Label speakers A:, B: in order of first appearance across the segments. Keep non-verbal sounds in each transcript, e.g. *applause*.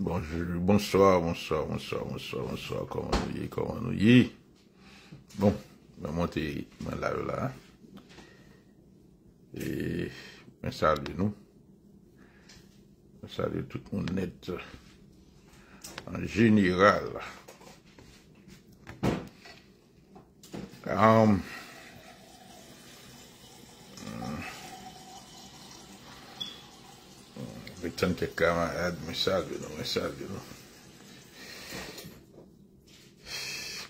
A: Bonjou, bonsoir, bonsoir, bonsoir, bonsoir, bonsoir, bonsoir, komanouye, komanouye. Bon, mwen monte men lave la. E, mwen salve nou. Mwen salve tout moun net. An jeniral. Kam... Um, Ve tenke kama ed, mesal yon, mesal yon.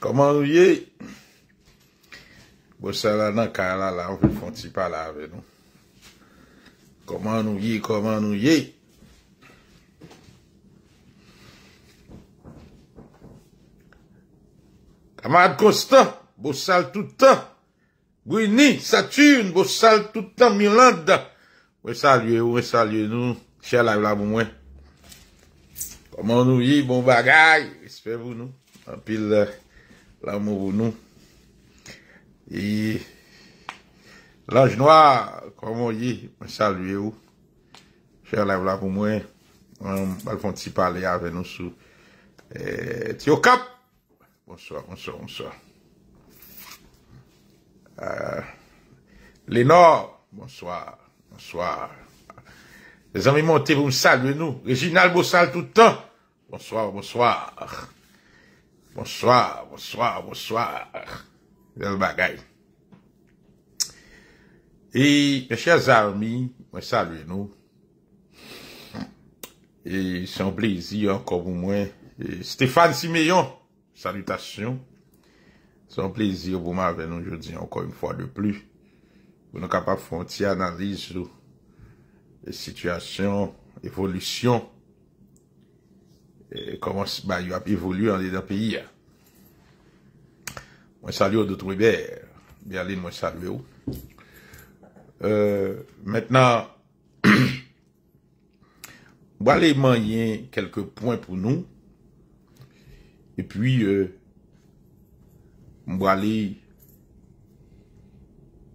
A: Koman nou ye? Bosal anan kan la la, ou fe fon ti pala ve nou. Koman nou ye, koman nou ye? Kamad Kosta, bosal toutan. Gwini, Satun, bosal toutan, milanda. Mesal yon, mesal yon nou. Chè lèv lèv moun mwen. Koman nou yi, bon bagay, ispevoun nou, anpil euh, lèv moun moun nou. Yi, lanj noua, koman yi, mè salye ou. Chè lèv lèv moun mwen, mwen mbal fon ti pale avè nou sou. E, ti okap! Bonsoir, bonsoir, bonsoir. E, euh, Lenor, bonsoir, bonsoir. Le zan mi monte, moun salve nou. Reginald moun sal toutan. Bonsoir, bonsoir. Bonsoir, bonsoir, bonsoir. Del bagay. E, men chèz armi, moun salve nou. E, son plezi, ankon moun mwen. E, Stéphane Siméon, salutation. Son plezi, moun moun avèn nou jodi, ankon moun fwa de pli. Moun anka pa fonti ananliz nou. Sityasyon, evolisyon, e komans, ba yo ap evolu an li da piya. Mwen salyo de Troubert, bi alin mwen salyo. Euh, Metnan, *coughs* mbo ale man yen kelke poin pou nou, e pi, euh, mbo ale,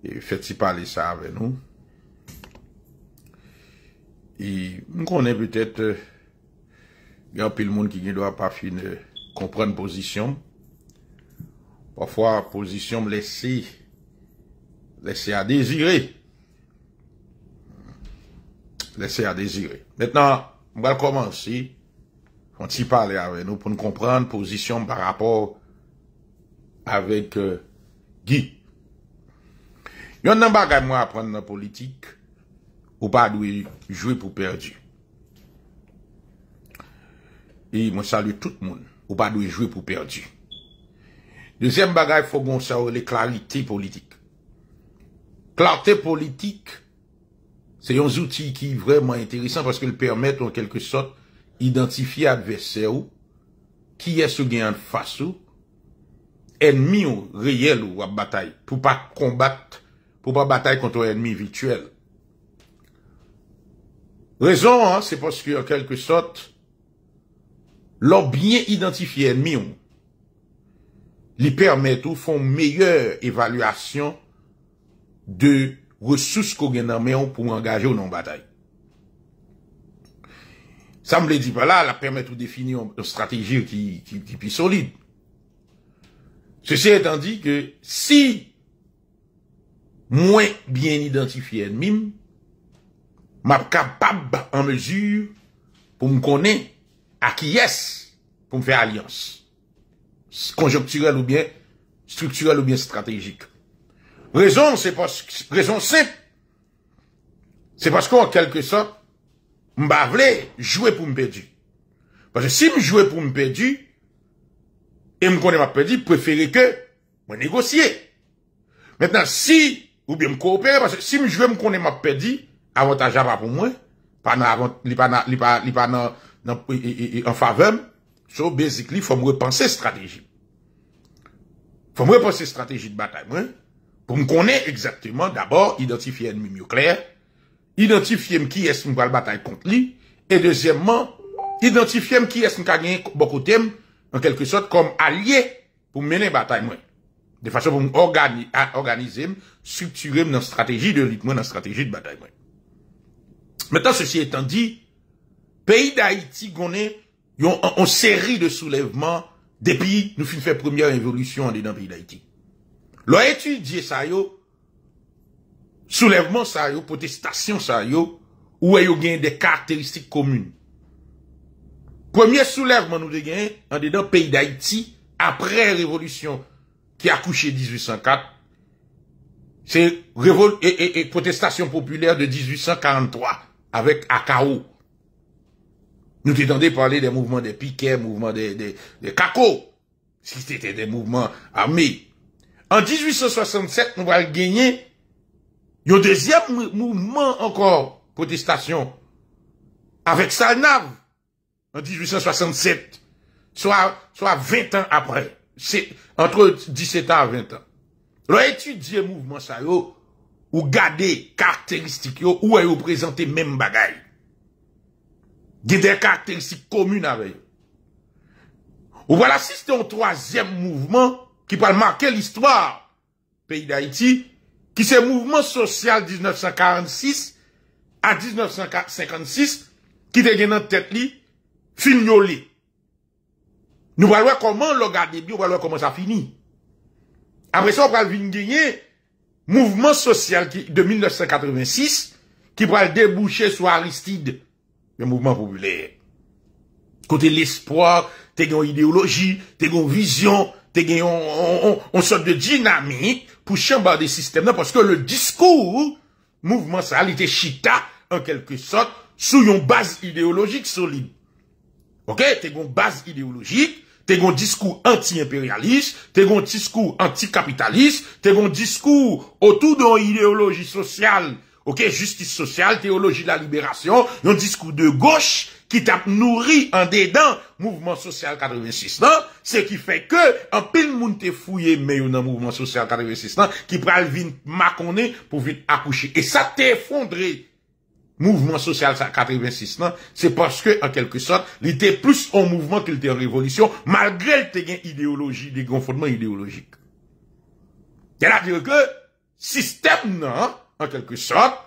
A: e feti pale sa ave nou, Yon konen petet yon eh, pil moun ki nye do a pa fi ne eh, komprende pozisyon. Pafwa pozisyon m lese a dezire. Lese a dezire. Metnan m bal komansi, fwant si pale ave nou pou n komprende pozisyon m pa rapor avek eh, gi. Yon nan bagan mwa aprennen politik, Ou pa dwe jwe pou perdi. E moun salu tout moun. Ou pa dwe jwe pou perdi. Dezem bagay fò goun sa ou, le klarite politik. Klarite politik, se yon zouti ki vreman enterisan, fòske l permèt ou en kelke sot identifi advesè ou, ki es ou gen an fass ou, enmi ou reyèl ou wap batay, pou pa kombat, pou pa batay kontou enmi vituel. Raison, hein, c'est parce que, quelque sorte, leur bien identifié ennemi, lui permet ou font meilleure évaluation de ressources qu'on a dans pour engager ou non bataille. Ça me le dit pas là, la permet de définir une stratégie qui, qui, qui, solide. Ceci étant dit que si moins bien identifié ennemi, m'a capable en mesure pour me connaître à qui est pour me faire alliance. Conjoncturelle ou bien structurelle ou bien stratégique. Raison, c'est parce que, raison simple. C'est parce qu'en quelque sorte, m'a jouer pour me perdre. Parce que si me jouer pour me perdre, et me connaît m'a perdu, préférer que me négocier. Maintenant, si, ou bien me coopérer, parce que si me jouer me connaît m'a perdu, Avantaja pa pou mwen, li pa nan enfavem, so basically fòm wè panse strategi. Fòm wè panse strategi de bata mwen, pou m konen exactement, d'abord, identifiye ennemi moukler, identifiye m ki esn m wè al bata kont li, e deuxyèmman, identifiye m ki esn kagyen bokotem, en kelke sot, kom alye pou m menen bata mwen. De fasyon pou m organizem, structurem nan strategi de ritme, nan strategi de bata mwen. Maintenant, ceci étant dit, pays d'Haïti connaît une série de soulèvements depuis nous fin fait première révolution dans le pays d'Haïti. L'on étudié ça yo, soulèvement ça yo, protestation ça yo, où yo gain des caractéristiques communes. Premier soulèvement nous gain en dedans pays d'Haïti après révolution qui a couché 1804, c'est et, et, et protestation populaire de 1843 avec AKO. Nous t'entendons parler des mouvements des piquets, mouvements des, des, des cacos, si c'était des mouvements armés. En 1867, nous allons gagner un deuxième mouvement encore, protestation, avec Salnav, en 1867, soit, soit 20 ans après, entre 17 ans et 20 ans. L'on le mouvement ça, ou garder caractéristiques ou est présenter même bagaille. Il des caractéristiques communes avec Ou si c'était un troisième mouvement qui va marquer l'histoire pays d'Haïti, qui c'est mouvement social 1946 à 1956 qui te dans en tête li fin Nous allons voir comment le garder, nous allons voir comment ça finit. Après ça, on va venir gagner mouvement social qui, de 1986 qui va déboucher sur Aristide, le mouvement populaire. Côté l'espoir, t'es une idéologie, t'es une vision, t'es une sorte de dynamique pour chambarder le système. Non, parce que le discours, mouvement ça, il était chita, en quelque sorte, sous une base idéologique solide. Ok? T'es une base idéologique, Tè gon diskou anti-imperialist, tè gon diskou anti-kapitalist, tè gon diskou otou don ideologi sosyal, ok, justice sosyal, teologi la liberasyon, yon diskou de gauche ki tap nouri an dedan mouvment sosyal 86 nan, se ki fè ke an pil moun te fouye meyo nan mouvment sosyal 86 nan ki pral vin makone pou vin akouche. E sa te fondre. mouvement social ça 86 c'est parce que, en quelque sorte, il était plus en mouvement qu'il était révolution révolution, malgré idéologie te idéologie, ideologi, de idéologiques. cest à tu dire que système, nan, en tu sorte,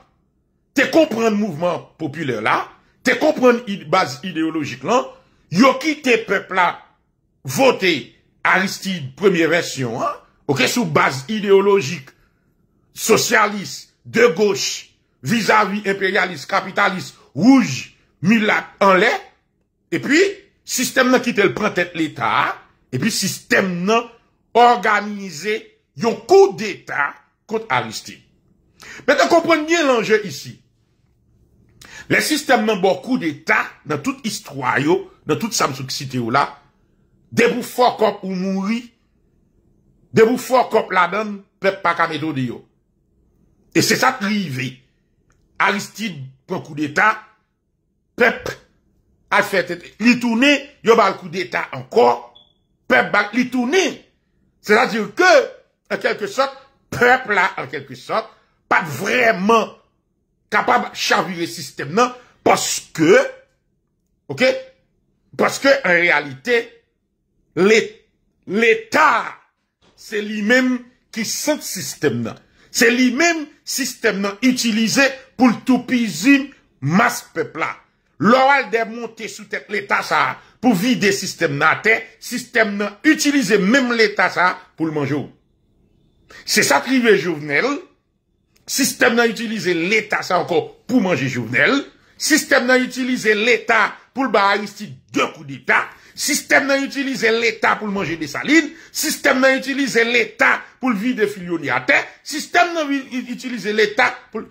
A: te comprendre mouvement populaire tu comprends comprendre base idéologique là, yo t'es peuple là, voté Aristide première version, hein, ok sous base idéologique, socialiste, de gauche, vis-à-vis imperialist, kapitalist, rouge, millak, en lè, et puis, systèm nan kitèl prantèl l'État, et puis systèm nan organize yon kou d'État kont Ariste. Mè te komponye l'enjeu ici. Le systèm nan bò bon kou d'État, nan tout istroyo, nan tout samsouk site yo la, debou fòr kop ou mounri, debou fòr kop la nan pep pa kamedo diyo. Et se sa trivi Aristide prend coup d'État, peuple a fait il tourne, il a un coup d'État encore, peuple a C'est-à-dire que, en quelque sorte, peuple là, en quelque sorte, pas vraiment capable de charger le système, non, parce que, ok, parce que, en réalité, l'État, c'est lui-même qui sent le système, C'est lui-même, système, non, utilisé pour tout masse mas là Loral de l'état ça pour vider système systèmes l'État, terre système le utilisé l'État ça ça pour sa manger. C'est ça qui prive Système utilisé L'État ça l'État pour manger. pour manger n'a utilisé l'état pour l'État pour L'État coups de Système n'a utilisé l'état pour le manger des salines Système n'a utilisé l'état pour le vider de à terre. Système n'a utilisé l'État pour.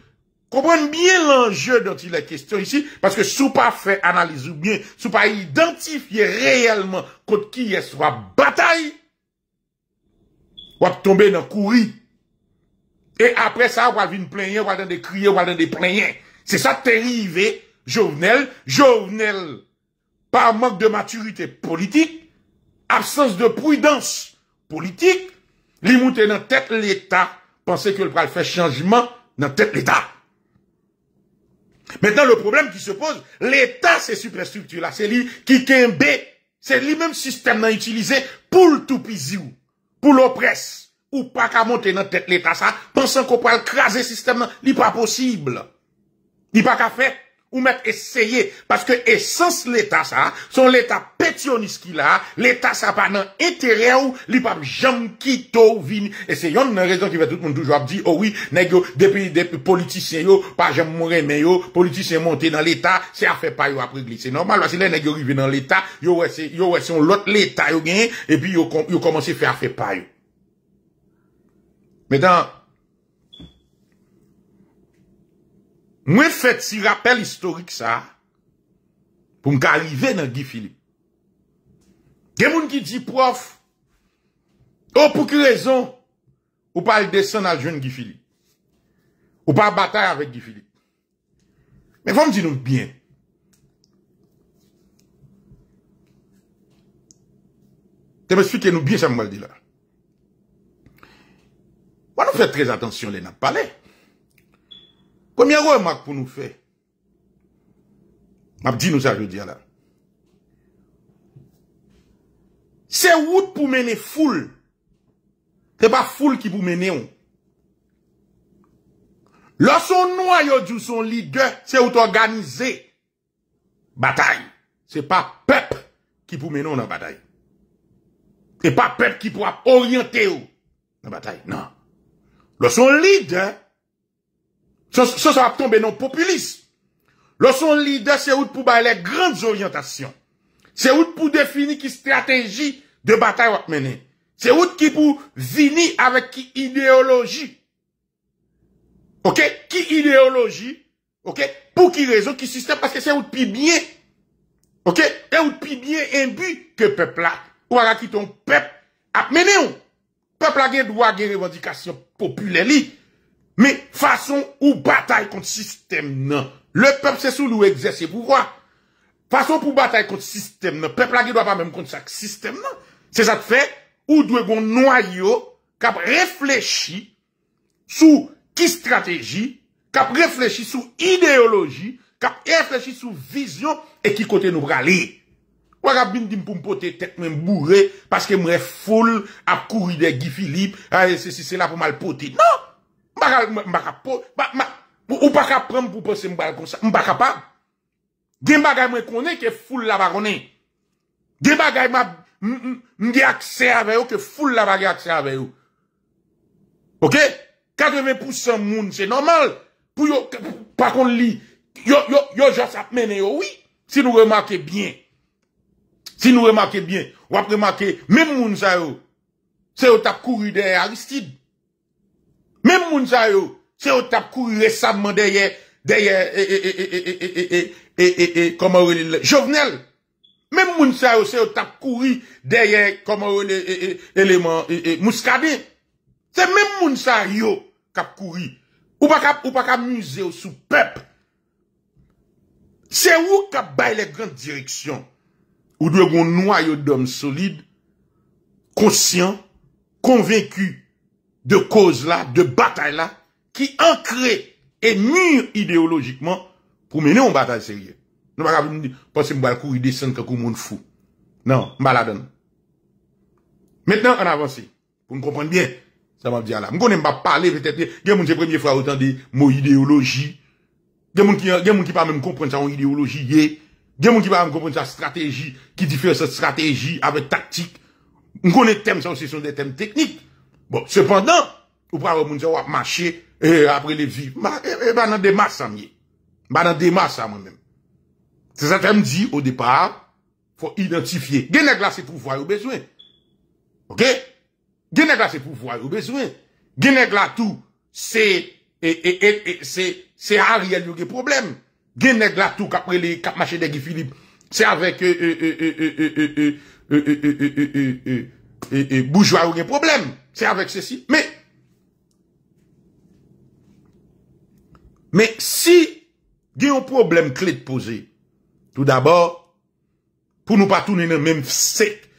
A: Comprendre bien l'enjeu dont il est question ici, parce que sous pas fait analyse ou bien, sous pas identifier réellement contre qui est soit bataille, va tomber dans courir, Et après ça, on va venir plaigner, on va venir crier, on va venir des C'est ça terrible, Jovenel. Journal, par manque de maturité politique, absence de prudence politique, li dans tête l'État, penser que le pral fait changement dans tête l'État. Maintenant, le problème qui se pose, l'État, ces superstructures-là, c'est lui qui kembe, c'est lui même système utilisé pour le tout pizou, pour l'oppresse, ou pas qu'à monter dans tête l'État ça, pensant qu'on peut craser le système, n'est pas possible. N'est pas qu'à faire ou mettre essayer. Parce que essence l'État, ça, son l'État pétionniste qu'il a, l'État, ça pas dans intérêt ou, li pas jamais quitter vini. Et c'est une raison qui fait tout le monde toujours dire, oh oui, nègre, depuis, depuis politiciens, yo, pas jamais mourir, mais yo, politiciens montés dans l'État, c'est a fait pas yo après glisser. Normal, parce que les nègres arrivent dans l'État, yo, c'est, yo, c'est l'autre l'État, yo, gagne, et puis yo, yo commence à faire affaire pas yo. Maintenant, Mwen fèt si rappel historik sa pou mka alivè nan Gifilip. Gen moun ki di prof, oh, ou pou ki rezon ou pa il desen al joun Gifilip. Ou pa batay avè Gifilip. Mwen fòm di nou byen. Te mwen sfi ki nou byen sa mwen wèl di lò. Wèl nou fèt trez atensyon lè nan paley. Koumye ro emak pou nou fe? Mabdi nou sa jodi ala. Se wout pou mene foul. Se pa foul ki pou mene ou. Lò son nou a yo di ou son lider, se wout organize bataye. Se pa pep ki pou mene ou nan bataye. Se pa pep ki pou ap oryente ou nan bataye. Nan. Lò son lider, Sos ap tombe nan populisme. Lò son lider se wout pou baile grandz orientasyon. Se wout pou defini ki strategi de batay wap menen. Se wout ki pou vini avèk ki ideologi. Ok? Ki ideologi. Ok? Pou ki rezon ki sistem paske se wout pi bie. Ok? E wout pi bie enbu ke pepla ou wakiton pep ap menen ou. Pepla gen wage revadikasyon populèli Me fason ou batay kont sistem nan Le pep se sou nou egzese pou wak Fason pou batay kont sistem nan Pep la ge do ap amem kont sak sistem nan Se sa te fe Ou dwe gon noyo Kap reflechi Sou ki strategi Kap reflechi sou ideologi Kap reflechi sou vizyon E ki kote nou prale Wak ap bindim pou mpote tek men mboure Paske mre fol Ap kouri de Gifilip Se la pou malpote nan Ou pa ka pour penser mbal un pas. capable. Gen bagay mwen que foule la bagonen. Gen bagay de que que foule la Ok? 80% moun c'est normal. pour yo, de yo, yo, yo oui. Si nous remarquons bien. Si nous remarquons bien. Ou après même même moun sa yo. Se Aristide. Même moun sa yo, c'est au tap couru récemment derrière, derrière, et, et, et, comment on Jovenel. Même moun sa yo, c'est au tap couru derrière, comment on élément, Muscadet. C'est même moun sa yo, kap couru. Ou pas kap, ou pas kap sous peuple. C'est où kap bay les grandes directions. Ou doit un noyau d'hommes solides, conscients, convaincus, de cause-là, de bataille-là, qui ancré et mûr idéologiquement pour mener une bataille sérieuse. Nous ne pouvons pas penser que nous courir descendre comme un monde fou. Non, maladon. Maintenant, on avance. Pour me comprendre bien, ça m'a dit là. Je ne pas parler, peut-être, il y a des premiers fois autant de mots idéologie. Il y a des gens qui ne pas même comprendre ça en idéologie. Il y a des gens qui ne pas même comprendre sa stratégie, qui diffère sa stratégie avec tactique. On connaît thème, ça aussi, ce sont des thèmes techniques. Bon, cependant, ou pas au monde va marcher après les vies. Et dans des masses moi. des masses moi-même. C'est ça que me dit au départ, faut identifier. Gagne là c'est pouvoir au besoin. OK Gagne là c'est pouvoir au besoin. Gagne là tout c'est et, et, et, c'est c'est Ariel qui problèmes des là tout qu'après les Philippe, c'est avec euh, euh, euh, bourgeois ou problème c'est avec ceci. Mais, mais si il y a un problème clé de poser, tout d'abord, pour nous pas tourner dans le même secte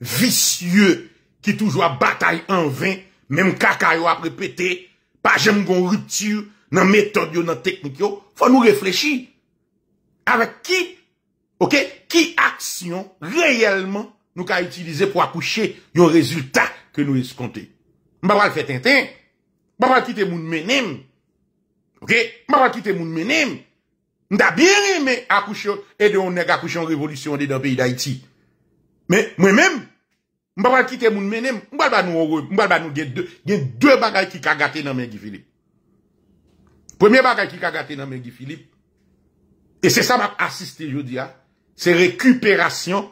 A: vicieux qui toujours bataille en vain, même cacao après pété, pas j'aime qu'on rupture dans méthode, dans technique, faut nous réfléchir. Avec qui, ok, qui action réellement nous a utilisé pour accoucher un résultat que nous escomptons. Je ne vais pas faire tintin. Je ne vais pas quitter mon menem. Ok? Je ne vais pas quitter mon menem. Je bien aimé accoucher, de on accoucher en révolution dans le pays d'Haïti. Mais moi-même, je ne vais pas quitter mon menem. Je ne vais pas nous, je pas nous, deux bagailles qui ont gâté dans mes Guy Philippe. Premier bagage qui a gâté dans Guy Philippe. Et c'est ça m'a assisté aujourd'hui. C'est récupération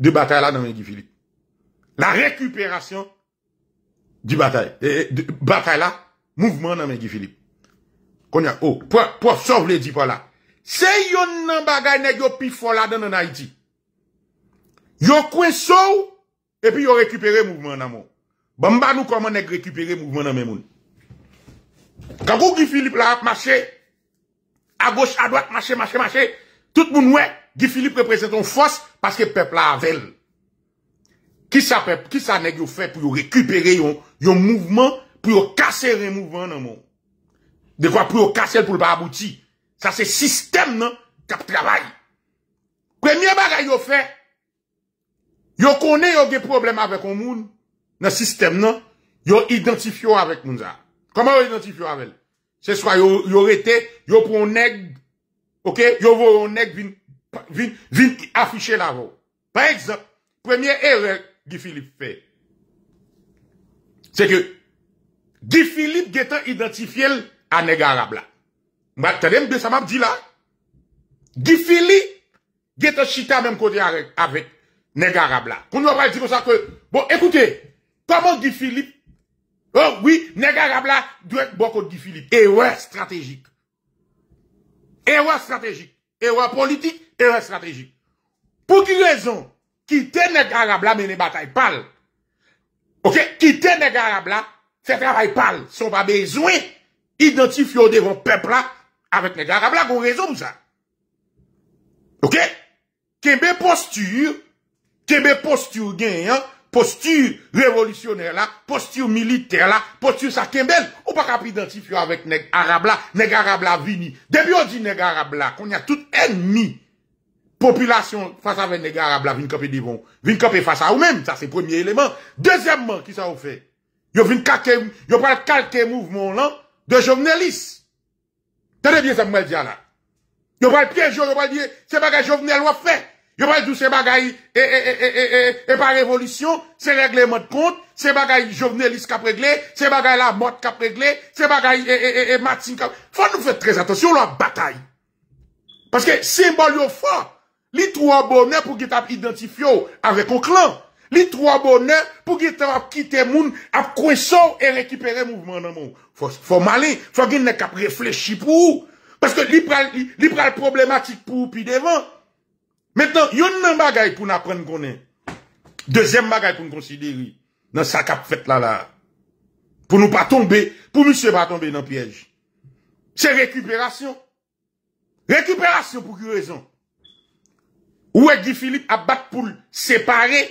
A: de bataille là dans Guy Philippe la récupération du bataille. bataille là, mouvement dans Guy Philippe. Qu'on a, oh, pour, pour sauver dit par là. C'est yon nan bagay yo pi là dans Haïti. Yo coinceau et puis yo récupéré mouvement nan Bamba nous comment nèg récupéré mouvement name moun. Quand Guy Philippe la marché à gauche à droite marché marché marché tout le monde ouais Philippe représente une force parce que peuple l'a avec qui ça fait qui fait pour récupérer un mouvement pour casser un mouvement le mon de quoi pour casser pour pas aboutir ça c'est système qui travaille premier bagage yo fait yo connaît yo des problèmes avec un dans le système vous yo avec le ça comment vous identifiez avec c'est soit yo yo été yo pour nèg OK yo vo nèg vin afficher la voie. par exemple Première erreur Guy Philippe fait, c'est que Guy Philippe guetta identifié à Negarabla, as même de ça m'a dit là. Guy Philippe guetta chita même côté avec, avec Negarabla. là. ne pas dire comme ça que, bon, écoutez, comment Guy Philippe, oh oui, Negarabla doit être bon contre Guy Philippe. Et ouais, stratégique. Et ouais, stratégique. Et ouais, politique. Et ouais, stratégique. Pour quelle raison? Quitter les mais là, mener bataille, parle. Ok? Quitter les arabes faire travail, pâle Si pas besoin, identifier devant peuple là, avec les arabes là, qu'on ça. Ok? Kembe posture, kembe posture gagnant, posture révolutionnaire là, posture militaire là, posture ça kembe, ou pas capable identifier avec les arabes là, les arabes là vini. Depuis on dit les qu'on y a tout ennemi, population face à venir arabes, là, camper face à eux même ça c'est premier élément. Deuxièmement, qui ça vous fait? Yo y calquer, yo pas mouvement là de journalistes. Tenez bien ça me dit là. Yo pas piéger, yo pas dire c'est bagage Jovenel ou fait. Yo pas c'est bagage et et et et et par révolution, c'est règlement de compte, c'est bagage journaliste qui a réglé, c'est bagage la mode qui a réglé, c'est bagage et et et, Martin Faut nous faire très attention la bataille. Parce que symbole fort Li troa bonè pou get ap identifyo avèk ou klan. Li troa bonè pou get ap kite moun ap kwensov et rekupere mouvment nan moun. Fò malè. Fò gen ne kap reflechi pou ou. Pèske li pral problematik pou ou pi devan. Mètan, yon nan bagay pou nan pren konè. Dezem bagay pou nou konsideri. Nan sa kap fèt la la. Pou nou pa tombe. Pou mousse pa tombe nan pièj. Se rekupération. Rekupération pou ki rezon. Ou est Guy Philippe à battre pour séparer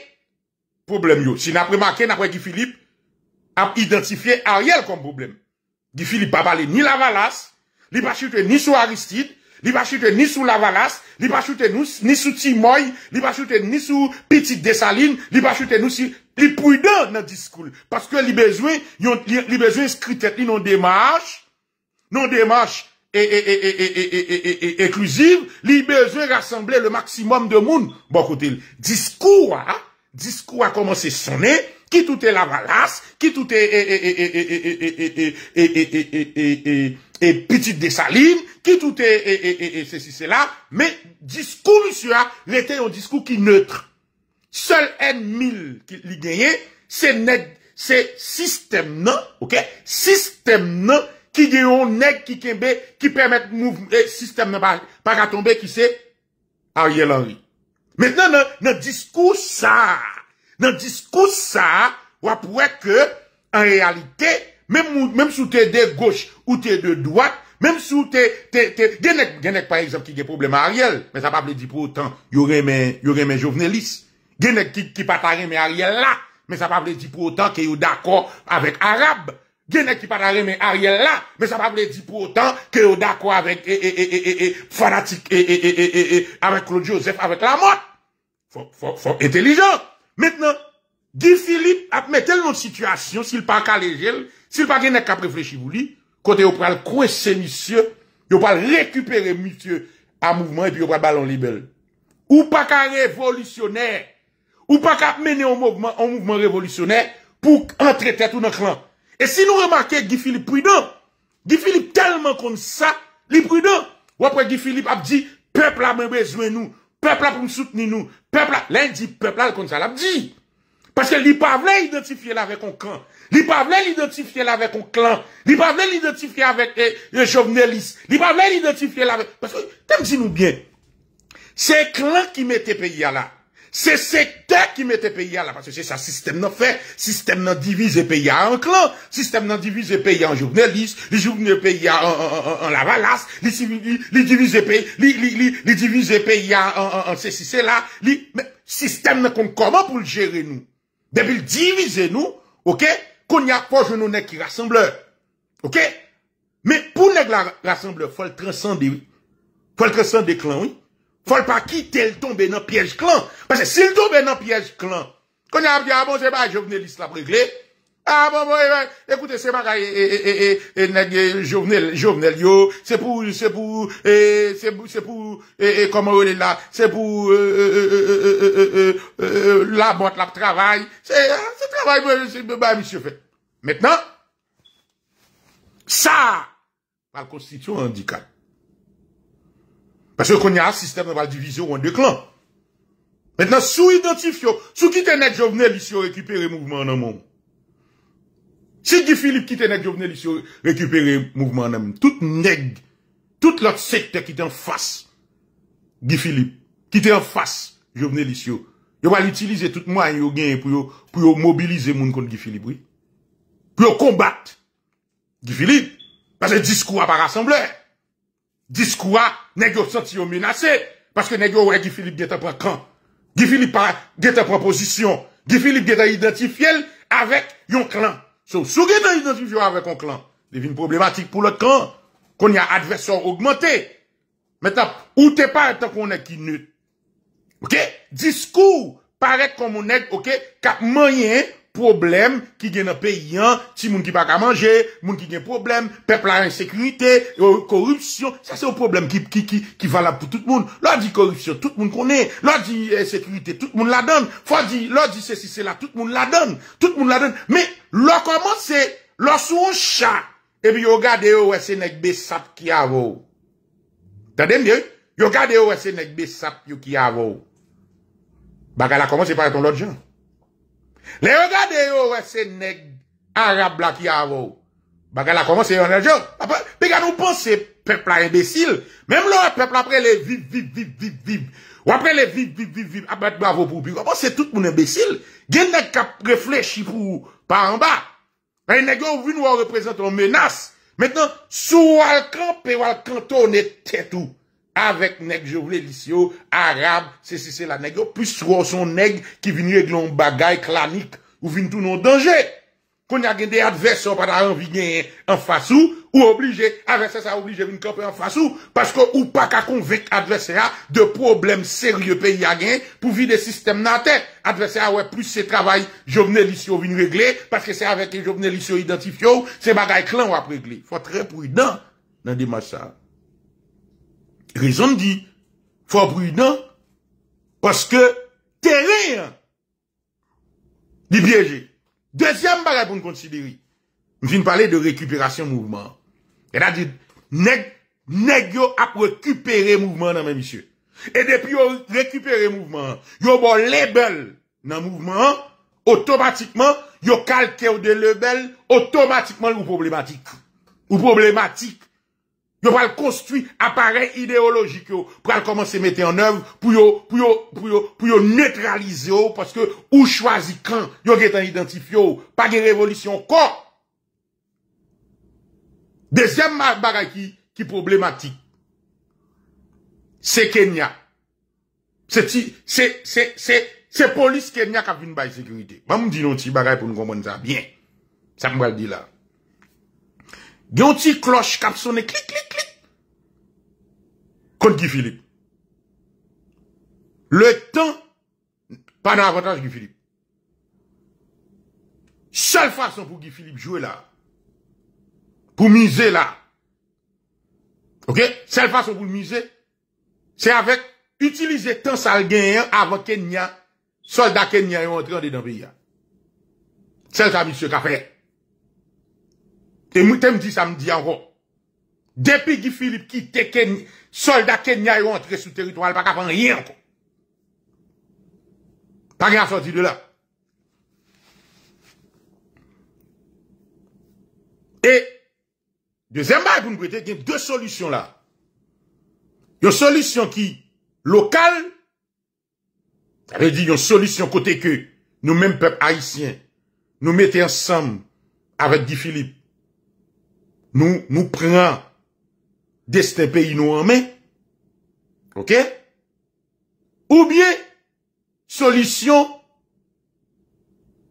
A: problème yo. Si n'a remarqué, n'a Guy Philippe a identifié Ariel comme problème. Guy Philippe pas parlé ni Lavalas, il pas chuté ni sous Aristide, il pas chuté ni sous Lavalas, il pas chuté ni sous Timoy, il pas chuté ni sous Petit Dessaline, il pas chuté nous si il prudent dans le discours parce que il besoin il besoin inscrit tête non démarche non démarche et, inclusive, li besoin rassembler le maximum de monde. Bon côté, discours, discours a commencé sonner, qui tout est la valasse, qui tout est, et et et et et et et et et petite des salines, qui tout est, et, et et et ceci, cela, mais discours, monsieur, l'était un discours qui neutre. Seul N1000 qu'il gagnait, c'est net, c'est système, non, ok? Système, non, ki gen yon neg ki kembe, ki pwemet mouvm, e, eh, sistem nan paratombe, ki se, Ariel Henry. Metnen nan, nan diskous sa, nan diskous sa, wap wèk ke, an realite, mèm sou te de goch ou te de doak, mèm sou te, te, te, genek, genek, par exemple, ki gen probleme Ariel, men sa pa ple di pou otan, yore men, yore men jovenelis, genek ki patare men Ariel la, men sa pa ple di pou otan, ki yo dakor avèk Arab, Gen qui pas d'arrêter mais Ariel là, mais ça va pas dire pour autant que vous d'accord avec fanatique avec Claude Joseph, avec la mort. Faut, faut, faut intelligent. Maintenant, Guy Philippe a mis tellement de situation, s'il pas qu'à gel, s'il pas gen qu'à réfléchi pour lui, côté vous pral croissé, monsieur, vous pral récupérer monsieur à mouvement et puis pas pral ballon libel. Ou pas qu'à révolutionnaire, ou pas qu'à mener un mouvement, un mouvement révolutionnaire pour entrer tête ou dans clan. Et si nous remarquons Guy Philippe prudent, Guy Philippe tellement comme ça, il prudent. Ou après Guy Philippe a dit, peuple a besoin nous, peuple a pour nous soutenir nous, peuple a, lundi, peuple a comme ça, l'a dit. Parce que lui pas voulait identifier là avec un clan, Lui pas voulait l'identifier là avec un eh, eh, clan. Lui pas voulait l'identifier avec un journaliste. Lui pas voulait l'identifier là avec... Parce que, t'aimes dis-nous bien, c'est un clan qui mettait pays à là. C'est secteur qui mette pays à la, parce que c'est ça, système n'a fait, système n'a divisé pays en un clan, système n'a divisé pays en journaliste, les journalistes pays à en lavalas, les divise pays, les pays en ceci, c'est là, le système n'a comment pour le gérer nous? Depuis ben, le diviser nous, ok? Qu'on y a pas, je nous qui rassemble, ok? Mais pour ne la il faut le transcender, faut le transcender clan, faut pas quitter le tomber dans piège clan. Parce que s'il tombe dans piège clan, quand il a dit, ah bon, c'est pas Jovenelis la réglé. Ah bon, bon, écoutez, c'est pas Jovenel, Jovenel, yo, c'est pour, c'est pour, c'est pour, c'est pour, et comment on est là, c'est pour, la boîte, la travail, c'est, c'est travail, c'est monsieur, monsieur fait. Maintenant, ça, par constitution handicap. Parce que qu'on y a un système de la division en deux clans. Maintenant, sous identifions sous qui t'es net Jovenel, ici, récupérer mouvement en monde. Si Guy Philippe qui t'es net Jovenel, ici, récupérer mouvement en monde. Tout nègre, tout l'autre secteur qui est en face, Guy Philippe, qui en face, Jovenel, ici, on va l'utiliser tout le monde pour, pour mobiliser monde contre Guy Philippe, oui. Pour combattre Guy Philippe. Parce que le discours à pas rassembler discours, nèg senti menacé parce que nèg ouais Guy Philippe gèt prend camp. Guy Philippe gèt prend position. Guy Philippe gèt identifié avec yon clan. So, sou gèt identifié avec un clan, devient problématique pour le camp. Qu'on y a adversaire augmenté. Maintenant, ou t'es pas tant qu'on est qui nul. OK? Discours paraît comme on est OK, cap moyen problème qui vient dans pays, hein. si moun qui pas à manger, moun qui gagne problème, peuple à insécurité, euh, corruption, ça c'est un problème qui, qui, qui, qui valable pour tout le monde. L'on dit corruption, tout le monde connaît. L'on dit insécurité, euh, tout le monde la donne. Faut dire, l'on dit ceci, cela, tout le monde la donne. Tout le monde la donne. Mais, l'on commence, l'on sous un chat, et puis yo gade yon wè se nek besap ki avou. Regarde où Yo gade yon wè se nek besap qui ki Bah, la commence par ton l'autre gens. Hein. Les regardez, ouais, c'est nèg arabe là qui a qu'elle a commencé en argent. Puis quand nous pensons, peuple imbécile, même là, peuple après les vive, vive, vive, vive, vives. Ou après les vive, vive, vive, vives. Après bravo pour Après, c'est tout mon imbécile. Gen nèg qui réfléchi pour, par en bas. Un nèg qui nous représente une menace. Maintenant, sous al camp et al tête tout. Avek neg jovne lisyo, Arab, se se se la negyo, plus ro son neg ki vini reglon bagay klanik ou vini tou non denje. Kon yagye de adveso pata an vini genyen an fasou ou oblije. Adveso sa oblije vini kapen an fasou pasko ou pa ka kon vek advesera de problem serye pe yagyen pou vide sistem nan te. Advesera we plus se travay jovne lisyo vini regle, paske se avek jovne lisyo identifyo, se bagay klan wap regle. Fa tre prudent nan di macha. Rizon di, fò brunan, paske terè, di bieje. Dezyanm barè bon konsideri, m fin pale de rekupération mouvment. E da di, neg yo ap rekupérer mouvment nan men misye. E depi yo rekupérer mouvment, yo bon label nan mouvment, otomatikman, yo kalke ou de label, otomatikman ou problematik. Ou problematik. Yo pral construit appareil idéologique pour pral commencer mettre en œuvre pour neutraliser parce que ou choisi quand yo être identifié pas de révolution encore. Deuxième bagay qui, est problématique, c'est Kenya. C'est, la police Kenya qui a une de sécurité. Je me dit non, petit bagay pour nous comprendre ça bien. Ça me va le dire là. une ti cloche qui sonne clic clic contre Guy Philippe. Le temps, pas d'avantage Guy Philippe. Seule façon pour Guy Philippe jouer là, pour miser là, ok, seule façon pour miser, c'est avec utiliser tant ça salgué avant Kenya, soldat Kenya ont entré dans le pays. C'est ça, monsieur, qu'a fait. Et moi, me dis, ça me dit encore. Depuis Guy Philippe quitte Kenya, Soldat ken nye a yon entre sou teritouan, al pa ka pan yon kon. Pa gen a soti de la. Et, de zemba pou nou brete, gen dwe solisyon la. Yon solisyon ki, lokal, ave di yon solisyon kote ke, nou men pepe haisyen, nou mette ansam, ave di filip, nou pran, De ste peyi nou anmen Ok Ou bie Solisyon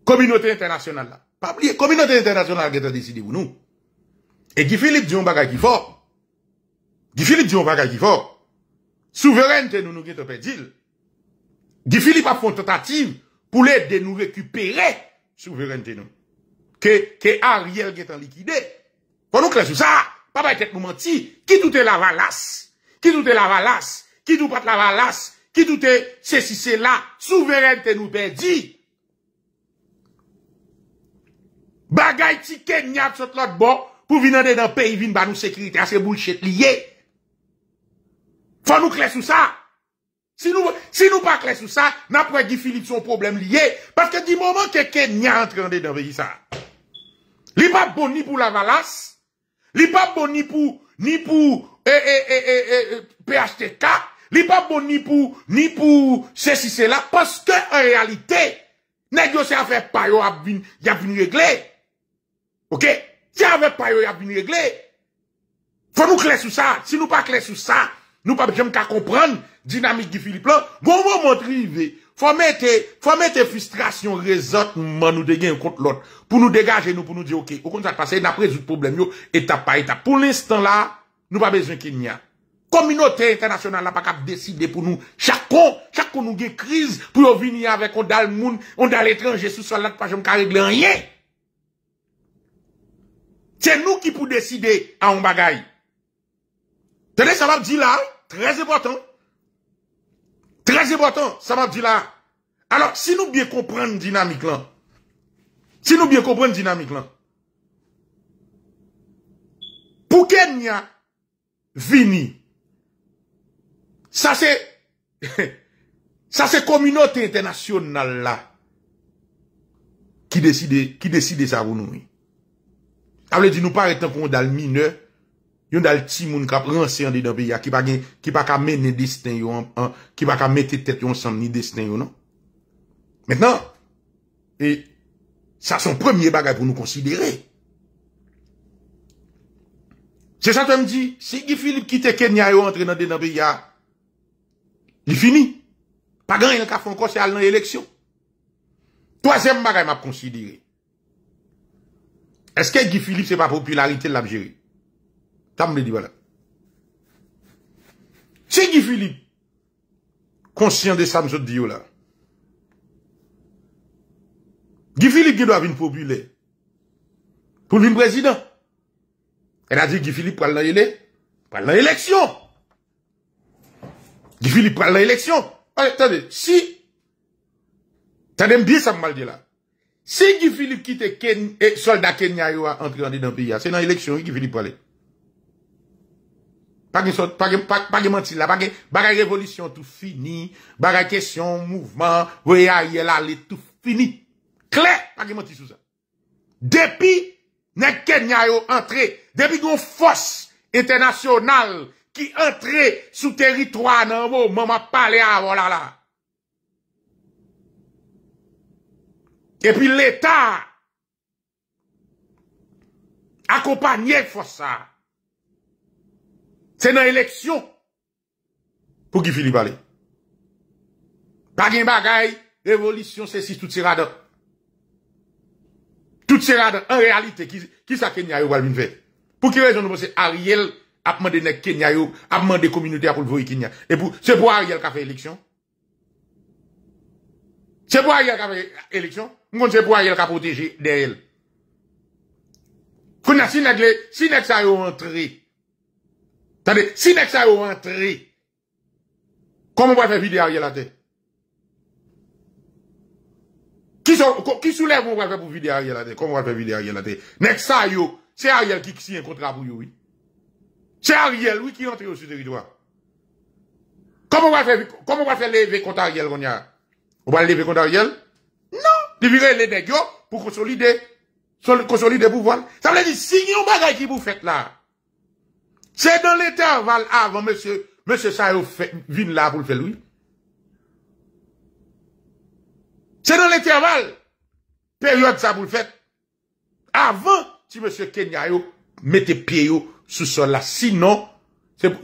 A: Komunote internasyonal la Komunote internasyonal la getan deside ou nou E di filip di yon bagay ki fok Di filip di yon bagay ki fok Souveren te nou nou getan pedil Di filip ap fondotatif Poule de nou rekupere Souveren te nou Ke a ryer getan likide Konon kre sou sa A Pa pa etet mou manti, ki doute la valas? Ki doute la valas? Ki doute pat la valas? Ki doute se si se la souveren te nou pedi? Bagay ti kenyat sot lot bon, pou vinande dan peyi vin banou sekirite, aske bou chet liye. Fon nou kles ou sa? Si nou pa kles ou sa, nan pou e di filip son problem liye, patke di mouman ke kenyat entrande dan veyi sa. Li pa boni pou la valas, Li pas bon ni pour, ni pour, eh, eh, eh, PHTK. pas bon ni pour, ni pour ceci, cela. Parce que, en réalité, négocier avec Payo a venu, y a venu régler. Ok? Si avec Payo y a venu régler. Faut nous clés sur ça. Si nous pas clés sur ça, nous pas jamais qu'à comprendre dynamique de Philippe là. Bon moment arrivé. Faut mettre, faut mettre frustration, raisonnement, nous dégager contre l'autre. Pour nous dégager, nous, pour nous dire, OK, au compte passer passe, n'a résoudre problème, étape par étape. Pour l'instant là, nous pas besoin qu'il n'y a. Communauté internationale n'a pas qu'à décider pour nous. Chacun, chacun nous une crise pour venir avec on dal monde, on dal l'étranger sous sol là, pas jamais régler rien. C'est nous qui pour décider à un bagaille. Tenez, ça va dire là, très important. Très important, ça m'a dit là. Alors, si nous bien comprenons dynamique là, si nous bien comprenons dynamique là, pour Kenya, vini, ça c'est, *laughs* ça c'est communauté internationale là, qui décide, qui décide ça pour nous. Ça veut dire, nous pas étant qu'on mineur, il dal ti moun petits ranse an de les pays ki pa gen ki pa ka destin yo ki pa ka tête ensemble ni destin maintenant et ça son premier bagage pour nous considérer c'est ça que me dit si Guy Philippe quitte Kenya yo entre dans le pays il fini pas grand il ka fait encore c'est élection. l'élection troisième bagage m'a considérer. est-ce que Guy Philippe c'est pas popularité de géré dit di Philippe conscient de ça, je dis oh là, Guy Philippe qui doit venir populaire. Pour venir président. Elle a dit Guy Philippe prend aller dans l'élection. Guy Philippe prend l'élection. Attendez, si, as bien ça mal dit là. Si Guy Philippe quitte Ken, et eh, soldat Kenya, il va entrer dans le pays, c'est dans l'élection, Guy Philippe parle. Pa ge menti la, pa ge revolution tou fini, pa ge question, mouvment, we a ye la le tou fini. Kler, pa ge menti sou sa. Depi ne ken ya yo entre, depi gwo fos internasyonal ki entre sou teritwa nan vo, mou mou pa le a vola la. E pi l'Etat akopanye fos sa C'est dans l'élection. Pour qui Philippe aller? Pas de bagaille, révolution, c'est si tout sera dans. Tout sera dans. En réalité, qui, qui ça Kenya ou Walmin fait? Pour qui raison nous c'est Ariel a demandé Kenya a demandé communauté pour le voir Kenya? Et pour, c'est pour Ariel qui a fait élection? C'est pour Ariel qui a fait élection? c'est pour Ariel qui a protégé d'elle. Quand si nous, si nous, ça y dit si Nexa est yo rentre, comment on va faire vidéo Ariel la tête? Qui soulève on va faire pour vidéo Ariel la tête? Comment on va faire vidéo Ariel la tête? Nexa yo, c'est Ariel qui signe un contrat pour lui oui. C'est Ariel, oui, qui entré sur le territoire. Comment on va faire, comment on va faire lever contre Ariel, on On va lever contre Ariel? Non! Divirer les nègres, pour consolider, consolider pouvoir. Ça veut dire, signez un bagage qui vous faites là. C'est dans l'intervalle avant, monsieur, monsieur Sayo fait, là pour le faire, oui. C'est dans l'intervalle, période ça pour le faire. Avant, si monsieur Kenya mette mettez pied sur sous sol là. Sinon,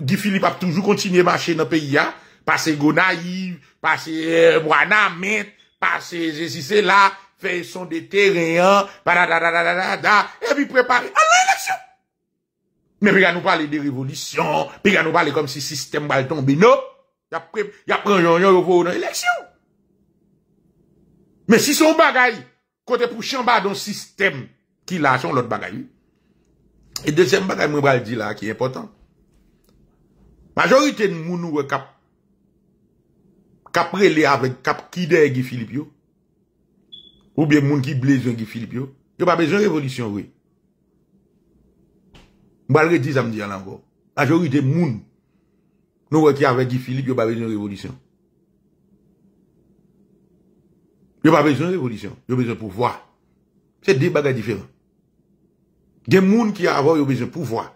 A: Guy Philippe a toujours continué à marcher dans le pays, hein. Passer Gonaïve, passer Moana, euh, Met, passer c'est là, fait son déterrain, hein. Et puis préparer. Allez, l'élection! Men pi ya nou pale de revolutyon, pi ya nou pale kom si sistem bal ton binop, ya pren janjan yo vo ou nan eleksyon. Men si son bagay, kote pou chanba don sistem ki la son lot bagay, e dezem bagay mwen bal di la ki e important, majorite nou moun ou we kap, kap rele avet, kap kide e gifilip yo, ou bien moun ki blezon gifilip yo, yo pa bezon revolutyon wey. le dit à me dit là encore. des moun. Nous qui avec dit Philippe, pas besoin de révolution. Y'a pas besoin de révolution. a besoin de pouvoir. C'est des bagages différents. Des moun qui a besoin de pouvoir.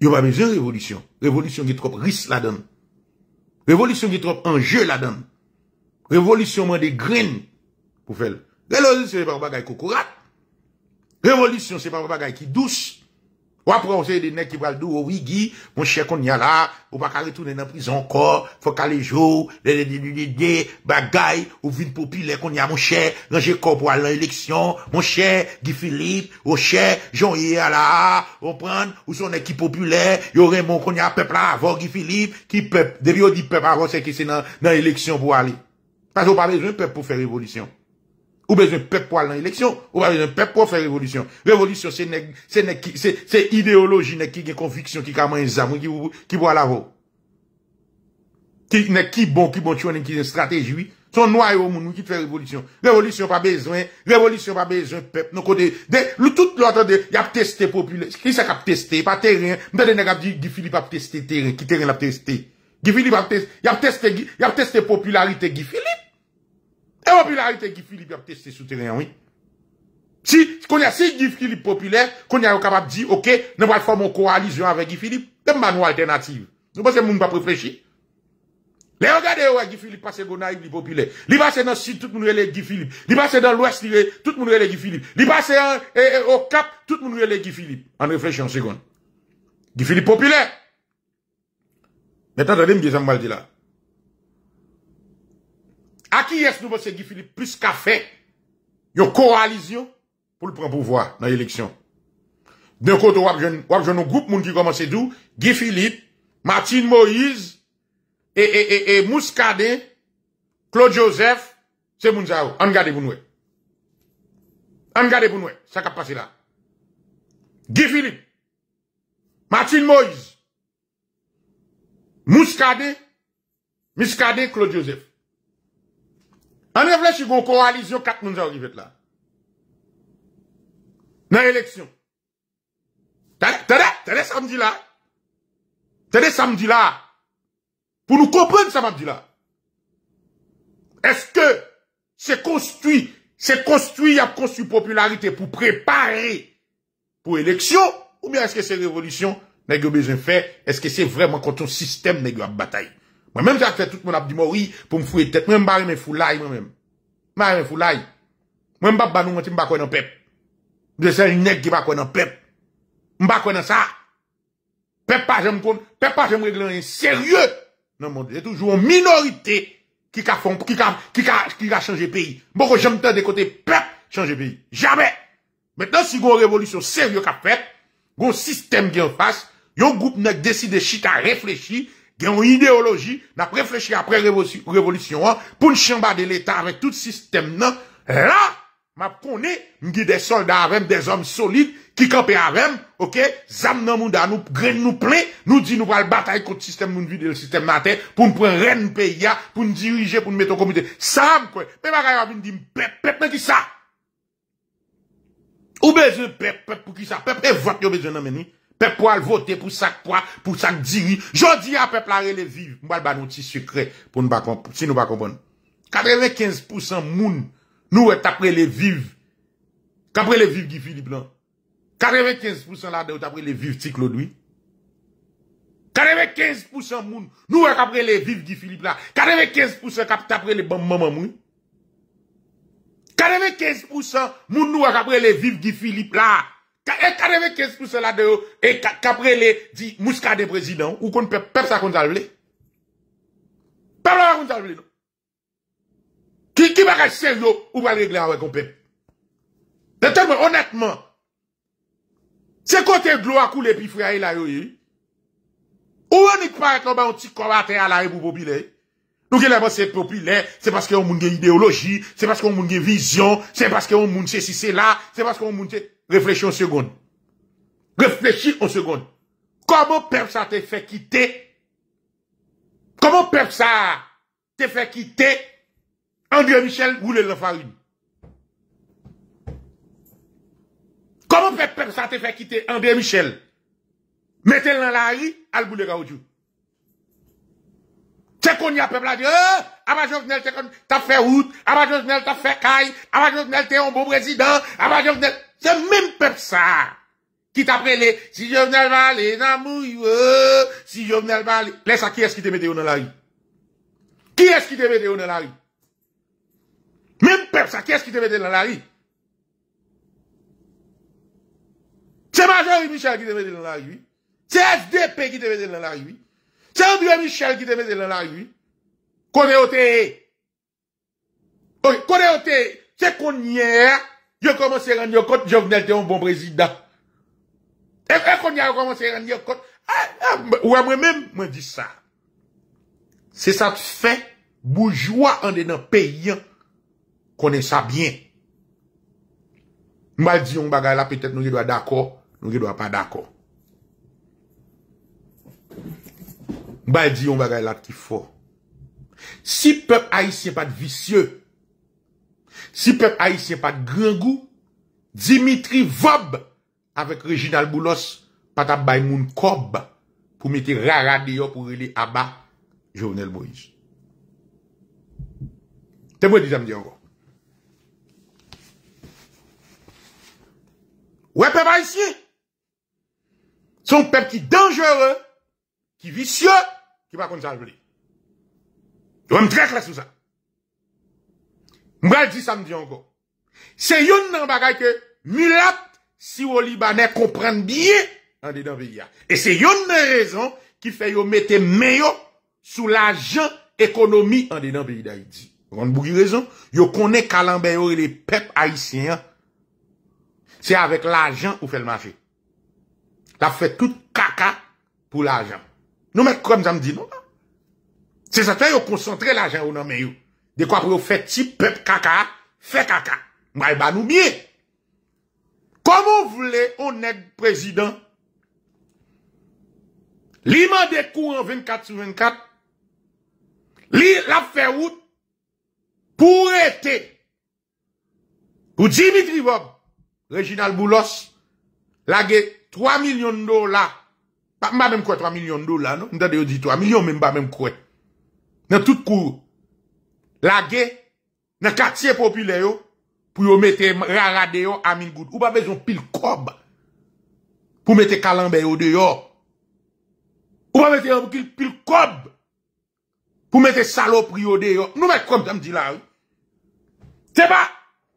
A: Y'a pas besoin de révolution. Révolution qui est trop risque la dedans Révolution qui est trop enjeu la dedans Révolution des graines pour faire. Révolution c'est pas un bagage cocorate. Révolution c'est pas un bagage qui douche. Wapro se dene ki valdo ou wigi, monshe kon nye la, ou baka retounen nan prizon kor, fok alejou, lelelelele, bagay, ou vin popule kon nye a monshe, nan jekob wale nan eleksyon, monshe, gifilip, monshe, jounye ala a, ou pren, ou son neki popule, yo remon kon nye a pepla avon gifilip, ki pep, devyo di pep avon seke se nan eleksyon wale. Pas ou pa vezon pep pou fe revolisyon. Ou besoin peuple pour aller dans l'élection. Ou pas besoin peuple pour faire révolution. Révolution, c'est c'est idéologie, c'est qui conviction, qui a à zam, qui, qui voit la Qui, qui bon, qui bon, tu qui une stratégie, Son noyau au monde qui fait révolution. Révolution pas besoin, révolution pas besoin peuple. Non côté de, le tout l'autre de y a testé populaire. Qui ça cap testé pas terrain. mais n'a a dit Guy Philippe a testé terrain, qui terrain l'a testé. Guy Philippe a testé, y a testé, y a testé popularité Philippe. Et popularité qui Philippe a testé sous terrain, oui. Si, qu'on y a si Guy Philippe populaire, qu'on y a capable de dire, ok, nous allons faire une coalition avec Guy Philippe, c'est une alternative. Nous pensons que nous ne pas réfléchir. Les regardez, ouais, Guy Philippe passe Gonaïve, il populaire. Il passe dans le sud, tout le monde est Guy Philippe. Il passe dans l'ouest, tout le monde est Guy Philippe. Il passe eh, eh, eh, au cap, tout le monde est Guy Philippe. En réfléchissant, seconde. Guy Philippe populaire. Mais attendez, je vais vous dire ça. À qui est-ce nous pensons Guy Philippe plus qu'a fait une coalition pour le prendre pouvoir dans l'élection D'un côté, on a un groupe qui commence d'où Guy Philippe, Martine Moïse, et, et, et, Mouskade, Claude Joseph, c'est Mounzao. On garde pour nous. On garde pour nous. Ça e. e, qui a passé là. Guy Philippe, Martine Moïse, Mouskade, Mouskade, Claude Joseph. En réfléchissant à une coalition quatre personnes qui là. Dans l'élection. T'es samedi là. T'es samedi là. Pour nous comprendre ça, samedi là. Est-ce que c'est construit, c'est construit, à y a construit popularité pour préparer pour l'élection ou bien est-ce que c'est révolution, mais que besoin faire est-ce que c'est vraiment contre un système, la bataille? Moi-même, j'ai fait tout le monde a pour me fouiller tête. Moi-même, je me fous moi-même. Je me fous Moi-même, je ne suis pas dans pep. Je suis un nègre qui ne dans pep. Je ne suis pas ça. Pep pas, j'aime compte. Pep pas, j'aime régler un sérieux. Non, mon Dieu, toujours une minorité qui a font qui ca qui a, qui a changé pays. Bon, j'aime tant de côté pep changer pays. Jamais. Maintenant, si vous une révolution sérieuse qu'a fait, un système qui en face, un groupe nèg décidé chita réfléchir, gen yon ideoloji, nap après apre revolisyon an, pou n de l'État avec tout sistem nan, la, map konè, mgi de soldat avèm, de zom solide, ki kampe avèm, ok, zam nan moun dan nou, gren nou ple, nou di nou pral batay kote sistem moun vide l sistem te, pou nou pren ren peya, pou nou dirije, pou nou meton komite, sa m kwen, pe bagay wap di m'pep pep, men ki sa, ou bezè pep, pep pou ki sa, pep e vwap yo bezè nan meni, Pepl pou al vote pou sa kwa, pou sa kdiwi. Jodi a pepl are le viv. Mwal ba nou ti sukre pou si nou ba kompon. 95% moun nou e tapre le viv. Kapre le viv Gifilip lan. 95% la de ou tapre le viv ti klodwi. 95% moun nou e kapre le viv Gifilip la. 95% kapre le bon maman mou. 95% moun nou e kapre le viv Gifilip la. Et quand qu'est-ce que cela de haut? Et qu'après les dit des président, ou qu'on peut, peuple, ça qu'on a voulu? Peuple, ça qu'on a non? Qui, qui va rester sérieux, ou va régler avec un peuple? Mais honnêtement, c'est côté de que à couler, puis frère, il a eu, on n'est pas, on un petit à à la république e populaire. Nous qui l'avons, c'est populaire, c'est parce qu'on a une idéologie, c'est parce qu'on a une vision, c'est parce qu'on a une si c'est là, c'est parce qu'on a une réfléchis une seconde. Réfléchis une seconde. Comment peuple ça te fait quitter? Comment peuple ça te fait quitter André Michel ou le farine? Comment peuple ça te fait quitter André Michel? Mettez-le dans la rue, à boule gaudio. C'est qu'on y a peuple à dire, oh, Abba Jovenel, t'as fait route, Abba Jovenel, t'as fait caille, Abba Jovenel, t'es un bon président, Abba même peuple ça qui t'appelait si je venais et dans mouille euh, si je venais parler laisse à qui est-ce qui te mettait dans la rue qui est-ce qui te mettait dans la rue même peuple qui est-ce qui te mettait dans la rue c'est major Michel qui te mettait dans la rue c'est SDP qui te mettait dans la rue c'est André Michel qui te mettait dans la rue connaît au thé connais c'est qu'on c'est connaît jè komanse rande yo kote, jè vnen te yon bon brezida. E, e kon yon komanse rande yo kote, e, ou amre men, mwen di sa. Se sa ti fè, boujwa an den nan peyyan, konen sa bien. Mwen di yon bagay la, petèt nou yon dwa dako, nou yon dwa pa dako. Mwen di yon bagay la ki fo. Si pep a yi se pat viseu, Si pep ayise pat gringou, Dimitri vob avek Reginald Boulos pata bay moun kob pou meti rara deyo pou rele aba jounel Boïse. Te mwen dizam di ango. Ou e pep ayise? Son pep ki dangere, ki visye, ki pa kontan joli. Do m drèk la sou sa. M'a dit samedi encore. C'est yon nan bagay que mulat si au Libanais comprennent bien en dedans pays. Et c'est yon nan raison qui fait yo mettre meyo sous l'argent économie en dedans pays d'Haïti. Vous avez raison, yo connaît calambé yo et les peuples haïtiens. C'est avec l'argent ou fait le marché. La fait tout caca pour l'argent. Nous mettons comme ça me dit non. C'est ça fait yo concentrer l'argent ou nan meyo. De kwa pou yo fè ti pep kaka, fè kaka. Mwa e banou miye. Koum ou vle onèk prezident, li mande kou an 24-24, li la fè wout pou ete. Ou djibit li vob, Reginald Boulos, lage 3 milyon do la, pa mba men kwe 3 milyon do la no, mda de non? yo di 3 milyon men mba men kwe. Nè tout kou, lage dans quartier populaire pour mettre rarade yo à goud. Ou pas besoin pile cob pour mettre calambe yo dehors. Ou pas mettre pile cob pour mettre saloperie yo dehors. Nous mettons comme ça me dit là. C'est pas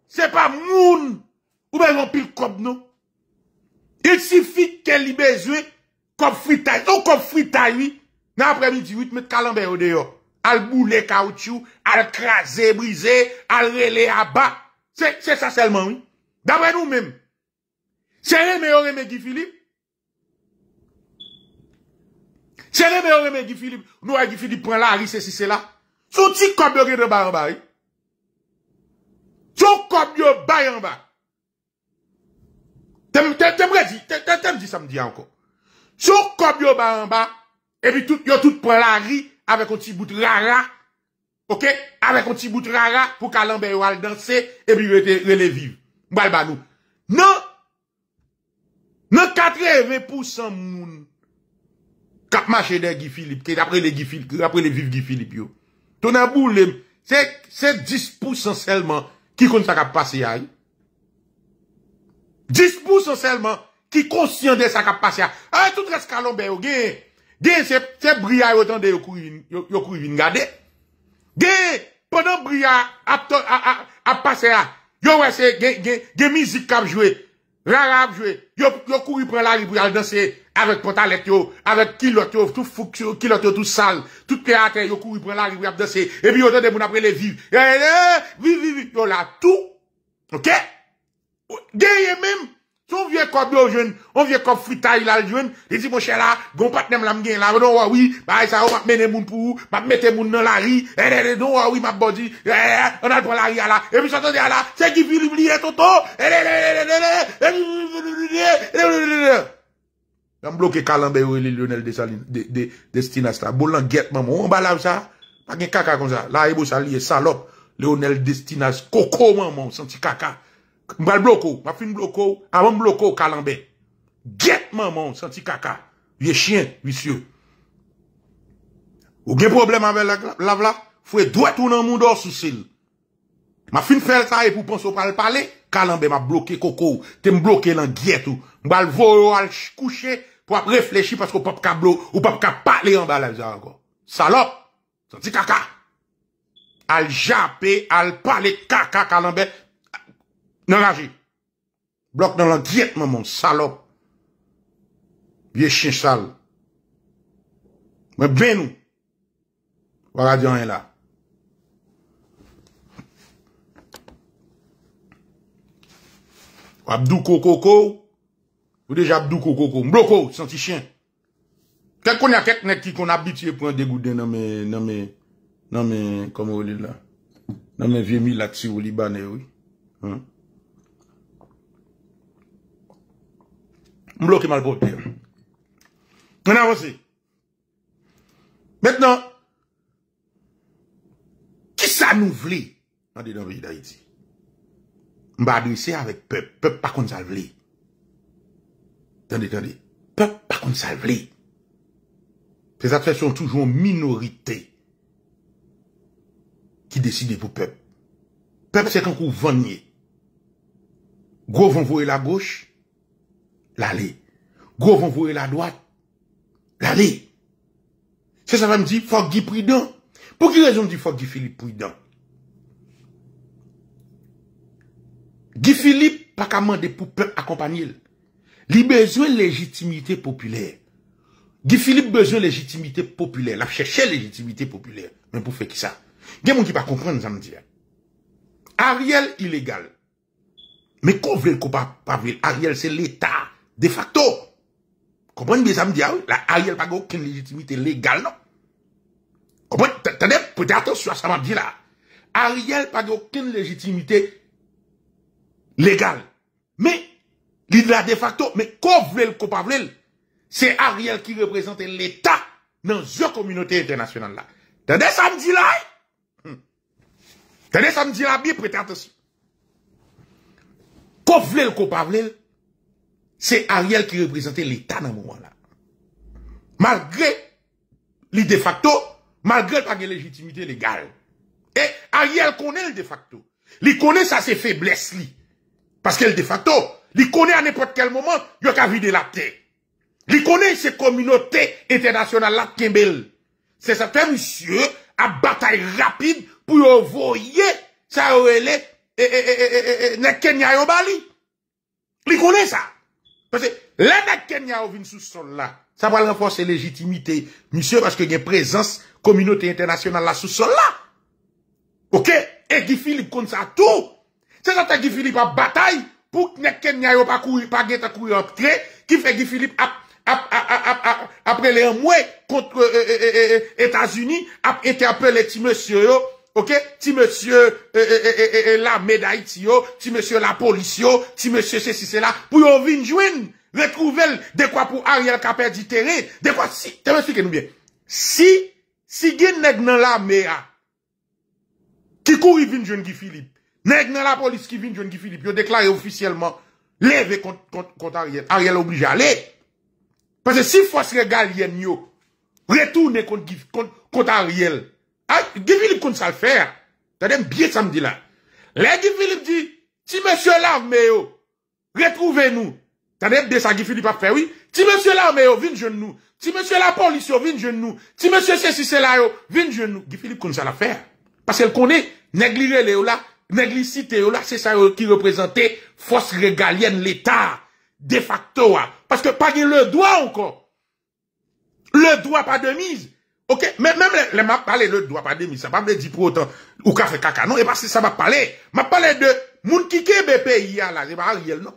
A: c'est pas moun ou besoin pile cob non. Il suffit qu'elle ait besoin comme fritaille, ou comme fritaille, oui. Dans l'après-midi, 8 mettre calambe yo dehors al boule caoutchouc, al craser, briser, al relé à bas. C'est ça seulement, oui. D'après nous-mêmes. C'est le meilleur remède Guy Philippe. C'est le meilleur remède Guy Philippe. Nous, Guy Philippe prend la, c'est si c'est là. Son comme cop de de bas en bas, Son cop de bas en bas. T'aimerais dire, t'aimerais dire dit encore. Son cop de bas en bas, et puis tout, yo tout prend la riz, avè kon ti bout rara, ok, avè kon ti bout rara, pou kalon bè yo al dansè, e pi wè te wè lè viv. Mbè al banou. Non, non katre vè pousan moun, kap mache dè gifilip, kè d'apre lè gifilip, d'apre lè viv gifilip yo. Ton abou lèm, se, se dispousan selman, ki kon sa kap pasyay. Dispousan selman, ki konsyen de sa kap pasyay. Avè tout res kalon bè yo, gè. De se briya yotande yon kou yon vin gade. De, podan briya ap pase a, yon wese gen mizik ap jwe, rar ap jwe, yon kou yon pren la ribi ap danse, avet potalet yo, avet kilot yo, tout fou, kilot yo, tout sal, tout teater, yon kou yon pren la ribi ap danse, epi yon tante moun ap prele viv. Eh, eh, yon la tou, ok? De yon menm, Toun vie kwa bi ou jwen, on vie kwa frita ilal jwen, lisi mou chela, goun pat nem lam gen la, mè non wawii, ba a yi sa wap mène moun pou, mè mète moun nan la ri, e de de don wawii mabodi, e e e, an al pou la ri ala, e mi satan de ala, se gifi libli e toto, e de de de de de, e de de de de de de de, yon blok e kalanbe yon le Leonel Destinaz ta, bon lan get maman, ou mbalam sa, ak e kaka kon sa, la e bou sali e salop, Leonel Destinaz koko maman, ou santi Mbal blokou, ma fin blokou, avan blokou kalanbe. Gyet maman, santi kaka. Ye chyen, yusyo. Ou gen problem avan la vla, fwe dwetoun an moun do sisi. Ma fin fel sa e pou ponso pa al pale, kalanbe ma bloké kokou. Te mbloké lan gyetou. Mbal vlo al kouche pou ap reflechi pasko papka pale an bala. Salop, santi kaka. Al jape, al pale kaka kalanbe. Nan laji. Blok nan lank yetman, moun salop. Vie chen sal. Mwen ben nou. Wala diyan en la. Wabdou kokoko. Ou deja wabdou kokoko. Mbloko, santi chen. Kèk kon ya kèk net ki kon abitye pou an degou den nan men... Nan men... Nan men... Kame olè la. Nan men vie mi laksi ou libanè ou. Hè? Mblok e mal bote. Mwen avansi. Metnen. Ki sa nou vle? Mba di dan vye da iti. Mba di se avèk pep. Pep pa kon sa vle. Tendi, tendi. Pep pa kon sa vle. Se sa tre son toujou minorite. Ki deside pou pep. Pep se kan kou vanye. Gou vwen vwe la goshe. l'aller. Gros vont la droite, l'aller. C'est ça va me dire, faut Guy prudent. Pour quelle raison dit, faut Guy Philippe prudent? Guy Philippe, pas qu'à demander pour peuple accompagner. Il besoin légitimité populaire. Guy Philippe besoin de légitimité populaire. La cherché légitimité populaire. Mais pour faire qui ça? y qui ne pas comprendre ça me dit. Hein. Ariel illégal. Mais qu'on veut qu'on pas Ariel c'est l'État de facto. Comprenez bien ça me ah la Ariel n'a aucune légitimité légale, non? Comprenez? peut prêtez attention à ça m'a dit là. Ariel n'a aucune légitimité légale. Mais, l'idée là de facto, mais qu'on voulez le coupable, c'est Ariel qui représente l'État dans une communauté internationale là. t'as ça me dit là? Hein? Hum. t'as ça me dit là bien, prêtez attention. Qu'on voulez le coupable c'est Ariel qui représentait l'État dans moment-là. Malgré le de facto, malgré pas légitimité légale. Et Ariel connaît le de facto. Il connaît ça, ses faiblesses. Li. Parce qu'elle de facto, il connaît à n'importe quel moment, il a vider la terre. Il connaît ses communautés internationales là, C'est certains monsieur à bataille rapide pour envoyer ça, au et, Kenya Bali. Il connaît ça. Parce que là, dans Kenya, vient sous sol là. Ça va renforcer légitimité, monsieur, parce que y a une présence communauté internationale là sous sol là. Ok? Et Guy Philippe compte ça tout. C'est ça que Guy Philippe a bataille pour que Kenya pas couru, pas guet à en qui fait Guy Philippe après les mois contre euh, euh, euh, États-Unis, a interpellé monsieur OK ti monsieur eh, eh, eh, la médaille yo ti monsieur la police yo ti monsieur ceci cela pour yo vinn jouer, retrouver de quoi pour Ariel qui a perdu terrain de quoi si tu me nous bien si si gen nèg nan l'armée a qui il vinn joine ki Philippe nèg nan la police qui vinn joine ki Philippe yo déclare officiellement lever contre contre Ariel oblige obligé aller parce que si force régalienne yo retourner contre contre Ariel Guy Philippe qu'on ça le faire. T'as même bien samedi là. Là, Guy Philippe dit, si monsieur l'arméo, retrouvez-nous. T'as même bien ça, Guy Philippe a fait, oui. Si monsieur l'arméo, venez je nous. Si monsieur la police, venez je nous. Si monsieur ceci, cela, venez je nous. Guy Philippe qu'on ça fait. faire. Parce qu'elle connaît, négliger les là, les là, c'est ça qui représentait force régalienne, l'État, de facto. Hein. Parce que pas le droit encore. Le droit pas de mise. Ok, mais même les, m'a parlé de droit pas demi, ça pas me dire pour autant ou qu'a fait caca non et parce que ça m'a parlé, m'a parlé de moun qui ke à là, c'est pas Ariel non.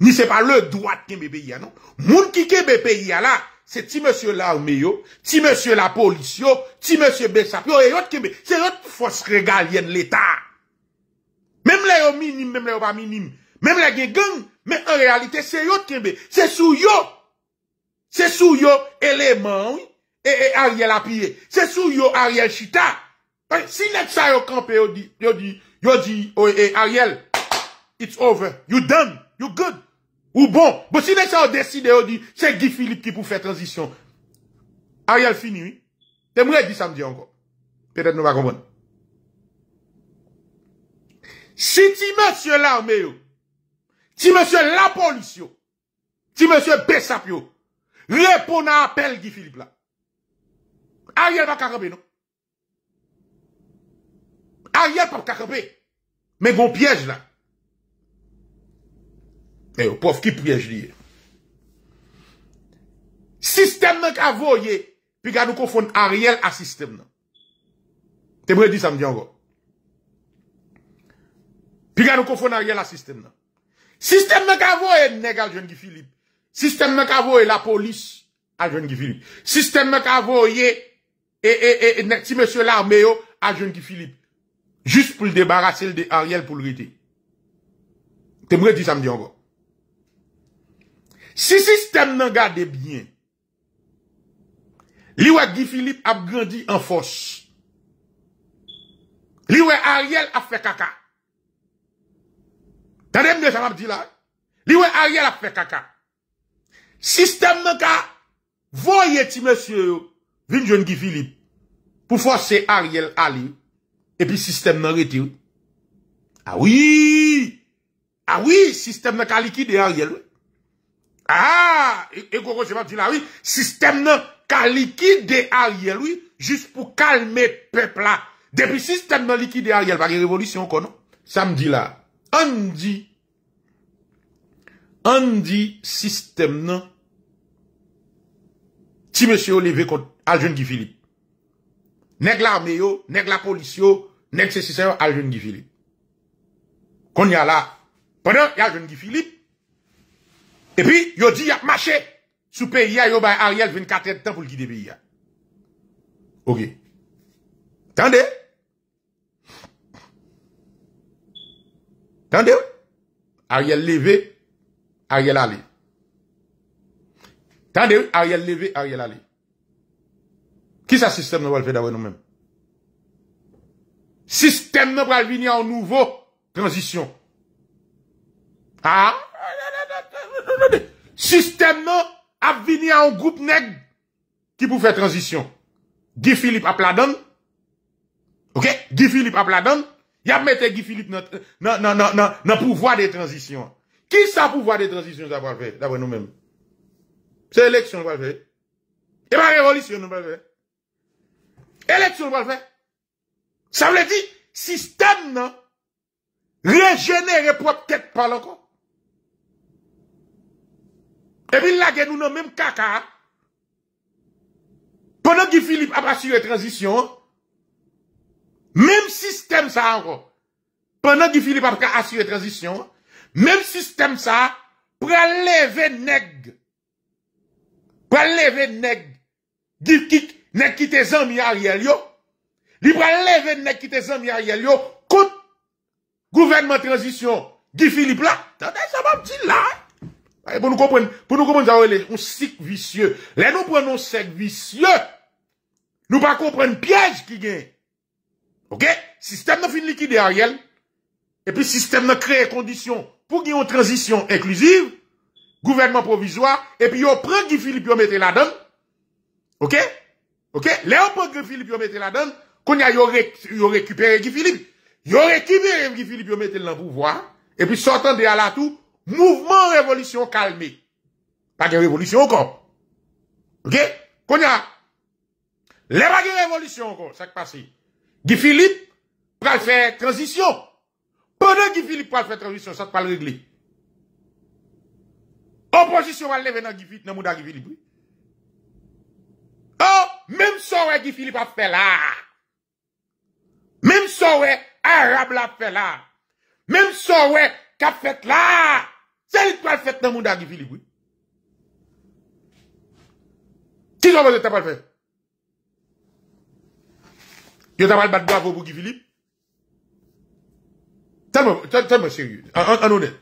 A: Ni c'est pas le droit qui a non. Moun qui ke à là, c'est ti monsieur l'armée yo, ti monsieur la police yo, ti monsieur Bessap yo et c'est autre force régalienne l'état. Même les yo même les pas même les gangs, mais en réalité c'est autre qui c'est sous yo. C'est sous yo élément oui et, Ariel a pillé. C'est sous yo Ariel Chita. Si net ça yo campé, yo dit, yo dit, yo dit, oh, Ariel, it's over. You done. You good. Ou bon. Bon, si net ça yo décide, yo dit, c'est Guy Philippe qui pour faire transition. Ariel fini, oui. T'es dire dit samedi encore. Peut-être nous va comprendre. Si ti monsieur l'armée yo, ti monsieur la police yo, ti monsieur Bessapio, yo, répond à appel Guy Philippe là. Ariel va carabé, non? Ariel pas carabé. Mais bon piège là. Et au prof qui piège lié. Système n'a qu'à puis nous Ariel à système là. T'es prêt dit encore. Puis qu'à nous confondre Ariel à système Système n'a qu'à n'égal jeune Guy Philippe. Système n'a qu'à la police à John Guy Philippe. Système n'a qu'à et, et, et, si monsieur l'armée, a jeune qui Philippe. Juste pour le débarrasser de Ariel pour le riter. tu me dit encore. Si système n'en garde bien, li Guy Philippe a grandi en force. Li Ariel a fait caca. Tandem bien ça dit là. Li Ariel a fait caca. Système n'en garde, voyez monsieur, vin Jeune Guy Philippe, pour forcer Ariel Ali, puis système nan reti Ah oui, ah oui, système nan ka liquide Ariel oui. Ah, Et koko je m'en dis là oui, Système nan ka liquide Ariel oui, Juste pour calmer peuple peuple Depuis système nan liquide Ariel, va y revolisyon une révolution là, on dit, on système sistem nan, ti monsieur Olivier Aljoun Guy Philippe. Nèg l'armée yo, nèg la police yo, nèg ceci ça Aljoun Guy Philippe. il y a là pendant y a Guy Philippe et puis yo dit y a marché sous pays yo bay Ariel 24 heures de temps pour guider pays OK. Attendez. Attendez. Ariel levé, Ariel allé. Attendez, Ariel levé, Ariel allé. Qui ça système nous va faire d'abord nous-mêmes? Système nous va venir en nouveau transition. Ah? Système nous va venir en groupe nègre qui pour faire transition. Guy Philippe à plat Ok? Guy Philippe à plat Il a mis Guy Philippe dans, le pouvoir de transition. Qui ça pouvoir de transition va faire d'abord nous-mêmes? C'est l'élection nous va faire. Et pas révolution nous va faire élection va le faire. Ça veut dire, système, non, régénérer propre tête par encore. Et puis, là, nous, avons même caca. Pendant que Philippe a assuré la transition, même système, ça, encore. Pendant que Philippe a assuré la transition, même système, ça, pour lever nègre. Pour lever nègre. Qui, ne qui tes Arielio. Ariel yo, li pral lever ne quitte tes amis Ariel yo gouvernement transition Guy Philippe là. dit hein. là. Pour nous comprendre, pour nous comprendre, un cycle vicieux. Là, nous prenons un cycle vicieux. Nous pas comprendre piège qui gagne. OK? Système n'a fin liquide Ariel. Et puis, système n'a créé conditions pour qu'il y ait une transition inclusive, gouvernement provisoire, et puis, on prend Guy Philippe, on mette la dedans OK? Ok? Les on que Philippe, yo mette la donne, qu'on y a, yo, récupéré Guy Philippe. Yo récupéré Guy Philippe, yo mette dans le pouvoir. Et puis, sortant de là tout, mouvement révolution calmé. Pas de révolution encore. Ok? Qu'on y a, les pas de révolution encore, ça qui passe. Guy Philippe, va faire transition. Pendant Guy Philippe va faire transition, ça va le régler. Opposition va lever dans Guy Philippe, dans Guy Philippe. Oh, même ça ouais Guy Philippe a fait là. Même ça ouais Arabe l'a fait là. Même ça ouais qu'a fait là. C'est toi qui fait dans le monde à Guy Philippe. Oui? Qui de les pas fait? Yo t'a pas bat bravo pour Guy Philippe. Tellement, tellement sérieux. En, honnête.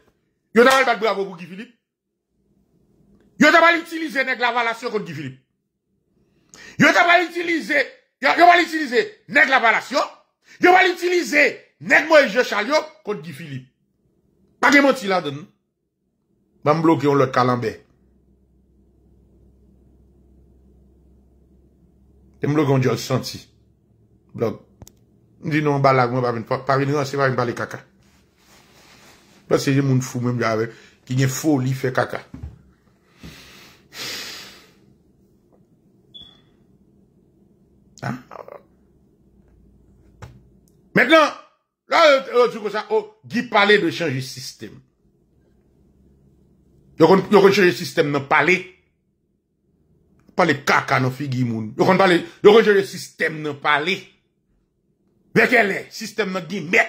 A: Yo t'a pas battre bravo pour Guy Philippe. Yo t'a pas utilisé nèg la valation contre Guy Philippe. Yo ta pa l'utilize Yo pa l'utilize nek l'aparasyon Yo pa l'utilize nek mwen je chal yo Kote ki Filip Pake mwen ti la den Ban blok yon lè kalambe E mblok yon diyo santi Blok Di nou mbalag mwen pa ven pa ven Se mbali kaka Mwen se jen moun fou mwen jave Ki nye foli fe kaka Hein? Maintenant, là, euh, euh, tu vois ça, oh, Guy parlait de changer le système. Yo kon, yo changer le système nan palais. parler caca non figi moun. Y'a parler, yo kon changer le système le palais. Mais quel est système nan mais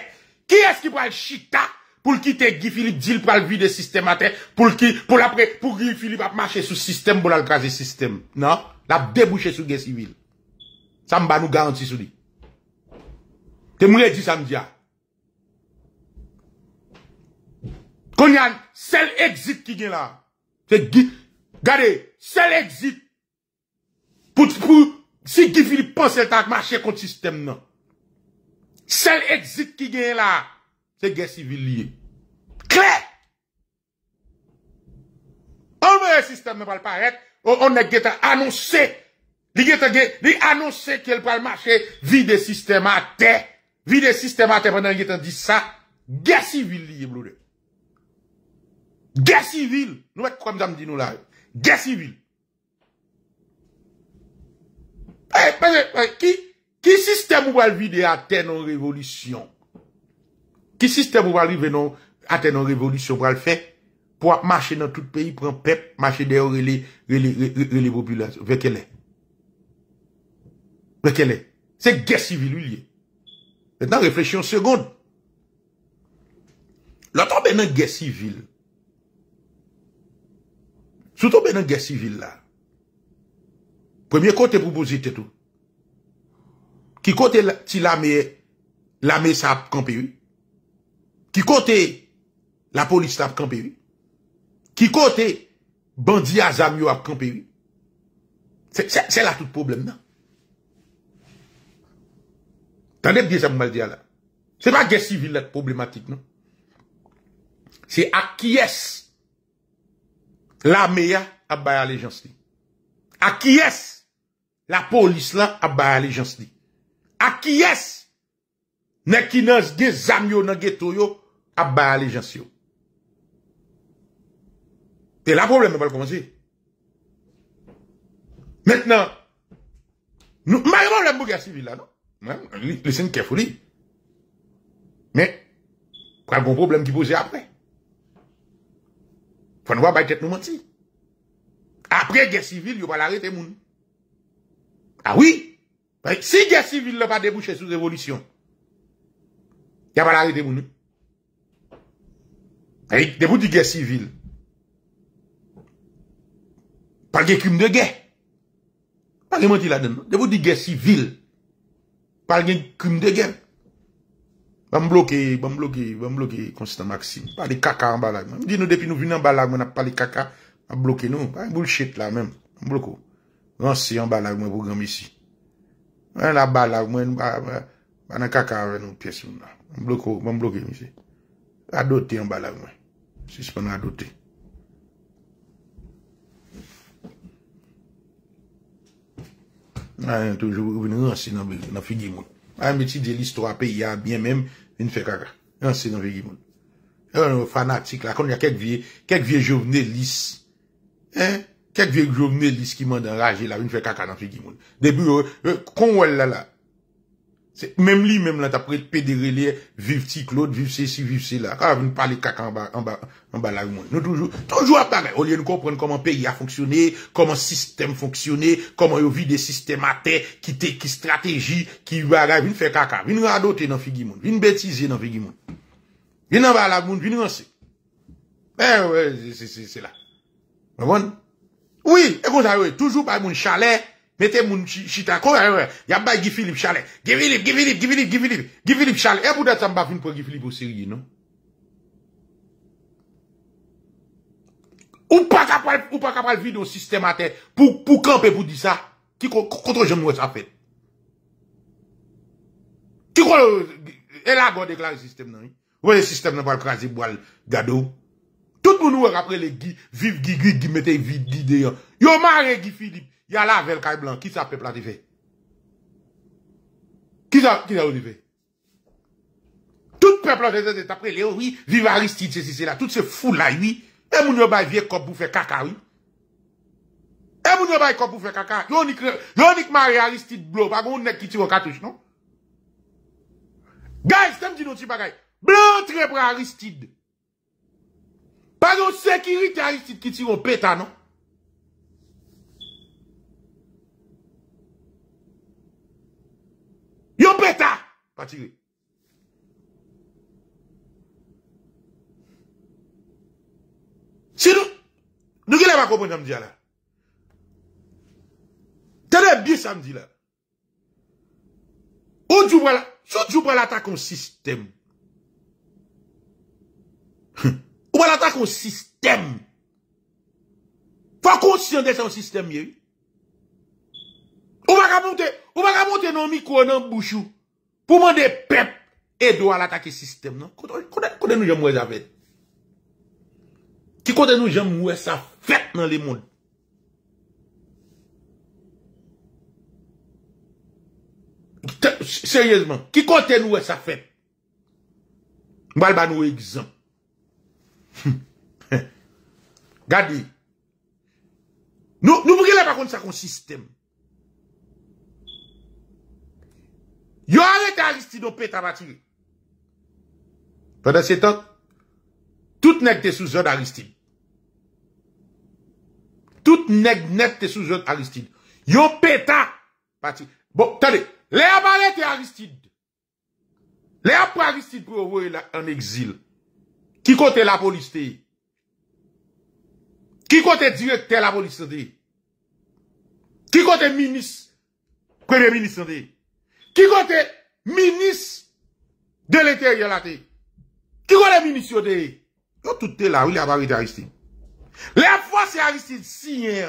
A: Qui est-ce qui parle chita? Pour quitter Guy Philippe, dit pour le vide système à terre, pour qui, pour l'après, pour Guy Philippe a marcher sous système, pour le système. Non? La déboucher sous guerre civile. Sa mba nou garanti sou li. Te mre di sa mdia. Konyan, sel exit ki gen la. Se git, gade, sel exit. Pout pou, si git fili panse lta ak mache konti sistem nan. Sel exit ki gen la, se gen sivil liye. Klet! On me e sistem nan pal pa et, ou on ne get anonsé Li anonsè kel pal mache vide sistèm a te vide sistèm a te pandan li getan di sa ge sivil li ye blou de Ge sivil Nou wet kwa mdam di nou la Ge sivil eh, eh, Ki sistèm ou val vide a te non revolisyon Ki sistèm ou val vide a te non revolisyon val fe pou ap mache nan tout peyi pou an pep mache deyo rele rele populasyon, vekele Mwen kene, se gè sivil liye. Mwen nan reflechyon, segonde, lato bè nan gè sivil. Souto bè nan gè sivil la, premye kote proposite tout. Ki kote si la me la me sa ap kampe yu, ki kote la polis sa ap kampe yu, ki kote bandi a zami yo ap kampe yu, se la tout problem nan. Taneb diye sa mou mal diya la. Se pa gen sivil la problematik nou. Se akiyes la meya a bayan le jansi. Akiyes la polis la a bayan le jansi. Akiyes nekinez gen zamyon a getoyo a bayan le jansi yo. E la probleme pal komansi. Mètnen nou mayon lem mou gen sivil la nou. Mwen lisen kefoli. Me, kwa l bon problem ki pose apre? Fon wap bay tet nou manti? Apre, ge sivil yo palare te moun. Ah a wii, si ge sivil lop ap debouche sou devolution, ya palare te moun. A wii, debou di ge sivil. Pal ge kum de ge. Pal ge manti la den. Debou di ge sivil. Pal gen krim de gen. Ban bloke, ban bloke, ban bloke Konstantin Maksim. Pal de kaka an balagman. Di nou depi nou vini an balagman ap pal de kaka. An bloke nou. An bullshit la men. An bloke ou. Ransi an balagman pou gami si. An la balagman. Ban an kaka an vè nou piyes moun la. An bloke ou. Ban bloke mwen si. Adote an balagman. Si sepan an adote. A ah, yon toujou, ou vene nou ansi nan figi moun. A ah, yon meti de lis tro apè, ya, byen men, vin fè kaka. Ansi nan figi moun. E yon fanatik la, kon yon kèk vie, kèk vie jovne lis, e, kèk vie jovne lis ki man dan raje la, vin fè kaka nan figi moun. Debi yo, euh, euh, kon wèl la la, Mèm li, mèm lan, ta pou et pedere li, viv ti klot, viv se si, viv se la. A, vin pa li kaka an ba la yon moun. Toujou apare, olye nou kompren koman peyi a fonksyone, koman sistem fonksyone, koman yo vi de sistemate ki te, ki strategi, ki yu bagay, vin fe kaka, vin rado te nan figi moun, vin betize nan figi moun. Vin an ba la moun, vin ronse. Eh, wè, se la. Mè moun? Oui, ekon sa yo, toujou pa yon moun chalet, Mette moun chita. Kou yon yon. Yab bay Gifilip chale. Gifilip. Gifilip. Gifilip. Gifilip. Gifilip chale. E mou datan bafin pou Gifilip ou siri yon. Ou pa kapal vide ou sistem a te. Pou kanpe pou di sa. Ki kon konton jen mou es apet. Ki kon. E la gwen dekla yon sistem nan yon. Yon sistem nan wal krasi. Wal gado. Tout moun ou apre le. Vivi. Vivi. Vivi. Vivi. Vivi. Vivi. Vivi. Vivi. Vivi. Vivi. Il y a là la un blanc. Qui ça peuple a fait? Qui ça, qui ça a fait? Tout peuple a fait, c'est après Léo, oui, vive Aristide, c'est c'est là. Tout ce fou là, oui. Et mon yoba vieux cop pour faire caca, oui. Et mon yoba cop pour faire caca. Yonick, Yonick Aristide Blo, pas qu'on qui tire au cartouche, non? Guys, t'aimes dit non tu bagay. Blanc très pour Aristide. Pas de sécurité Aristide qui tire au pétan, non? Yon peta, pati gri. Si nou, nou gile makopon janm diya la. Tene biyous janm di la. Ou djou wala, sou djou wala ta kon sistem. *laughs* Ou wala ta kon sistem. Fa konsyon de san sistem yewi. Ou baka monte nan miko nan bouchou pou mande pep edo alatake sistem nan? Kote nou jem mwese a fèt? Ki kote nou jem mwese a fèt nan le moun? Seryezman, ki kote nou wese a fèt? Mbal ba nou egzan. *laughs* Gadi, nou mwge la pa konti sa kon sistem. Yo ane te Aristide ou peta batire. Fadansi etan, tout nek te souzon Aristide. Tout nek nek te souzon Aristide. Yo peta batire. Bon, tande, le ap ane te Aristide. Le ap ou Aristide pou ouwe en exil. Ki kote la poliste. Ki kote diye te la poliste. Ki kote minis. Kwe de minis. Ki kote de minis. Ki kote, minis de lete yon la te. Ki kote, minis yon deye. Yo toute la, wile avari de Aristide. Le ap fwase Aristide siye.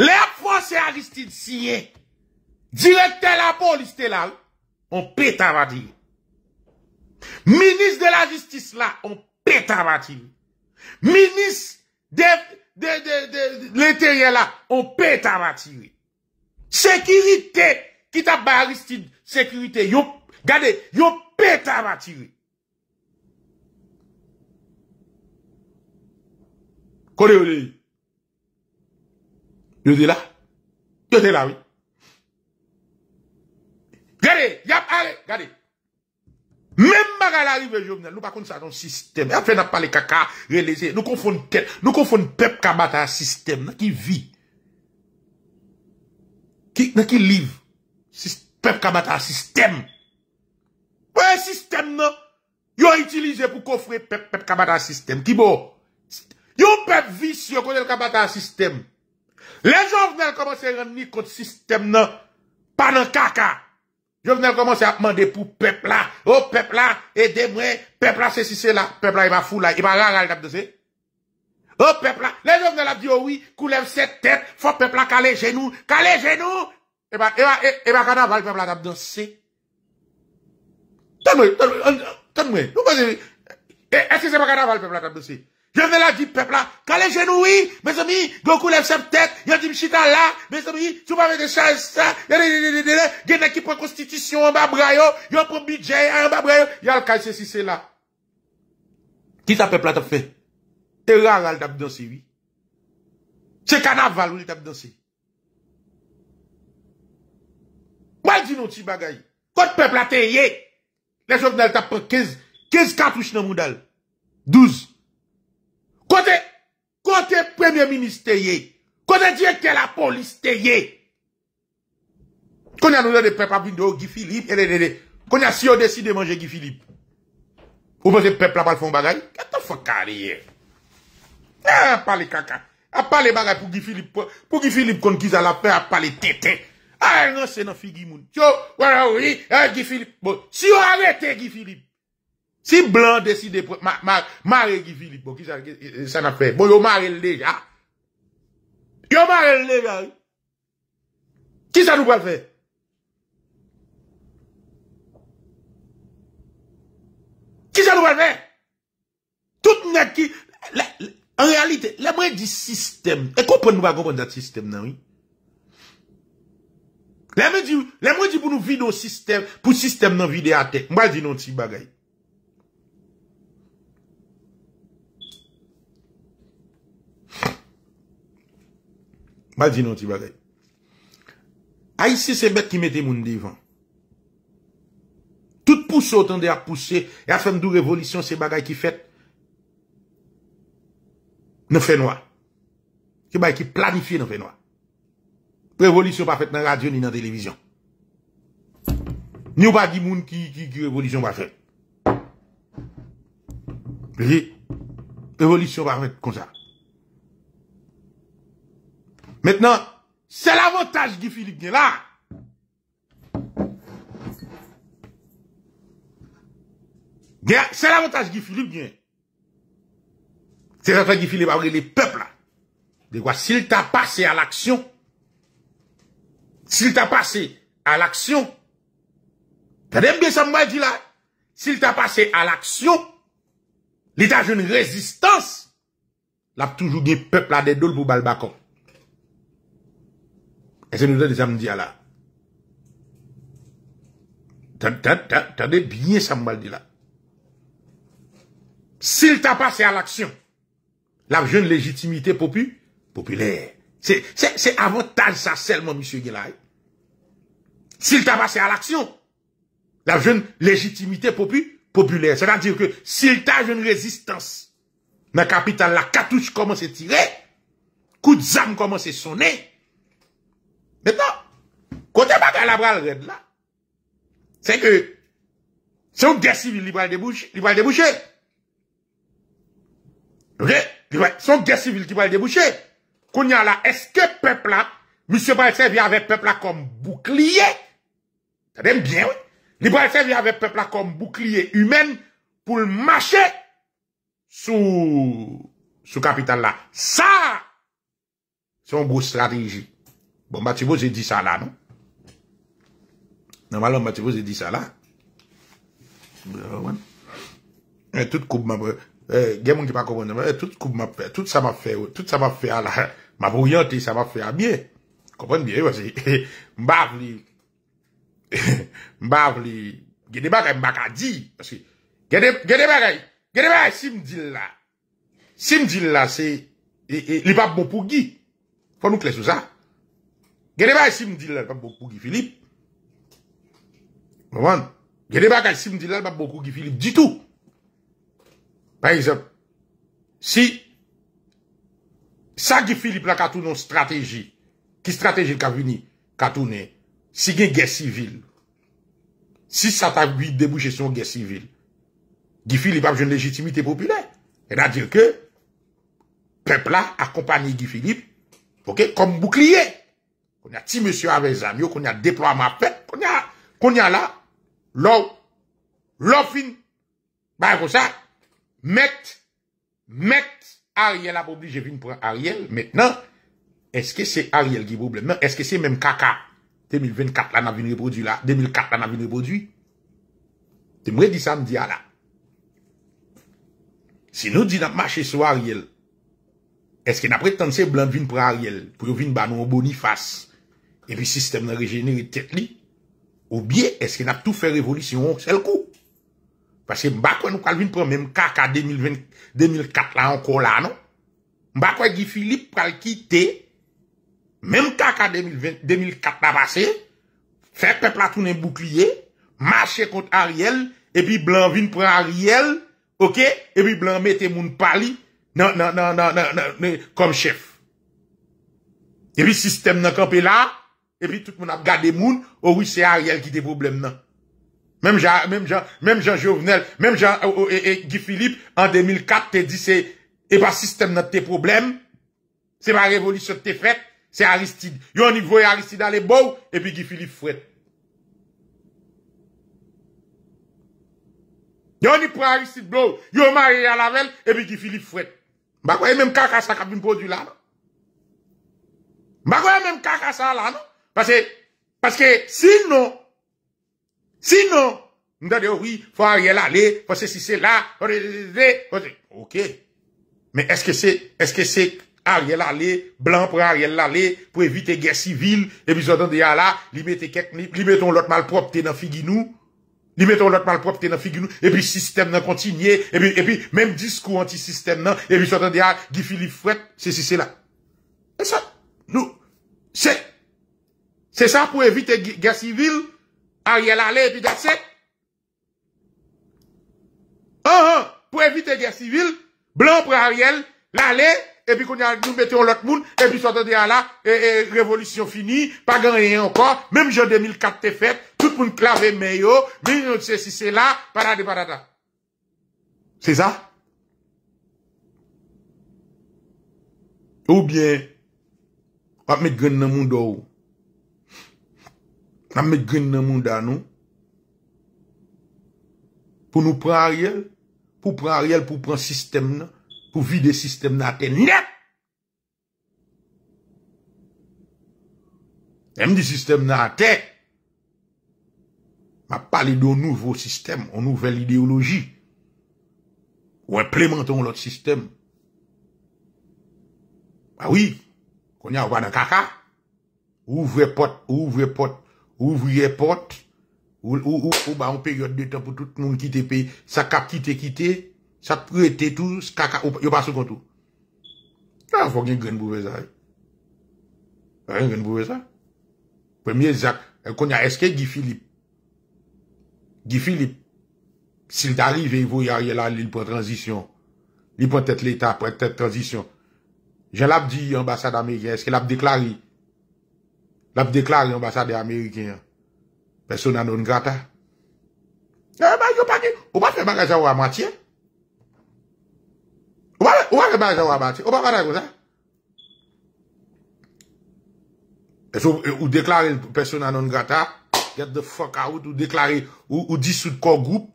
A: Le ap fwase Aristide siye. Di le tel apoliste la, wile ap peta vati. Minis de la justis la, wile ap peta vati. Minis de lete yon la, wile ap peta vati. Sécurité qui t'a Aristide, sécurité, yo, gade, yo pète à tirer. Kole yo dit Yo de Yo de là oui. Gade, yap, allez, gade. Même bagal arrive jovenel, nous pas contre ça dans le système. Après, n'a pas les caca, réalisé. Nous confondons tête, nous confondons peuple qui système, qui vit. Nè ki liv pep kamata al sistem? Mwen sistem nan yo itilize pou kofre pep pep kamata al sistem. Ki bo? Yo pep vis yo kote l kabata al sistem. Le jow venel komanse renni kote sistem nan. Panan kaka. Jow venel komanse apman depou pep la. O oh, pep la edemwe pep la se si se la. Pep la e ma fou la. E ma rar e al dabdeze. Oh, peuple, les hommes de la dit, oui, coulèvent cette tête, faut peuple, caler genoux, caler genoux. Et bah, et bah, et bah, carnaval, va a dansé. Donne-moi, donne-moi, donne-moi. Eh, est-ce que c'est pas carnaval, peuple, à dansé? Je vais la dit peuple, là, calé genoux, oui, mes amis, beaucoup lève cette tête, il y a dit m'chita là, mes amis, tu vas des charges, ça, il y des des qui prend constitution en bas, brayo, il y a un budget en bas, brayo, il y a le cas, ici, c'est là. Qui ça, peuple, là, t'as fait? Se rar al tabidansi wi? Se kanaval ou li tabidansi? Waj di nou ti bagay? Kote pep la te ye? Le jok nan el tab pen 15, 15 katouche nan moun dal. 12. Kote, kote premier minister ye? Kote diye ke la polis te ye? Konya nou de pep abin do, Gifilip, elelele. Konya si yo desi de manje Gifilip? Ou mwen de pep la bal fon bagay? Kata fokari ye? A pale kaka. A pale bagay pou Gifilip. Pou Gifilip kon ki zalapen. A pale tete. A yon se nan figi moun. Yo, wara ou yi. A Gifilip. Bon, si yo arete Gifilip. Si blande, si depre. Mare Gifilip. Bo, ki zalapen. San apre. Bo, yo mare leja. Yo mare leja. Ki zaloupan fe? Ki zaloupan fe? Tout net ki... En realite, lè mwen di sistem. E kompon nou va kompon dat sistem nan wè? Lè mwen di pou nou vide ou sistem, pou sistem nan vide ate. Mwen di nou ti bagay. Mwen di nou ti bagay. A yisi se mèt ki mette moun divan. Tout pousse otan de a pousse e a fèm dou revolisyon se bagay ki fèt. Nou fè nou a. Ki bay ki planifiye nou fè nou a. Prevolisyon pa fèt nan radyon ni nan televizyon. Ni ou pa di moun ki revolisyon pa fèt. Prevolisyon pa fèt konja. Mètnen, se la votaj ki Filip gen la, gen se la votaj ki Filip gen, C'est ça qui Philippe a les peuples. De quoi? S'il t'a passé à l'action, s'il t'a passé à l'action, t'as bien ça m'a dit là, s'il t'a passé à l'action, l'état une résistance, l'a toujours des peuples à des doules pour balbacon. Et c'est nous ça des dit là. T'as bien ça m'a dit là. S'il t'a passé à l'action, la jeune légitimité popu, populaire. C'est avantage ça seulement, monsieur Guélay. S'il t'a passé à l'action, la jeune légitimité popu, populaire. C'est-à-dire que s'il t'a une résistance, dans la capitale, la cartouche commence à tirer, coup de zame commence à sonner. Maintenant, côté la bral red là, c'est que, c'est un guerre civile, il va déboucher. Ok? Son gè civil ki pa el debouchè. Kounyan la, eske pepla, M. Balsè vi avè pepla kom boukliye. Sa deme bien, wè. Li Balsè vi avè pepla kom boukliye humèn pou l'machè sou sou kapital la. Sa! Son bou strategi. Bon, ma ti vo jè di sa la, nou. Nan malon, ma ti vo jè di sa la. E tout koup ma breu. Eh, gè moun di pa komon nan mè, eh, tout sa ma fè ou, tout sa ma fè ala, mabouyante sa ma fè a bie. Kompon biye wase, mbav li, mbav li, gè de bagay mbaka di, wase. Gè de bagay, gè de bagay sim di la, sim di la se, li pa bopu gi, fon nou kles ou sa. Gè de bagay sim di la li pa bopu gi Filip. Mwaman, gè de bagay sim di la li pa bopu gi Filip di tou. Par exemple, si sa Gifilip la katoun nou strategi, ki strategi l ka vini katounen, si gen gen sivil, si satan bi debouche son gen sivil, Gifilip ap joun legitimite popule, en a dir ke, pepla akompani Gifilip, ok, kom boukliye, kon ya ti monsyon avè zamyo, kon ya deplouanman pep, kon ya la, lò, lò fin, bay kousa, Mèt, mèt, Ariel apoblige vin pou Ariel, mèt nan, eske se Ariel givou blè mè, eske se mèm kaka, 2024 la nan vin repodu la, 2004 la nan vin repodu, te mwè disan diya la. Se nou di nan mache sou Ariel, eske nan pretanse blan vin pou Ariel, pou yo vin banon ou bonifas, e vi sistem nan regenere tet li, ou bie eske nan tou fè revolisyon, ou sel kou. Pase mbakwa nou kal vin pou mwen kaka 2004 la anko la non. Mbakwa gi Filip pral kite. Mwen kaka 2004 la pase. Fek pe platounen boukliye. Mache kont Ariel. Epi blan vin pou Ariel. Ok. Epi blan mette moun pali. Nan nan nan nan nan nan. Kom chef. Epi sistem nan kampe la. Epi tout mwen ap gade moun. Ou wise Ariel kite problem nan. Même Jean, même Jean, même Jean Jovenel, même Jean euh, euh, et, Guy Philippe, en 2004, t'es dit c'est, et eh pas ben, système dans tes problèmes. C'est pas révolution que t'es faite, c'est Aristide. y niveau Aristide aller beau, et puis Guy Philippe fouette. on y prend Aristide beau, yo, marié à la velle, et puis Guy Philippe fouette. Bah quoi, même caca ça qui produit là, non? Bah quoi, même caca ça là, non? Parce que, parce que sinon, Sinon, nous oui, faut Ariel aller, faut si c'est là, ok. Mais est-ce que c'est, est-ce que c'est Ariel aller, blanc pour Ariel aller, pour éviter guerre civile, et puis dire là, lui mettez quelques, li mettons l'autre malpropre dans figinou, li mettons l'autre malpropre dans figinou, et puis système nan continue, et puis, et puis, même discours anti-système et puis j'entends là, Guy Philippe c'est si c'est là. C'est ça, nous, c'est, c'est ça pour éviter guerre civile, Ariel ah, allait et puis that's ah, ah, Pour éviter guerre civile, blanc pour Ariel, l'aller, et puis qu'on nous mettons l'autre monde, et puis sortez à là, et, révolution finie, pas gagné encore, même jour 2004 t'es fait, tout le monde clavé mais non, mais c'est si c'est là, parade parada. C'est ça? Ou bien, on va mettre grand dans le monde nan me gwen nan moun dan nou, pou nou pran riyel, pou pran riyel, pou pran sistem nan, pou vide sistem nan ate, NET! M di sistem nan ate, ma pali do nouvo sistem, ou nouvel ideologi, ou implementon lout sistem, ba oui, konya wana kaka, ouvre pot, ouvre pot, Ou vye port, ou ba an peryote de tan pou tout moun ki te pe, sa kap ki te ki te, sa pru ete tou, yon pa sou kontou. A, fok gen gen boubeza. A, gen gen boubeza. Premye Zak, konya eske Gifilip. Gifilip, sil darive yon pou yon la li pou an transisyon. Li pou an tet l'Etat pou an tet transisyon. Je l ap di ambasade amege, eske l ap deklari. La pou deklare yon basade Amerikine Persona non gata Yon eh, pa yon pa gen Yon pa fwe bagay zawa matye Yon pa bagay zawa matye Yon pa bagay yon E sou e, ou deklare Persona non gata Get the fuck out Ou disout kogoup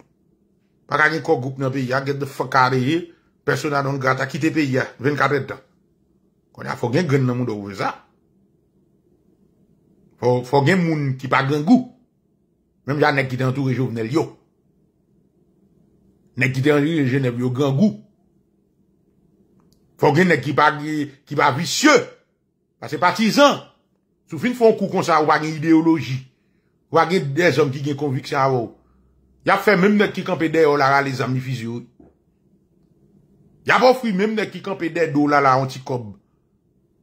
A: Paka yon kogoup nan piya Get the fuck out e Persona non gata kite piya Konya fwe gen gen nan moun do ouwe zap Fò gen moun ki pa gen gou. Mem jan nek ki te entoure jovenel yo. Nek ki te entoure jenep yo gen gou. Fò gen nek ki pa vicieux. Pase patizan. Sou fin fòn kou konsa wagen ideologi. Wagen dez om ki gen konviksyan wou. Yap fe menm nek ki kampe de yo oh la la les amni fizi wou. Yap wou fwi menm nek ki kampe de yo la la antikob.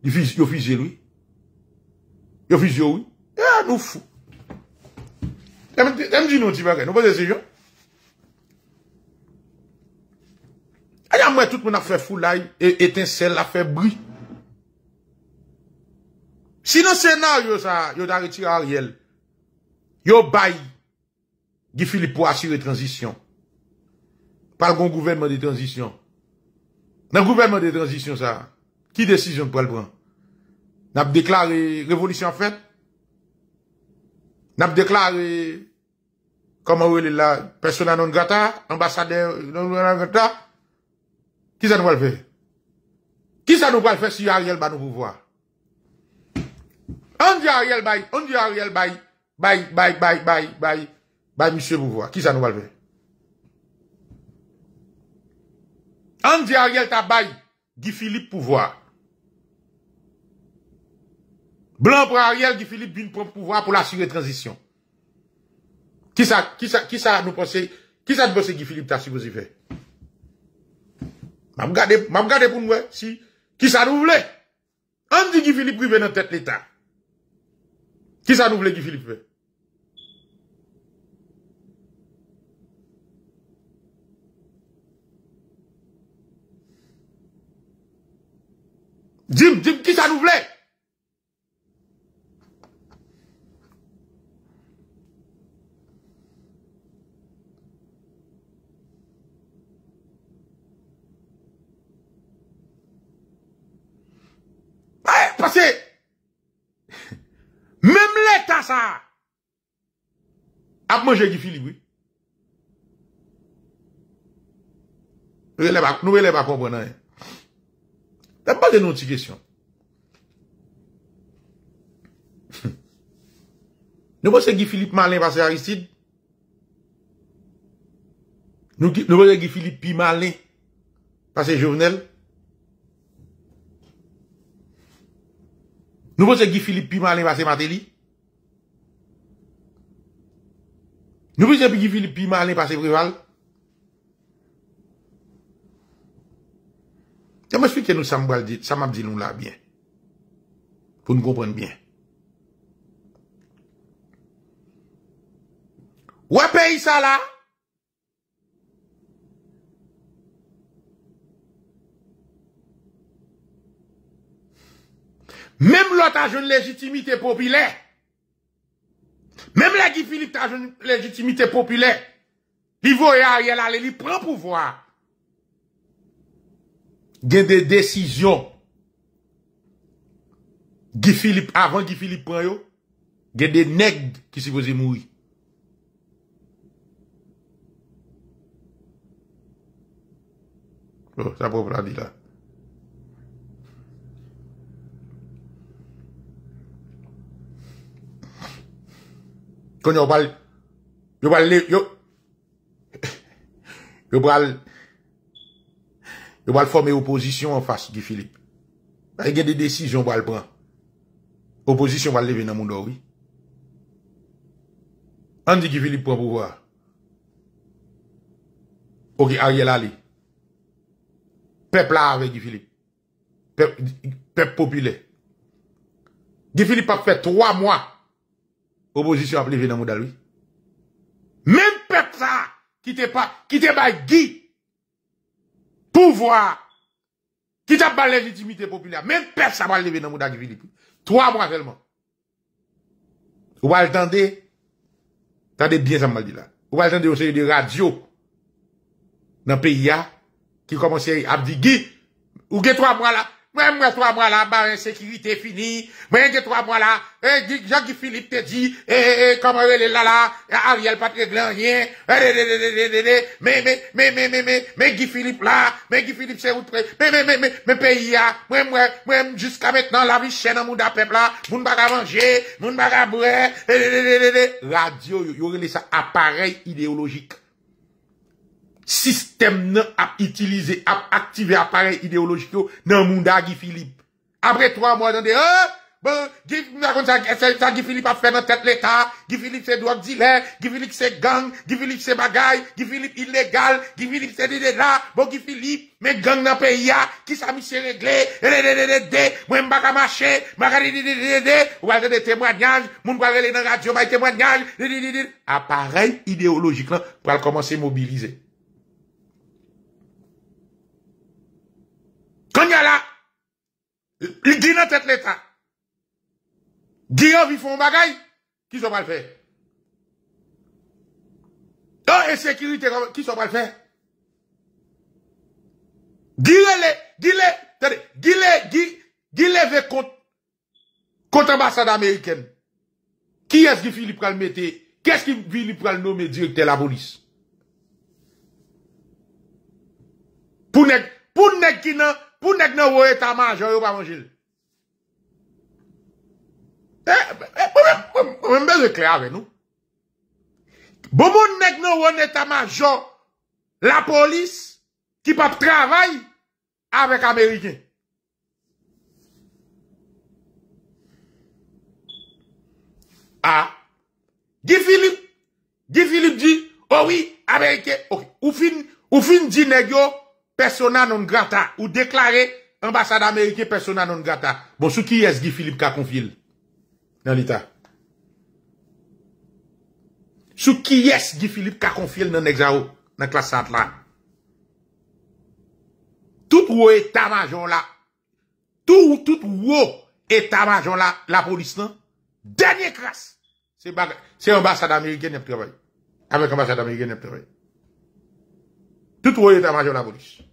A: Yo fizi woui. yo viz yowi, ya nou fou. Deme di nou ti vare, nou vode se yon. Aya mwen tout moun a fè fou la, e, eten sel la fè bri. Sinon senaryo sa, yo dariti a a riel, yo bay, gifili pou asire transisyon. Pal gon gouvenman de transisyon. Nan gouvenman de transisyon sa, ki desisyon pou al bran? N ap deklare revolutyon fèt? N ap deklare komo ou el la personanon gata? Ambassadeur non gata? Ki sa nou wale ve? Ki sa nou wale ve si Ariel ban nou vouvoa? An di Ariel bay, an di Ariel bay, bay, bay, bay, bay, bay, bay misye vouvoa? Ki sa nou wale ve? An di Ariel ta bay, di Filip pouvoa? Blanc pour Ariel, Guy Philippe, d'une propre pouvoir pour l'assurer transition. Qui ça, qui ça, qui ça nous pensait, qui ça nous Guy Philippe t'a supposé faire? M'a regarder m'a regardé pour nous, si, qui ça nous voulait? On dit Guy Philippe privé dans tête l'État. Qui ça nous voulait Guy Philippe Jim, Jim, qui ça nous voulait? Pase, mèm lè ta sa, ap mwen jè gifilib wè. Nou wè lè bak konp wè nan yè. Dèm pa lè nou ti kèsyon. Nou wè se gifilib malèn pase Aristide. Nou wè se gifilib pi malèn pase Jovenel. Nou pou se gifilip pi malen pa se mateli? Nou pou se gifilip pi malen pa se prival? Yama sou kwen nou samab zilou la bien? Pou nou kompren bien? Ou apay sa la? Ou apay sa la? Mem lò ta joun legitimite popile. Mem la Gifilip ta joun legitimite popile. Li voya yel ale li pren pouvoi. Gen de desisyon. Avant Gifilip pen yo. Gen de negd ki si vozi moui. Lò, oh, sa pou vla di la. Yo bal forme oposisyon an fasy Gifilip. A gen de desisyon bal pran. Oposisyon bal leve nan moun do ou. An di Gifilip pran pouwar. Ok, a gel ali. Pep la ave Gifilip. Pep popile. Gifilip ap fè 3 mwa. opposition a levé dans le monde Même peuple ça, qui te pas, qui te pas Guy, pouvoir, qui t'a pas légitimité populaire, même peuple ça va lever dans le monde Philippe. Trois mois seulement. Ou va attendre, attendez bien ça m'a dit là. Ou va attendre une série de radio dans le pays qui commençait à dire Guy, ou que trois mois là, Mwen trois mois là fini, mwen trois 3 là, guy Philippe te dit, eh, Ariel Patrick Mais Philippe là, mais Guy Philippe outre, Mais mais mais mais mais la vie baga moun radio yo, y sa système à utiliser, à activer appareil idéologique dans Mounda Guy Philippe. Après trois mois, on dit, ah, eh, bon, Guy, ça, eh, ça, Guy Philippe a fait dans tête l'État, Guy Philippe c'est de dire !»« Guy Philippe c'est gang, Guy Philippe c'est bagaille, Guy Philippe illégal, Guy Philippe c'est bon, Guy Philippe, mais gang dans le pays, ah, qui s'est mis c'est réglé, et eh, moi, m'a pas marché, pas des témoignages, pas aller dans la radio, témoignage, appareil idéologique, là, pour commencer mobiliser. Quand il y a là, il disent dans tête l'État. Guillaume, il faut un bagaille. Qui sont pas le faire? Oh, et sécurité, qui sont le faire? Dis-le, dis-le, dis-le, dis-le, contre, contre ambassade américaine. Qui est-ce qui Philippe pral mettre? Qu'est-ce qui Philippe pral nommer directeur de la police? Pour ne, pour ne qui n'a, pou nek nou wou etaman jò yo pa moun jil? E, e, e, mwen mbez e kli avè nou. Bou moun nek nou wou etaman jò la polis ki pap travay avèk Amerike. Ha? Gifilip, Gifilip di, owi, Amerike, ou fin, ou fin di negyo, Persona non grata ou deklare ambassade Amerike persona non grata. Bon, sou ki yes Gifilip Kakonfil nan lita? Sou ki yes Gifilip Kakonfil nan ekza ou nan klasant lan? Tout wou et avanjon la, tout wou tout wou et avanjon la la polis nan, denye kras, se ambassade Amerike nyem trebay. Awek ambassade Amerike nyem trebay. Tout wou et avanjon la polis nan.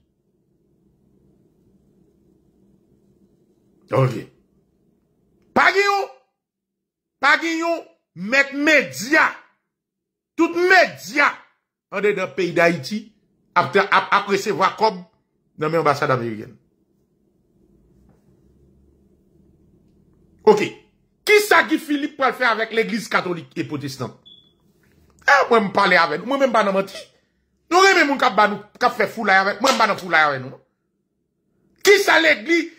A: Pagyo Pagyo Mek medya Tout medya An dey de peyi da iti Apre se wakob Nan men ambasade Amerigen Ok Ki sa ki Filip pou al fey avek L'eglis katolik epotistan eh, Mwen mwen pale avek Mwen mwen ban nan mati Mwen mwen ban nan fula avek non? Ki sa l'eglis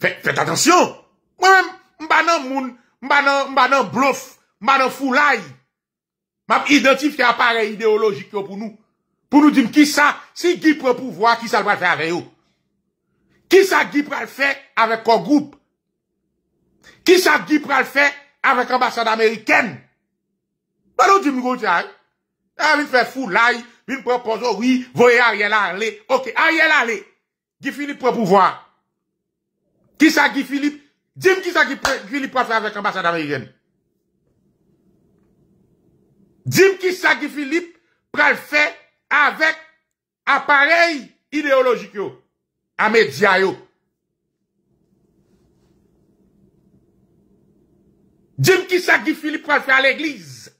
A: Fèk fèk fèk fèk fèk. Mwen mbanan moun, mbanan mbanan blouf, mbanan foulay. Mman identifik apare ideolojik yo pou nou. Pou nou dim ki sa, si gi pre pouvwa, ki sa lwa l fèk ave yo. Ki sa gi pre l fèk ave kongoub. Ki sa gi pre l fèk ave kambasyon ameriken. Bwano dim go tè a? A vi fèk foulay, vi mprepozo, oui, voye a riela anle. Ok, a riela anle. Di fini pre pouvwa. Qui s'agit qui Philippe dis qui ça qui Philippe passe avec l'ambassade américaine. Dis-moi qui s'agit qui Philippe le fait avec appareil idéologique yo, à média yo. Dis-moi qui s'agit qui Philippe pral fait à l'église.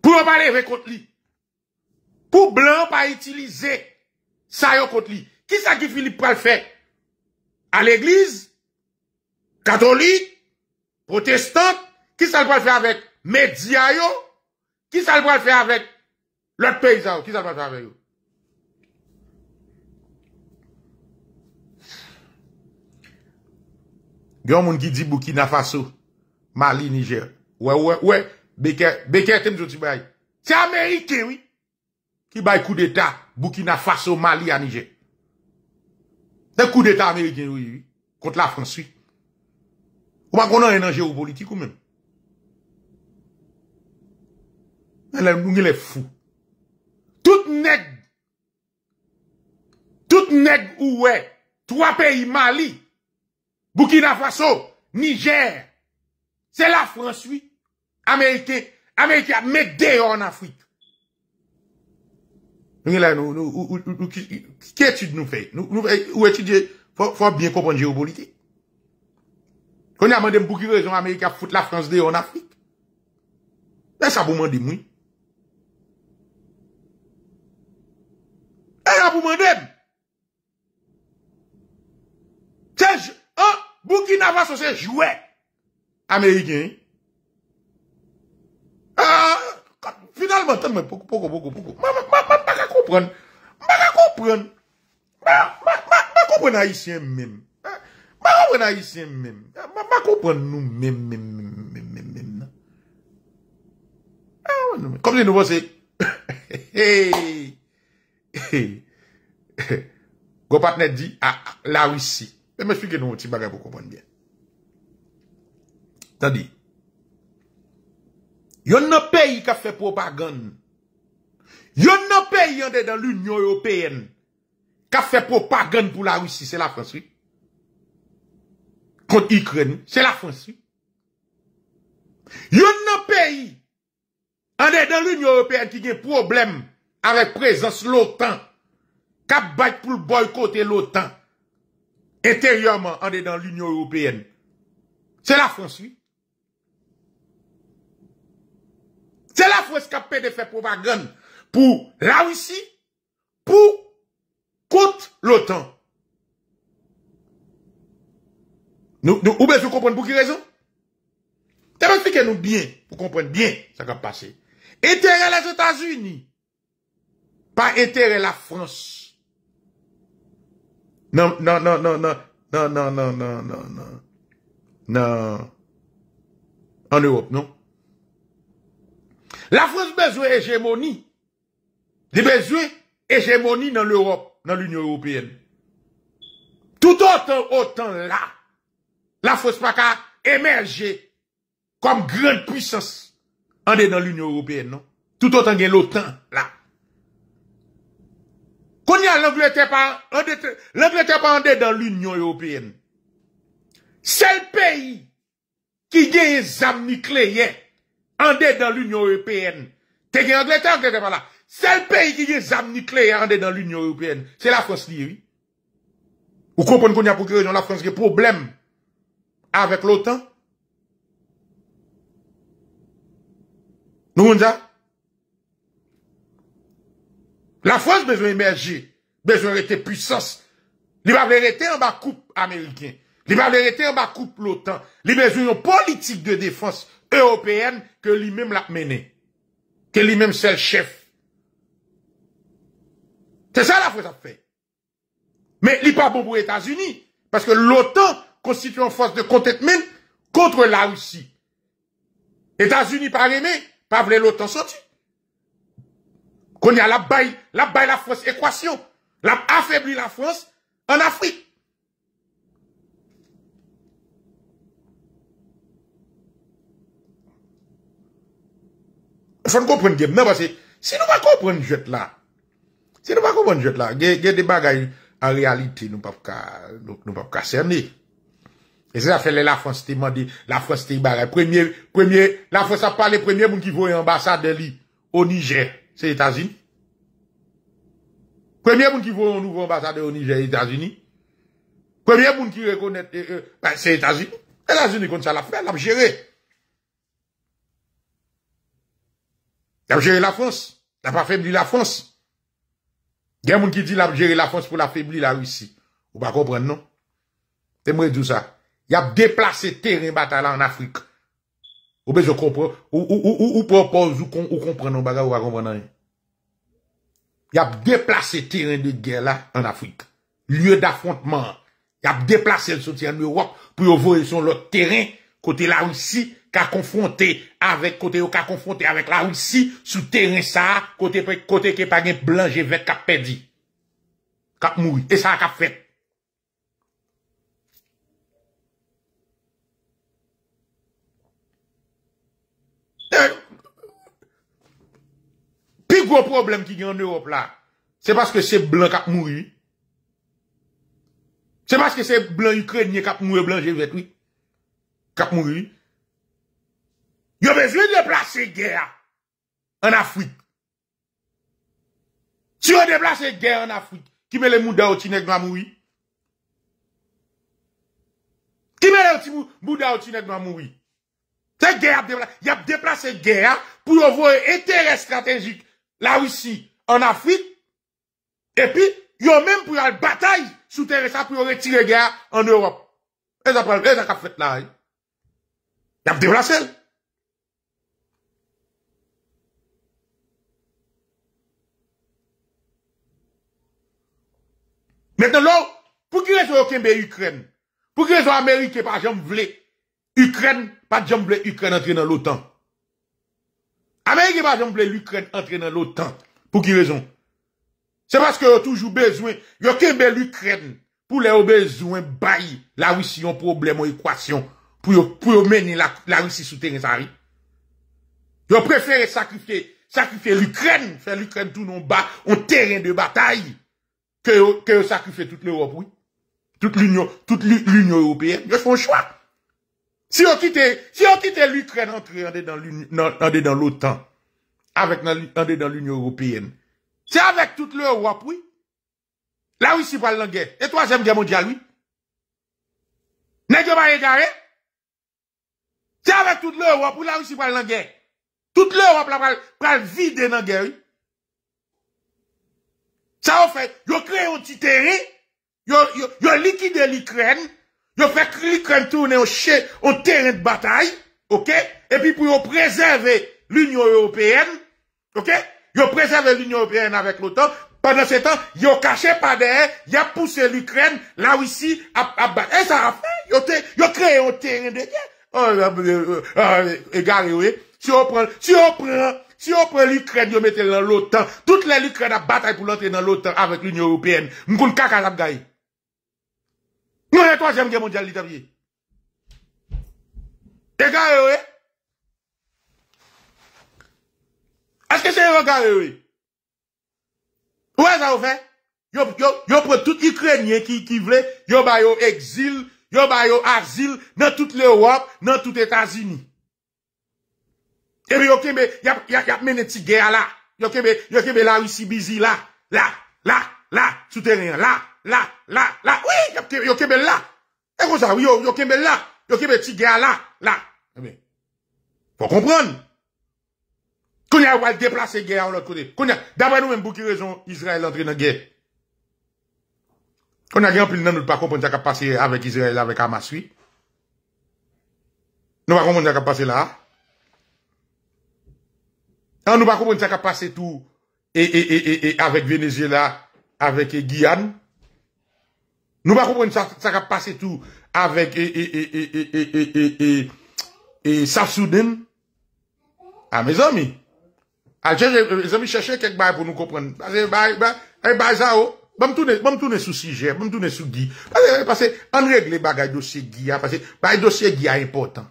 A: Pour parler avec lui. Pou blan pa itilize sa yo kont li. Ki sa ki Filip pa l fe? A l eglize? Katolik? Protestante? Ki sa l pa l fe avèk? Medi a yo? Ki sa l pa l fe avèk? Lot pe yi zan? Ki sa l pa l fe avèk yo? Gyon moun ki di bou ki na faso Mali, Niger. Ouè, ouè, ouè. Beke, beke tem joti bayi. Ti Amerike wè. Ki bay kou d'Etat, Bukina Faso, Mali, Anijen. Dè kou d'Etat Amerikye, kont la Fransuit. Ou man konon enan jero politik ou men? Anan mouni lè fou. Tout neg. Tout neg ouwe. Trois peyi Mali. Bukina Faso, Nijen. Se la Fransuit. Amerikye, Amerikye a mede yo an Afrik. Nous, nous, nous, nous, nous, qui nous fait? Nous, nous, eh, étudier, faut, bien comprendre géopolitique. Quand on a demandé pour qui raison l'Amérique fout la France de en Afrique? Mais ça vous m'a dit, oui. Et vous m'a dit, c'est, hein, Burkina Faso, c'est jouet américain. Ah, finalement, t'as, beaucoup beaucoup pourquoi, pourquoi, pourquoi? Non. Ah non, *laughs* Bak nan koupron Bak koupron a ybie mim Bak nan koupron a ybie mim Bak koupron nou mim Kom li nou bon se Gopat nen di A la wisi Med me explike nou t ExcelKK Yon peyi ka fe pouwa pargan Gopat nen di Yon un pays yon de dans l'Union Européenne qui fait propagande pour la Russie, c'est la France, oui. l'Ukraine, c'est c'est la France, oui. Yon un pays en est dans l'Union Européenne qui a un problème présence présence l'OTAN a bat pour boycotter l'OTAN intérieurement en de dans l'Union Européenne. C'est la France, oui. la France qui a fait propagande pour la Russie, pour contre l'OTAN. Nous, nous, ou bien vous comprenez pour qui raison? T'as expliqué nous bien, vous comprenez bien ce qui a passé. Intérêt les États-Unis, pas intérêt la France. Non, non, non, non, non, non, non, non, non, non, non, non. En Europe, non? La France besoin d'hégémonie. De besoin, hégémonie dans l'Europe, dans l'Union Européenne. Tout autant, autant là, la France pas émergé comme grande puissance en est dans l'Union Européenne, non? Tout autant gen l'OTAN là. y a l'Angleterre pas pas de l'Union Européenne. seul pays qui qui zam armes on est l'Union Européenne. Te l'Angleterre qui n'est pas là. C'est le pays qui a des armes nucléaires dans l'Union Européenne, c'est la France liée, oui. Vous comprenez qu'on y a pour que la France ait des problèmes avec l'OTAN? Nous, on dit La France besoin d'émerger, besoin d'arrêter puissance. Il va arrêter en bas coupe américain. Il va arrêter en bas coupe l'OTAN. Il besoin une politique de défense européenne que lui-même l'a menée. Que lui-même c'est le chef. C'est ça la France a fait. Mais il n'est pas bon pour les États-Unis. Parce que l'OTAN constitue une force de contentement contre la Russie. États-Unis par aimé, pas voulu l'OTAN sorti. Qu'on y a la baille, la baille la France équation. La affaiblit la France en Afrique. Il faut comprendre, non, parce que si nous ne comprenons pas là, Se nou pa komon jote la, ge de bagay an realite nou pa pou ka nou pa pou ka serne. E se la fèle la France te mandi, la France te i bagay, premier, premier, la France ap pale premier moun ki vwoye ambasade li o Niger, se Etasini. Premier moun ki vwoye nou vwoye ambasade li o Niger, Etasini. Premier moun ki rekonete e, se Etasini. Etasini kont sa la fè, la mjere. La mjere la France. La pa fèbri la France. Gen moun ki di la jere la fons pou la febli la russi. Ou pa kompren non? Te mwen di ou sa? Yap deplase teren bata la an Afrik. Ou be yo kompren? Ou ou ou ou ou propon ou kompren non baga ou pa kompren nan yon? Yap deplase teren de ger la an Afrik. Lye d'afontman. Yap deplase el soti an Europe pou yo vore son lot teren kote la russi Ka konfronte avèk kote yo, ka konfronte avèk la ou si, sou teren sa, kote ke pa gen blan je vet kap pedi. Kap moui. E sa kap fet. E, pi gwo problem ki gen en Europe la, se paske se blan kap moui, se paske se blan yu kred gen kap moui, blan je vet, kap moui, y a besoin de déplacer guerre en Afrique. Si on déplace guerre en Afrique, qui met les moudas au tinek mourir Qui met les moudas au tinek moui mouri? C'est guerre, y a déplacé guerre pour avoir intérêt stratégique la Russie en Afrique. Et puis, y a même pour la bataille sous terre ça pour retirer guerre en Europe. Et ça, fait hein. Y a déplacé. Maintenant, là, pour qui raison aucun pays Ukraine? Pour qui raison Amérique pas jamais voulu? Ukraine, pas jamais l'Ukraine Ukraine entrer dans l'OTAN. Amérique pas jamais voulu l'Ukraine entrer dans l'OTAN. Pour qui raison? C'est parce que y a toujours besoin, y a l'Ukraine pour les besoins bail la Russie un problème ou équation pour pour mener la, Russie sous terrain ça. Ils préféré sacrifier sacrifier l'Ukraine, faire l'Ukraine tout non bas, un terrain de bataille que, que sacrifier toute l'Europe, oui. Toute l'Union, toute l'Union européenne. Ils font choix. Si on quitte, si on quitte l'Ukraine entrer dans dans l'OTAN, avec est dans l'Union européenne, c'est avec toute l'Europe, oui. La Russie va la guerre. Et troisième guerre mondiale, oui. N'est-ce pas égaré? Hein? C'est avec toute l'Europe oui. la Russie va la guerre. Toute l'Europe va vider dans la guerre, oui. Ça, en fait, ils ont créé petit terrain, ils ont liquidé l'Ukraine, ils ont fait l'Ukraine tourner au, au terrain de bataille, ok? Et puis, pour préserver l'Union Européenne, ok? Ils ont préservé l'Union Européenne avec l'OTAN. Pendant ce temps, ils ont caché par derrière, ils ont poussé l'Ukraine, là Russie, à, à battre. Et ça a fait, ils ont créé un terrain de guerre. Oh, égaré, oui. Si on prend, si on prend, si on prend l'Ukraine, on mettez dans l'OTAN. Toutes les Ukraines a bataille pour l'entrer dans l'OTAN avec l'Union Européenne. M'koun kaka la faire. Nous, la troisième guerre mondiale, l'Italie. Et gars, eh, oui. Est-ce que c'est un gars, oui? Où est-ce que fait? Yo, yo, yo prend tout Ukrainiens qui, qui voulait, yo ba yo exil, bah, yo asile, dans toute l'Europe, dans tout États-Unis. Et eh bien, il y a, y a, y guerre là. Yo y a kebe la Russie busy là, là, là, là, souterrain, là, là, là, là. Oui, yo kebe là. Et eh, comme ça, oui, yo kebe là. Yo kebe petit guerre là, là. Eh faut comprendre. il y a déplacer guerre à l'autre côté. d'abord, nous même, pour raison Israël entre dans guerre. On a grand pile nous pas comprendre qui a passé avec Israël, avec Hamas, Nous pas comprendre passé là. Nous ne pouvons pas passer tout tout et Venezuela, avec Guyane. Nous ne comprenons pas ce ka et, et, et et et et et amis et quelque chose pour nous amis cherchez quelque A, me nous comprendre, bah nous kek bay pou nou kompon. bon a, important.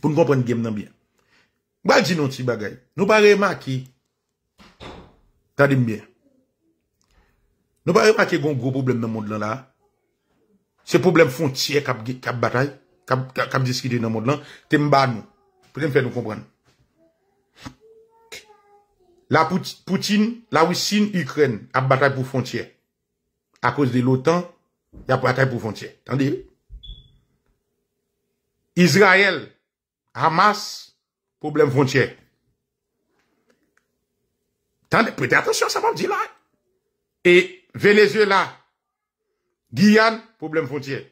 A: pour nous comprendre Ba di nou ti bagay? Nou ba rey ma ki? Ta di mbye. Nou ba rey ma ki goun goun problem nan mond lan la? Se problem fontye kap batay? Kap diskite nan mond lan? Te mba nou? Pou gen fè nou kompran? La poutine, la wissine ukraine ap batay pou fontye. A kouz de l'OTAN, yap batay pou fontye. Tandil? Izrael, Hamas... problème frontière. Attendez, prêtez attention, ça va me dire là. Et Venezuela, Guyane, problème frontière.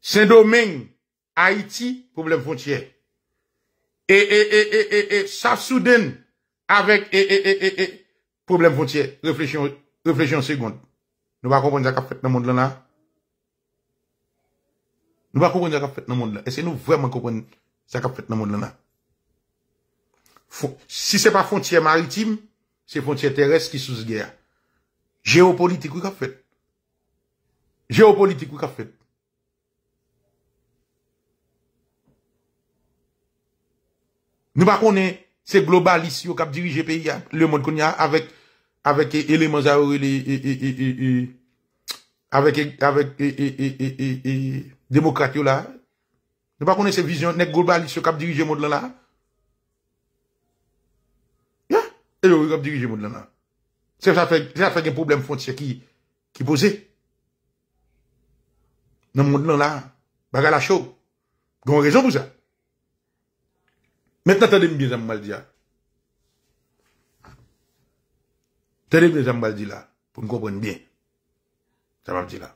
A: Saint-Domingue, Haïti, problème frontière. Et, et, et, et, et, et, Sassouden, avec, et, et, et, et, et, problème frontière. Réflexion, réfléchons seconde. Nous va comprendre ce qu'a fait dans le monde là, Nous va comprendre ce qu'a fait dans le monde là. que nous vraiment comprendre ce qu'a fait dans le monde là. Si se pa fontye maritim, se fontye teres ki sous gère. Géopolitik wik ap fèd. Géopolitik wik ap fèd. Nou pa konen se globalis yo kap dirije peyi ya, le moun konen ya, avek eleman za ori, avek demokrat yo la. Nou pa konen se vision, nek globalis yo kap dirije moun lan la, E yo wik ap di ki jè moun nan nan. Se ap sa fèk yon problem fonsye ki pose. Nan moun nan nan, baga la chou. Gon rezon pou sa. Mètena te de mbine zan mbal di la. Te de mbine zan mbal di la, pou mkopwen bien. Te mbine zan mbal di la.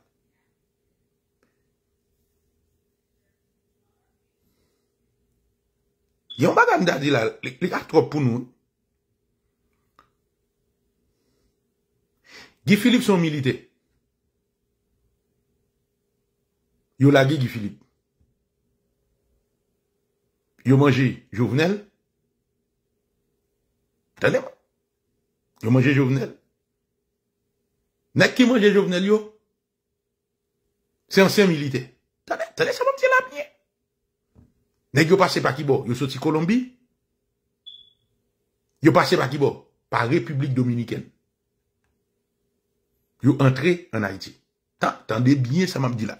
A: Yon baga mbine zan mbal di la, li ak tro pou nou, Guy Philippe son militaire. Yo lagué Guy Philippe. Yo mangé Jovenel. Tenez-moi. Yo mangé Jovenel. N'est-ce qui mangeait Jovenel yo? C'est ancien militaire. Tenez, tenez, c'est mon petit la bien. qui yo passé par qui bon? Yo sorti Colombie. Yo passé par qui bon? Par République Dominicaine. Yo entre en Haïti. Tande bien sa mam di la.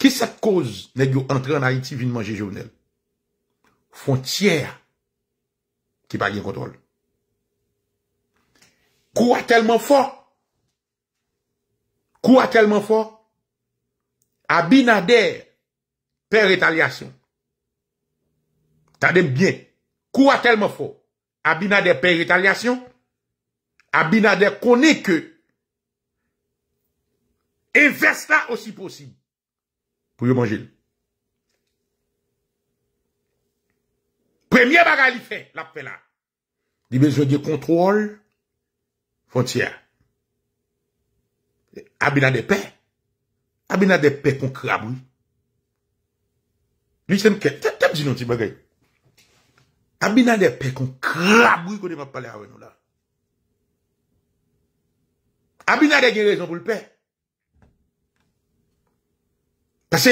A: Ki sep koz ne yo entre en Haïti vin manje jounel? Fontyer ki pa gen kontrol. Kou a telman fò? Kou a telman fò? A binade per etalyasyon. Tande bien. Kou a telman fò? A binade per etalyasyon? Abinade kone ke investa osi posib pou yo manjil. Premye bagay li fe, la pe la, li bezo di kontrol fon tia. Abinade pe, abinade pe kon krabou. Li se mke, te msi non si bagay. Abinade pe kon krabou kon e man pale awe nou la. Abinade a raison pour le père. Parce que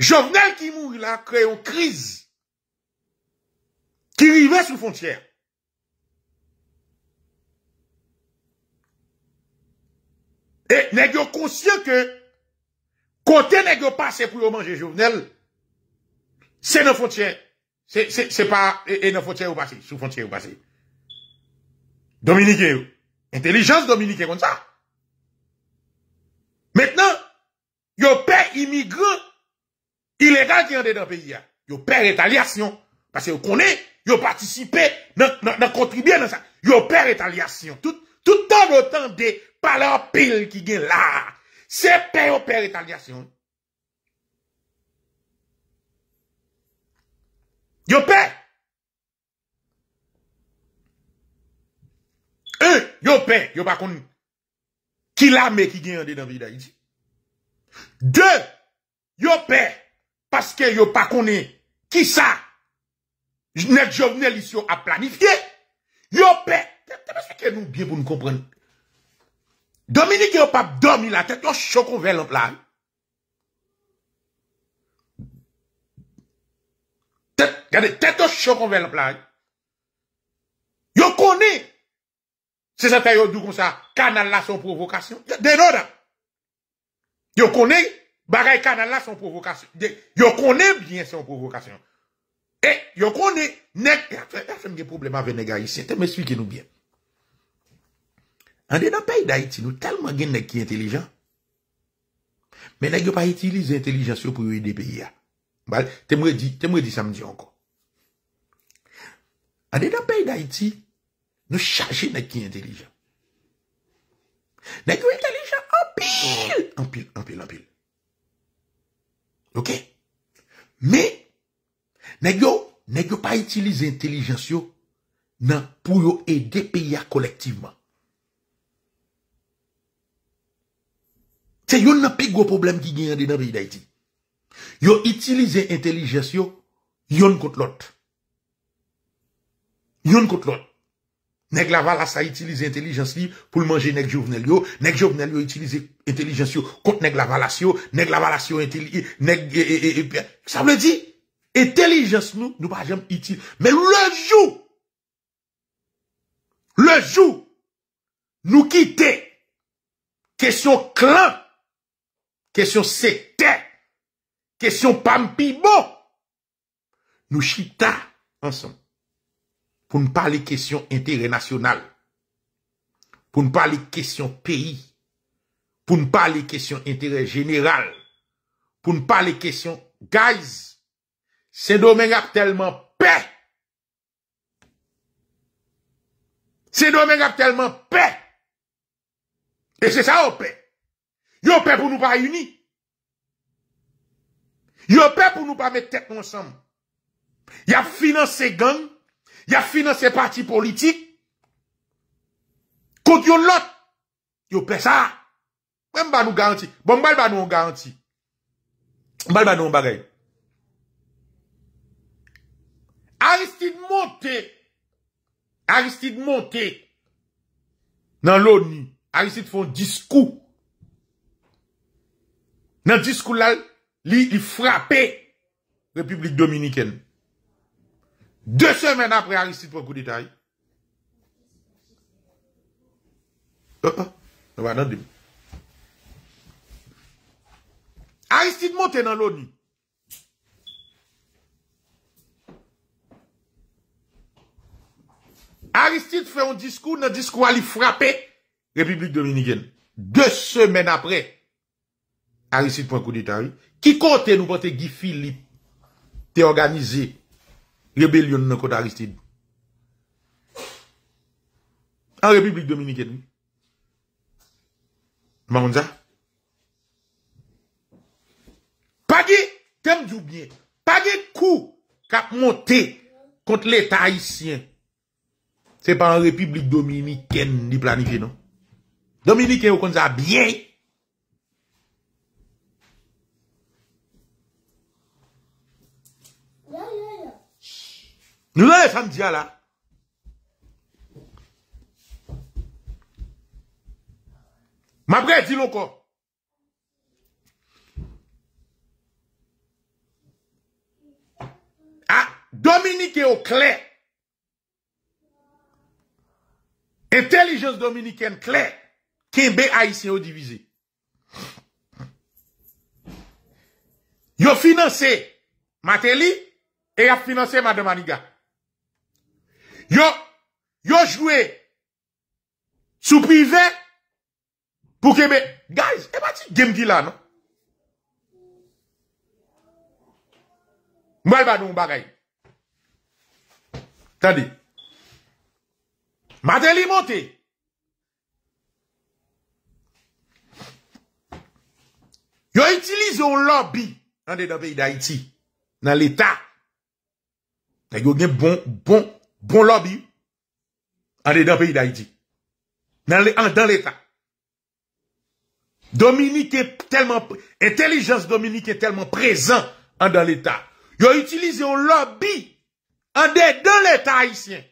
A: Jovenel qui mourit là crée une crise qui arrivait sous frontière. Et n'est-ce conscient que côté nest pas passé pour manger Jovenel, c'est une frontière. C'est, c'est, c'est pas, et, et ou passé, sous frontière ou passé. Dominique, Intelijans dominike kon sa. Metnen, yo pe imigran ilegal ki yande dan peyi ya. Yo pe re talyasyon. Pase yo kone, yo patisipe, nan kontribye nan sa. Yo pe re talyasyon. Tout anotande, pala apil ki gen la. Se pe yo pe re talyasyon. Yo pe, E, yo pe, yo pa koni. Ki la me ki gen yande dan vida yi di. De, yo pe, paske yo pa koni, ki sa, net jom nel isyo a planifiye. Yo pe, tepe seke nou biye pou nou kompreni. Dominik yo pa domi la, tepe seke nou biye pou nou kompreni. Tete seke nou biye pou nou koni. Yo koni, Se sa ta yo dou kon sa kanal la son provokasyon, deno dan. Yo kone, bagay kanal la son provokasyon. Yo kone bien son provokasyon. E yo kone, nek... Asem gen problema ve nega isi, te me sifike nou bien. Ande da pey da iti nou, talman gen nek ki entelijan. Men nek yo pa itilize entelijasyon pou yoye de peyi ya. Bal, te mredi, te mredi sa mdi anko. Ande da pey da iti, nous charger d'être intelligents. intelligent. D'être intelligent en pile, en pile, en pile, en pile. Ok? Mais, n'est-ce pas, pas utiliser l'intelligence pour aider les pays collectivement. C'est un plus gros problème qui gagne dans le pays d'Haïti. Yo utilisez intelligence, yon contre l'autre. Yon contre l'autre. Nèg valassa a ça utilisé intelligence li pour manger nèg Jovenel yo, nèg Jovenel yo utilisé intelligence contre nèg nèg eh, eh, eh, ça veut dire intelligence nous nous pas jamais utile. Mais le jour le jour nous quitter question clan question c'était question pampibo nous chita ensemble pour pas parler questions intérêt national, pour ne pas parler questions pays, pour ne pas les questions intérêt général, pour pas parler questions guys. c'est domaines a tellement paix. c'est domaine a tellement paix. Et c'est ça, au paix. Yo paix pour nous pas unis. Yo paix pour nous pas mettre tête ensemble. Y a financé gang Ya finanse pati politik. Kod yo lot. Yo pesa. Mwen ba nou garanti. Bon mbal ba nou garanti. Mbal ba nou mbare. Aristide monte. Aristide monte. Nan lò ni. Aristide fon diskou. Nan diskou la. Li frape. Republik Dominikèn. De semen apre Aristide pou kou ditay. Oh oh, nan nan dim. Aristide monte nan louni. Aristide fè yon diskou, nan diskou wali frapè. Republik Dominikèn. De semen apre. Aristide pou kou ditay. Ki kote nou pote Guy Philippe. Te organize. rébellion dans côté Aristide. En République Dominicaine. Maman ça? Pas de, bien, pas coup monté contre l'État haïtien. C'est pas en République Dominicaine ni planifié, non? Dominicain, on ça bien. Nou zon e sam diya la. Mabre, di lon kon. Dominike yo kle. Intelligence Dominiken kle. Ken be a yi se yo divize. Yo finanse. Mate li. E ya finanse mademaniga. Yo, yo jwe sou pive pou kebe. Guys, e ba ti gem di la, non? Mwen ba nou mba gayi. Tande. Madeli monte. Yo itilize ou lobby nan de dobe idayiti. Nan l'Etat. Ta yo gen bon, bon bon lobby, en est dans le pays d'Haïti. Dans l'État. Dominique est tellement, intelligence Dominique est tellement présent en dans l'État. Ils ont utilisé un lobby en dans l'État haïtien.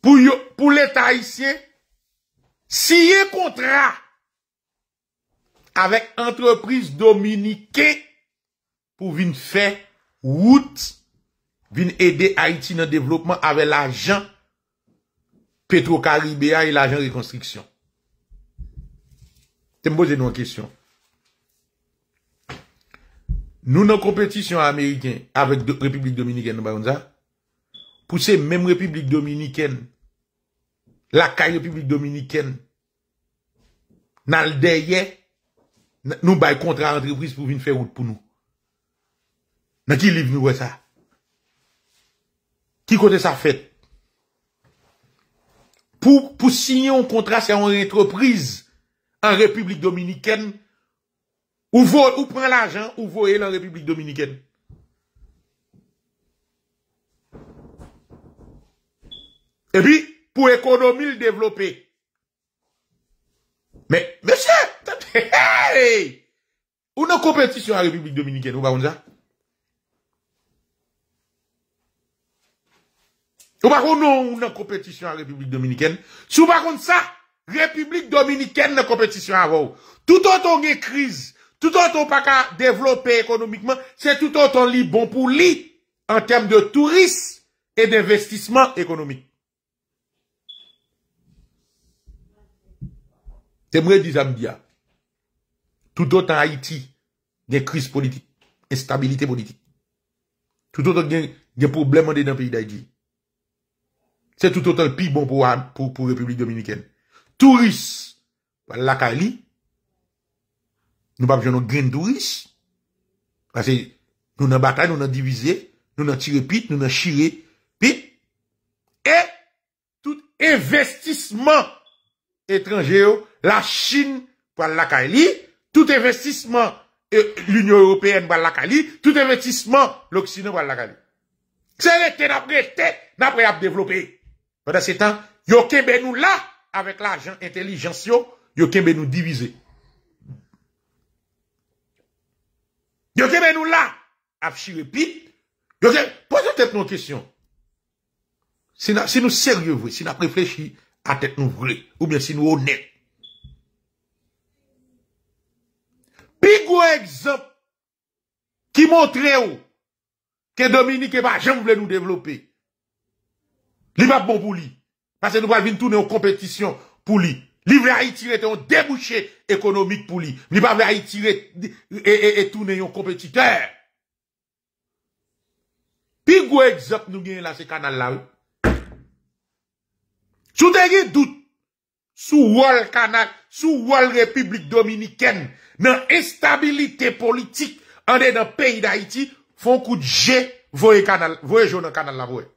A: Pour, pour l'État haïtien, un contrat avec entreprise dominicaine pou vin fè wout vin edè Haiti nan devlopman ave l'ajan Petro-Karibéa e l'ajan rekonstriksyon. Te mboze nou an kesyon. Nou nan kompetisyon Ameriken avek Republik Dominiken nou ba yon zan, pou se menm Republik Dominiken, lakay Republik Dominiken, nan ldeye, nou bay kontra rentreprise pou vin fè wout pou nou. Mais qui livre nous ça Qui côté ça fait Pour signer un contrat c'est une entreprise en République dominicaine ou vous ou prend l'argent ou voyez la République dominicaine. Et puis pour économie développer. Mais monsieur, *laughs* ou une compétition en République dominicaine, ou pas ça Ou pas qu'on nous, une compétition en République Dominicaine. Si pas qu'on ça, République Dominicaine dans compétition avant. Tout autant une crise, tout autant pas qu'à développer économiquement, c'est tout autant li bon pour lui en termes de tourisme et d'investissement économique. T'aimerais dire Zambia. Tout autant Haïti, des crises politiques, instabilité politique. Tout autant des problèmes dans le pays d'Haïti. Se toutotol pi bon pou Republik Dominikene. Tourist wale lakay li. Nou pa mjen nou gen tourist. Pase, nou nan batay, nou nan divize, nou nan tire pit, nou nan shire pit. E, tout investissement etrangero, la Chine wale lakay li, tout investissement euh, l'Union Européenne wale lakay li, tout investissement l'Oksino wale lakay li. Se le te napre te, napre ap developpe. Pendant ce temps, yo kembe nous là, avec l'argent intelligence yo, yo kembe nous diviser. Yo kembe nous là, à pit, yo kembe, posez tête nos questions. Si, si nous sérieux, vous, si nous réfléchi à tête nous vrai, ou bien si nous honnêtes. Pi exemple qui montre que Dominique et pas jamais nous développer. Li map bon pou li. Pase nou pa vin toune yon kompetisyon pou li. Li vè a itire te yon debouchè ekonomik pou li. Li pa vè a itire e toune yon kompetiteur. Pi gwe zot nou genye lase kanal la ou. Sou te gi dout sou wòl kanal, sou wòl republik dominiken nan estabilite politik ane nan peyi da iti fon kou dje voye jounan kanal la ou e.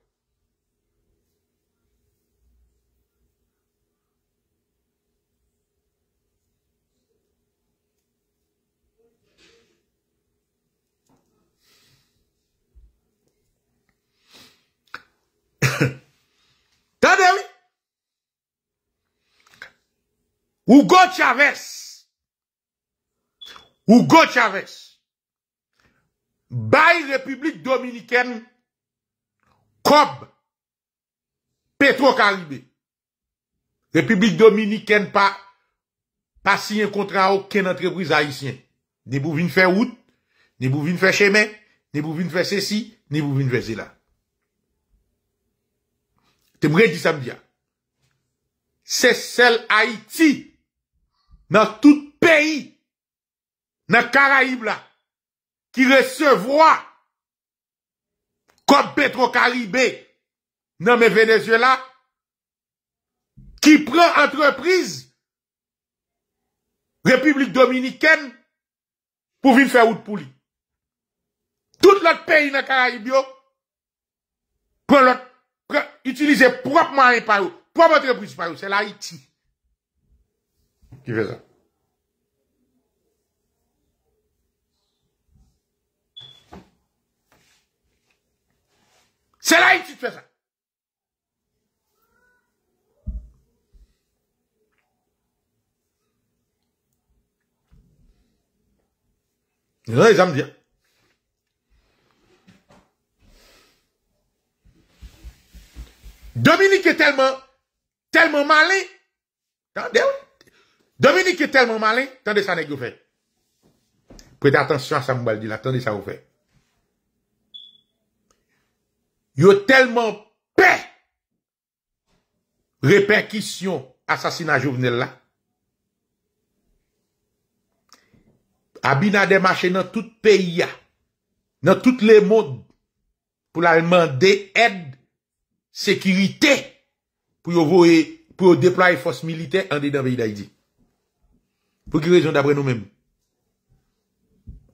A: Hugo Chavez Hugo Chavez Baye Republik Dominiken Kob Petro Karibé Republik Dominiken pa pa si yon kontra ok ken entrepriz Haitien Ne bouvin fe Oud Ne bouvin fe Cheme Ne bouvin fe Sesi Ne bouvin fe Zela Te mwre di Samdia Se sel Haiti dans tout pays, dans Caraïbes là, qui recevoit comme Petro-Caribé dans le Venezuela, qui prend entreprise République Dominicaine pour venir faire route pour lui. Tout l'autre pays dans Caraïbes, prend l'autre, utiliser proprement par eux, propre entreprise par eux, c'est l'Haïti qui fait ça. C'est là qu'il tu fais ça. Là, les âmes disent. Dominique est tellement, tellement malin. Attendez, oui. Dominique est tellement malin, tende sa nek yo fè. Prete atensyon a sa mbaldi la, tende sa yo fè. Yo telman pè repen kisyon asasina jounel la. Abina demache nan tout peyi ya, nan tout le moun pou l'alman de ed, sekirite pou yo deploye fos milite an de den vey da idye. Pou ki rejon dabre nou mèm?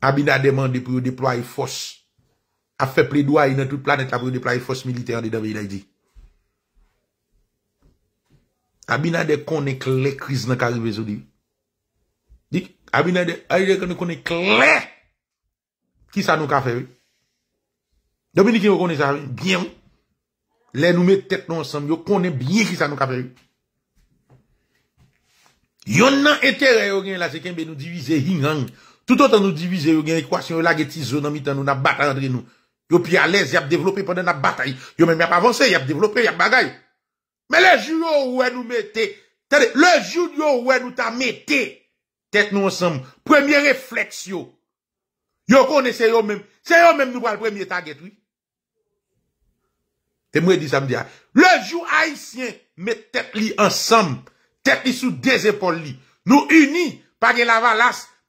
A: Abina a demande pou yo deploy fos. A feple dwa yi nan tout planet a pou yo deploy fos militer an di dabre yi la yi di. Abina de konen kle kriz nan karibè sou di. Dik, abina de, a yi de konen kle! Ki sa nou ka fè yi? Dabè ni ki yo konen sa yi? Gyen! Le nou mè tek nou ansam, yo konen bie ki sa nou ka fè yi. Yon nan etere yo gen la sekenbe nou divize hing hang. Tout an nou divize yo gen ekwasyon yo la geti zonan mi tan nou na batandre nou. Yo pi alez yap devlope pwede na batay. Yo men mi ap avanse, yap devlope, yap bagay. Men le ju yo ouwe nou mette. Tade, le ju yo ouwe nou ta mette. Tet nou ansam. Premier reflex yo. Yo kone se yo men. Se yo men nou wale premier target. Te mwen di sa mdi a. Le ju haisyen mette li ansam. tête sous deux épaules Nous unis, pas de la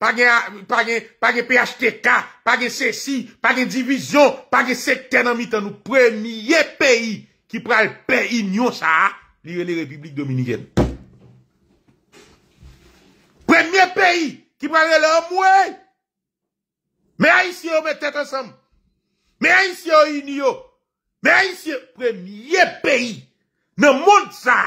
A: pas de, PHTK, pas de ceci, pas de division, pas de secteur dans mitan nous premier pays qui pral le pays nous ça, les République Dominicaine. Premier pays qui pral le moué. Mais ici, on met tête ensemble. Mais ici, on unio. Mais ici, premier pays dans le monde ça.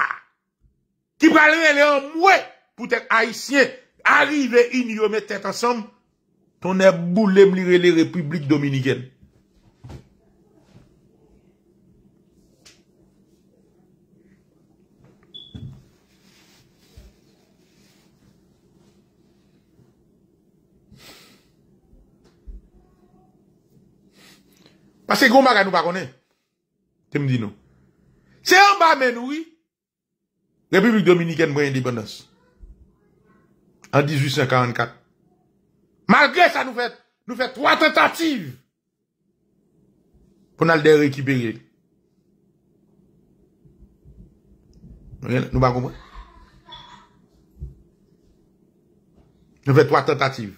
A: ki pale le an mwe pou tèk haisyen, arive in yo met tèk ansanm, tonè bou le blire le Republik Dominiken. Pase goun baga nou non. bagonè, te mdi nou. Se an ba men oui, République Dominicaine pour l'indépendance. En 1844. Malgré ça, nous fait, nous fait trois tentatives pour nous récupérer. Nous pas comprendre. Nous fait trois tentatives.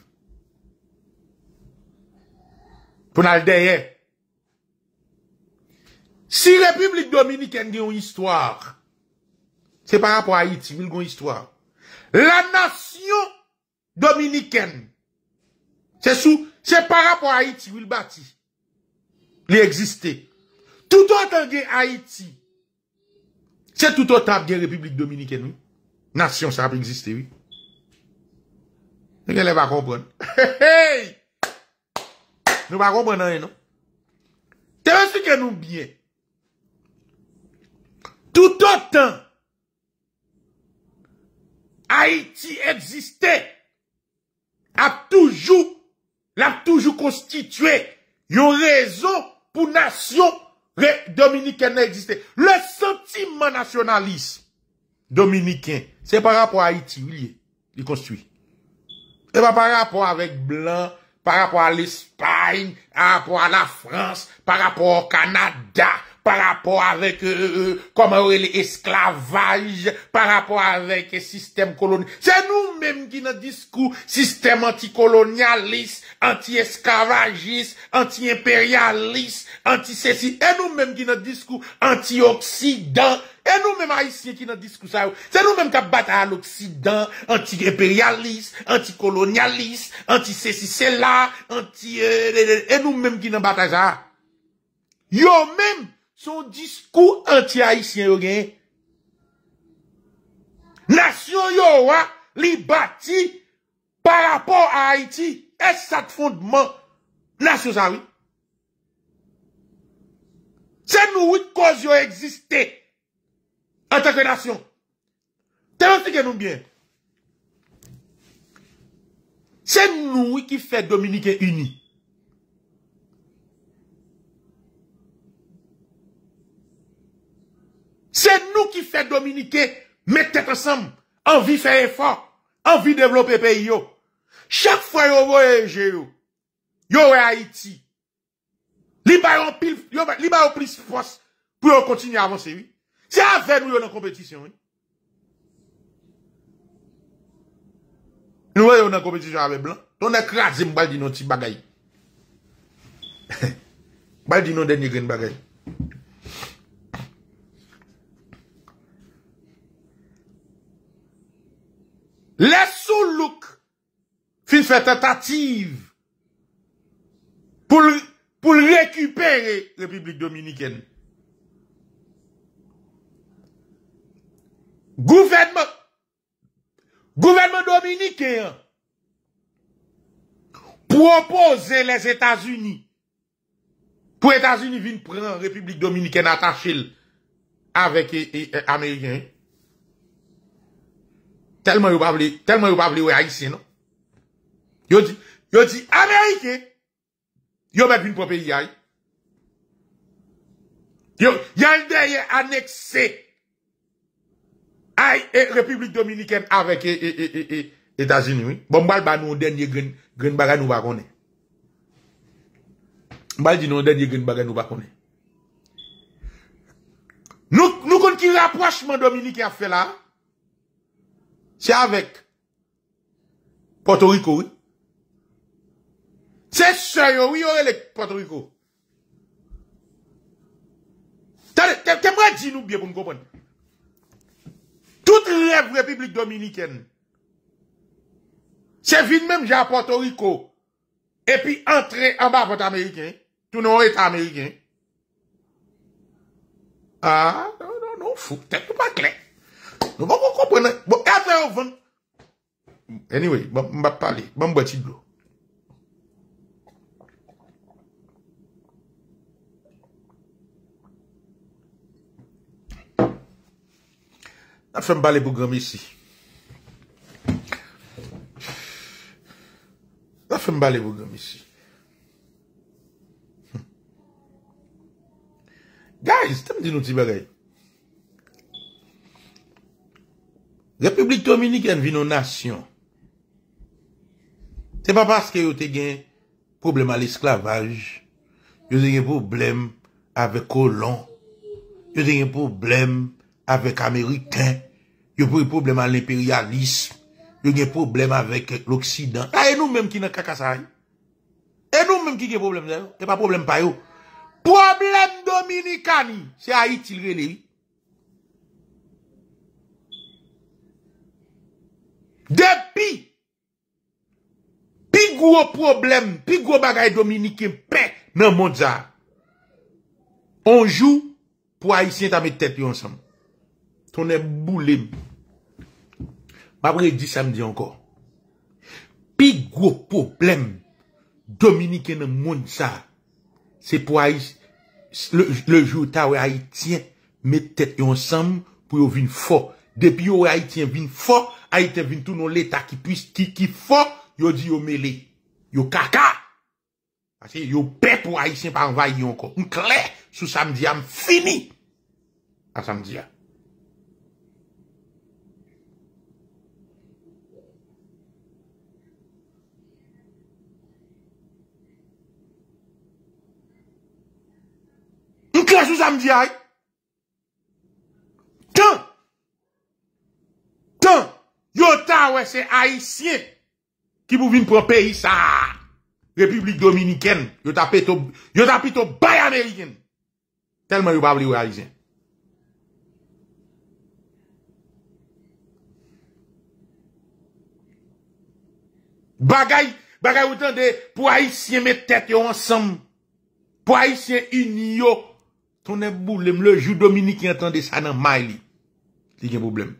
A: Pour nous derrière. Si République Dominicaine a une histoire, Se par rapport Haïti, vil goun histoire. La nasyon dominikèn. Se par rapport Haïti, vil bati. Li existé. *laughs* Non? Tout an tan gen Haïti, se tout an tan gen Republik Dominikèn, nasyon sa ap existé. Se gen le va kompon. Nou va kompon an yon. Te ve sou ken nou bine. Tout an tan Haïti existè, ap toujou, l'ap toujou konstituè, yon rezon pou nasyon Dominikè nè existè. Le sentimen nasyonalisme Dominikè, se par rapport Haïti, li konstituè. E pa par rapport avèk blan, par rapport l'Espagne, par rapport la France, par rapport Kanada. Par rapport avek euh, euh, esklavage. Par rapport avek sistem kolonial. Se nou menm gina diskou. Sistem antikolonialist. Anti eskalagist. Euh, Antiimperialist. Anti sessi. E nou menm gina diskou. Antioxidan. E nou menm a isye gina diskou. Se nou menm ka batal oxidan. Antikolonialist. Antikolonialist. Antisessi. Se la. E nou menm gina batal sa. Yo menm. Son diskou anti-Haïtien yo genye. Nasyon yo wa li bati par rapport a Haïti es sat fondman nasyon sa wè. Se nou wè kòz yo eksiste an te kèdasyon. Te mè fike nou mbyen. Se nou wè ki fè Dominikè uni. C'est nous qui fait dominiquer, mettre ensemble, envie faire effort, envie développer pays. Chaque fois vous voyagez, yo à eh, eh, Haïti. Li ba plus force pour continuer à avancer, oui. C'est avec nous dans la compétition, oui. Nous voyons dans compétition avec Blanc. On a m'bal un non, petit bagaille. Bal *laughs* di non, dernier grain bagaille. sous louk fin fait tentative pour récupérer la République dominicaine. Gouvernement gouvernement dominicain propose les états unis Pour états unis prendre la République dominicaine attachée avec les Américains. Tellement yo pas vle, tellement yo pas ouais non? Yo di, yo di, yo met Yo, yal deye annexé ay et Republik Dominiken et et et et et Bon, ba nou denye Nous pas baga nou bakone. nous di Nous nous continuons nou mon Nou, qui c'est avec Porto Rico, oui. C'est ça, oui, on les Porto Rico. T'aimerais dire nous bien pour nous comprendre. Toute rêve République Dominicaine, c'est vide même j'ai à Porto Rico, et puis entrer en bas pour Américain, tout nos État américain. Ah, non, non, non, fou, peut pas clair. Nou mwen mwen konpwen nan, mwen kata yon van. Anyway, mwen mwen pale, mwen mwen ti blou. Nafen bale bougam isi. Nafen bale bougam isi. Guys, tem di nou ti bagay? Republik Dominik an vi nou nasyon. Se pa paske yo te gen problem an l'esklavaj, yo te gen problem avè kolon, yo te gen problem avèk Amerikèn, yo te gen problem an l'imperialism, yo te gen problem avèk l'Oksidant. A enou mèm ki nan kakasa a yi? Enou mèm ki gen problem zè? Se pa problem pa yo? Problem Dominikani! Se a itilre li li? Depi, pi gwo problem, pi gwo bagay Dominikin pek nan moun za, anjou pou a yi sien ta met tete yon sam. Tonen bou lem. Mabre di samdi anko. Pi gwo problem, Dominikin nan moun za, se pou a yi sien, le jou ta ou a yi sien, met tete yon sam pou yo vin fok. Depi yo ou a yi sien vin fok, Ay te vintou nou leta ki pwis ki ki fok yo di yo mele. Yo kaka. Ase yo pe pou ay sempan vay yon kon. Un kle sou samdia m fini. A samdia. Un kle sou samdia. Teng. Teng. Yota wese Aisyen Ki bou vin pou peyi sa Republik Dominiken Yota pitou bay Ameriken Telman yon babli wè Aisyen Bagay Bagay wotande pou Aisyen Mè tète yon sam Pou Aisyen yon Tonen boublem le jou Dominiken Tande sa nan may li Lik yon boublem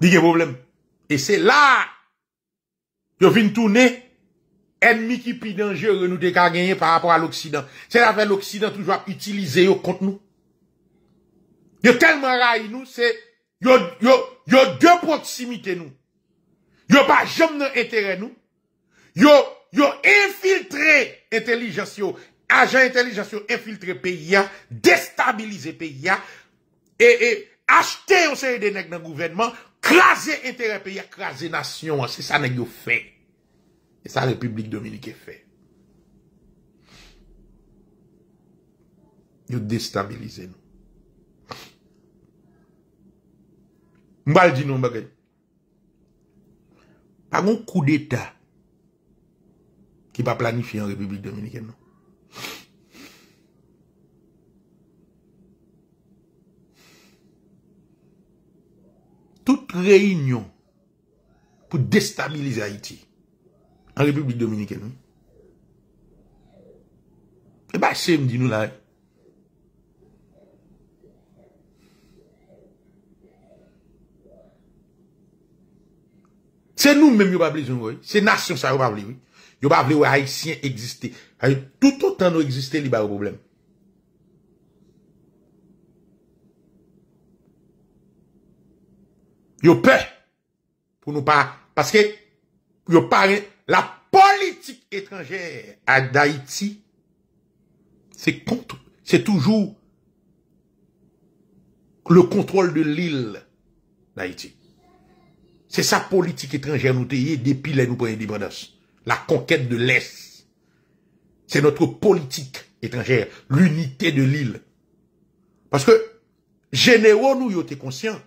A: il y Et c'est là, je viens tourner, ennemi qui est plus dangereux, nous dégagons par rapport à l'Occident. C'est là que l'Occident toujours utilisé contre nous. Il y a tellement raï nous, c'est, il y a, deux proximités nous. Il y a pas jamais d'intérêt nous. Il y a, il y a infiltré intelligence, agent intelligence, infiltré pays, déstabilisé pays, et, et, acheter au sein des nègres dans le gouvernement, Kraser interepe, y a kraser nasyon, se sa neg yo fe. E sa Republik Dominik e fe. Yo destabilize nou. Mbal di nou mbagay. Pa goun kou d'eta ki pa planifi an Republik Dominik e nou. toute réunion pour déstabiliser Haïti en République Dominicaine. et eh bien, c'est, me dit nous là. Hein. C'est nous même qui pas c'est nation ça va pas besoin. on va pas Tout autant nous exister li problème Yo peur pour nous pas parce que yo la politique étrangère à d'Haïti c'est contre c'est toujours le contrôle de l'île d'Haïti. C'est sa politique étrangère nous depuis nous l'indépendance. La conquête de l'Est. C'est notre politique étrangère, l'unité de l'île. Parce que généraux nous y conscients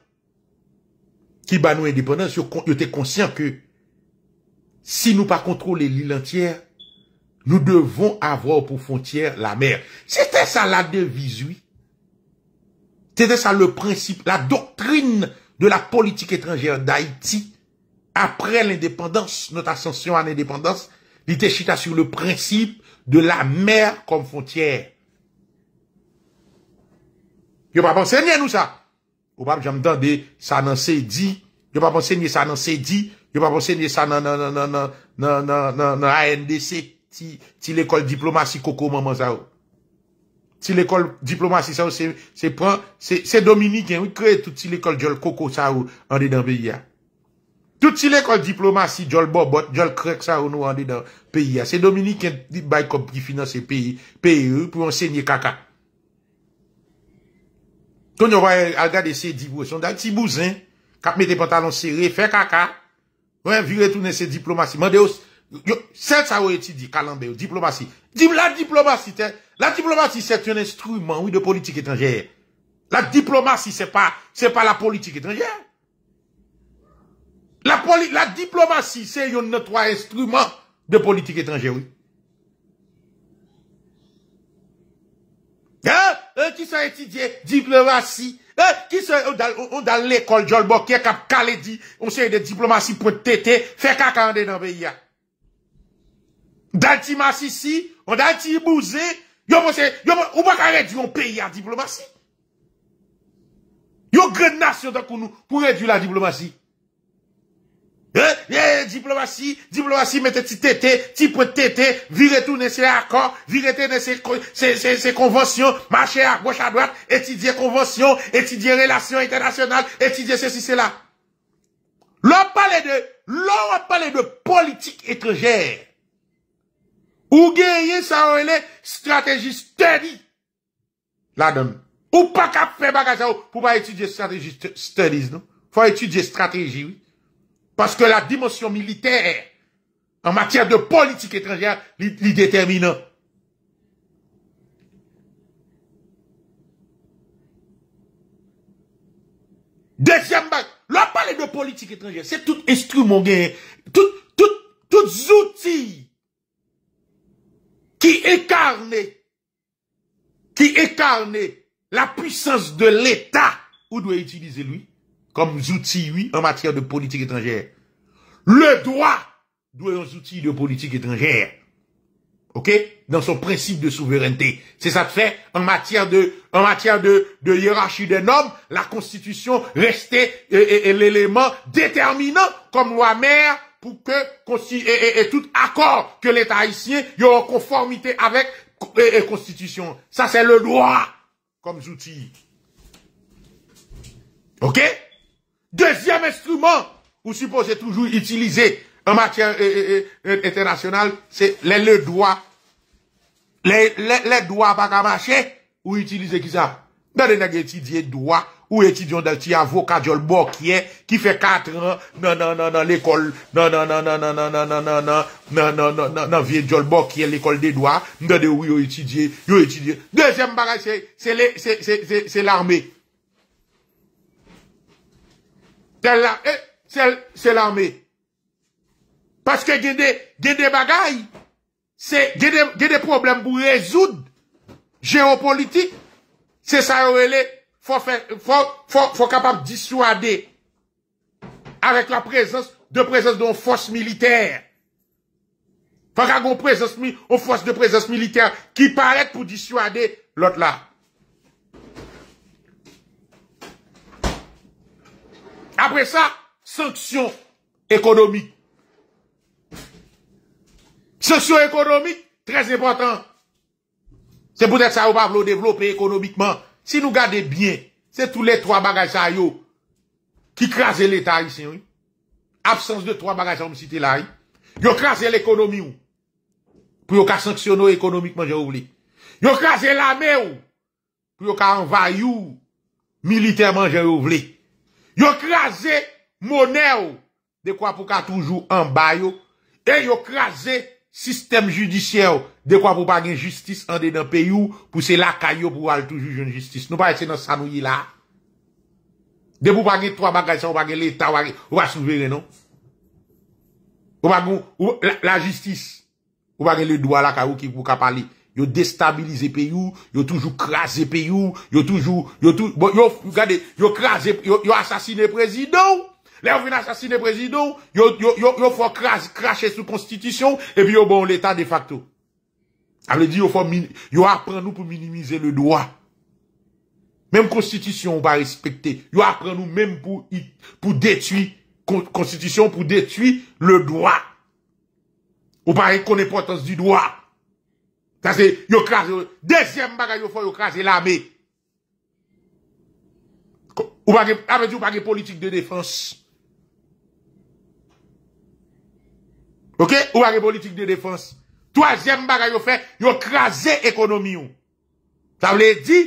A: qui bat nous indépendance, yo, étaient conscient que si nous pas contrôler l'île entière, nous devons avoir pour frontière la mer. C'était ça la devise, oui. C'était ça le principe, la doctrine de la politique étrangère d'Haïti après l'indépendance, notre ascension à l'indépendance, l'était sur le principe de la mer comme frontière. Yo pas pensé rien nous ça. Ou pap janm dan de sa nan se di, yo pap ansenye sa nan se di, yo pap ansenye sa nan nan nan nan nan nan nan nan nan an de se ti l'ekol diplomasi koko maman sa ou. Ti l'ekol diplomasi sa ou se pren, se Dominique yon kre touti l'ekol jol koko sa ou an de dan ve ya. Touti l'ekol diplomasi jol bo bot, jol krek sa ou nou an de dan pe ya. Se Dominique yon dit bay kop ki finanse pe yon pou ansenye kaka. On va al ces se diposyon, dal ti bouzin, kap mette pantalon serre, fe caca wè vire toune se diplomatie. Mande c'est ça sel sa wè ti di la diplomatie, la diplomatie, c'est un instrument, oui, de politique étrangère. La diplomatie, c'est pas, c'est pas la politique étrangère. La, diplomatie, c'est un autre instrument de politique étrangère, oui. Hein? Euh, qui sont étudiés diplomatie, euh, qui sont dans l'école Jol Bokeh, qui a calé dit, on sait de diplomatie pour tété, fait caca en dans le pays. Dans le ici, on a dit bousé, yo on va réduire un pays à diplomatie. Yo grande nation pour réduire la diplomatie. Eh, eh, diplomatie, diplomatie, mettez petit tété, Tu peux tété, Virer tout dans ces accords, virez tout ces conventions, marcher à gauche, à droite, Étudier conventions, Étudier relations internationales, Étudier ceci, cela. L'on parle de, l'on parle de politique étrangère. Ou gagner ça, on est stratégie study. La donne. Ou pas qu'à faire bagage pour pas étudier stratégie studies, non? Faut étudier stratégie, oui. Parce que la dimension militaire, en matière de politique étrangère, l'y détermine. Deuxième bac, l'on parle de politique étrangère, c'est tout instrument tous tout, tout, outil qui incarne, qui incarne la puissance de l'État, où doit utiliser lui? comme outil oui, en matière de politique étrangère. Le droit doit être un outil de politique étrangère. OK Dans son principe de souveraineté. C'est ça que fait en matière de en matière de, de hiérarchie des normes, la constitution restait l'élément déterminant comme loi mère pour que et, tout accord que l'État haïtien y en conformité avec la constitution. Ça c'est le droit comme outil. OK Deuxième instrument, vous supposez toujours utiliser en matière internationale, c'est les le doigts. Les, les, les doigts pas marcher, ou utiliser qui ça? Dans les étudier doigts, ou étudier d'un petit avocat qui fait quatre ans, non, non, non, non, l'école, non, non, non, non, non, non, non, non, non, non, non, non, non, non, vieux l'école des doigts, non, non oui, non étudie, non non Deuxième bagage, c'est l'armée. Eh, c'est l'armée. Parce que il y a des bagailles, c'est y a des problèmes pour résoudre géopolitique. C'est ça, il faut, faut, faut, faut capable dissuader avec la présence de présence d'une force militaire. Faut qu'on présence, une force de présence militaire qui paraît pour dissuader l'autre là. Après ça, sanction économique. Sanction économique, très important. C'est peut-être ça ou pas développer économiquement. Si nous gardons bien, c'est tous les trois bagages qui crasent l'État ici. Absence de trois bagages on là. Yo crasent l'économie Pour qu'ils sanctionnent économiquement, j'ai oublié. Yo crasent l'armée Pour qu'ils envahissent militairement, j'ai oublié. Yo kraze mone ou, dekwa pou ka toujou anbay ou, e yo kraze sistem judisyè ou, dekwa pou pa gen justice ande nan peyou, pou se lakay ou pou wal toujou gen justice. Nou pa ese nan sanou yi la. De pou pa gen 3 bagay sa, ou pa gen l'Etat, ou pa souveren nou. Ou pa gen la justice, ou pa gen le doua lakay ou ki pou ka pali. Yo déstabilisé pays, yo toujours crasé pays, yo toujours, yo tout, bon, yo, regardez, yo crasé, yo, yo assassiné président. Là, on vient assassiner président, yo, yo, yo, yo faut cracher sous constitution, et puis yo oh, bon l'état de facto. Ça veut dire, yo faut, yo apprend nous pour minimiser le droit. Même constitution, on va respecter. Yo apprend nous même pour, pour détruire, constitution pour détruire le droit. On va reconnaître l'importance du droit. Ça c'est, yo crase, deuxième bagage, yo faut yo craser l'armée. Ou pas, avec ou politique de défense. Ok? Ou pas politique de défense. Troisième bagage, yo fait, yo craser économie. Ça veut dire,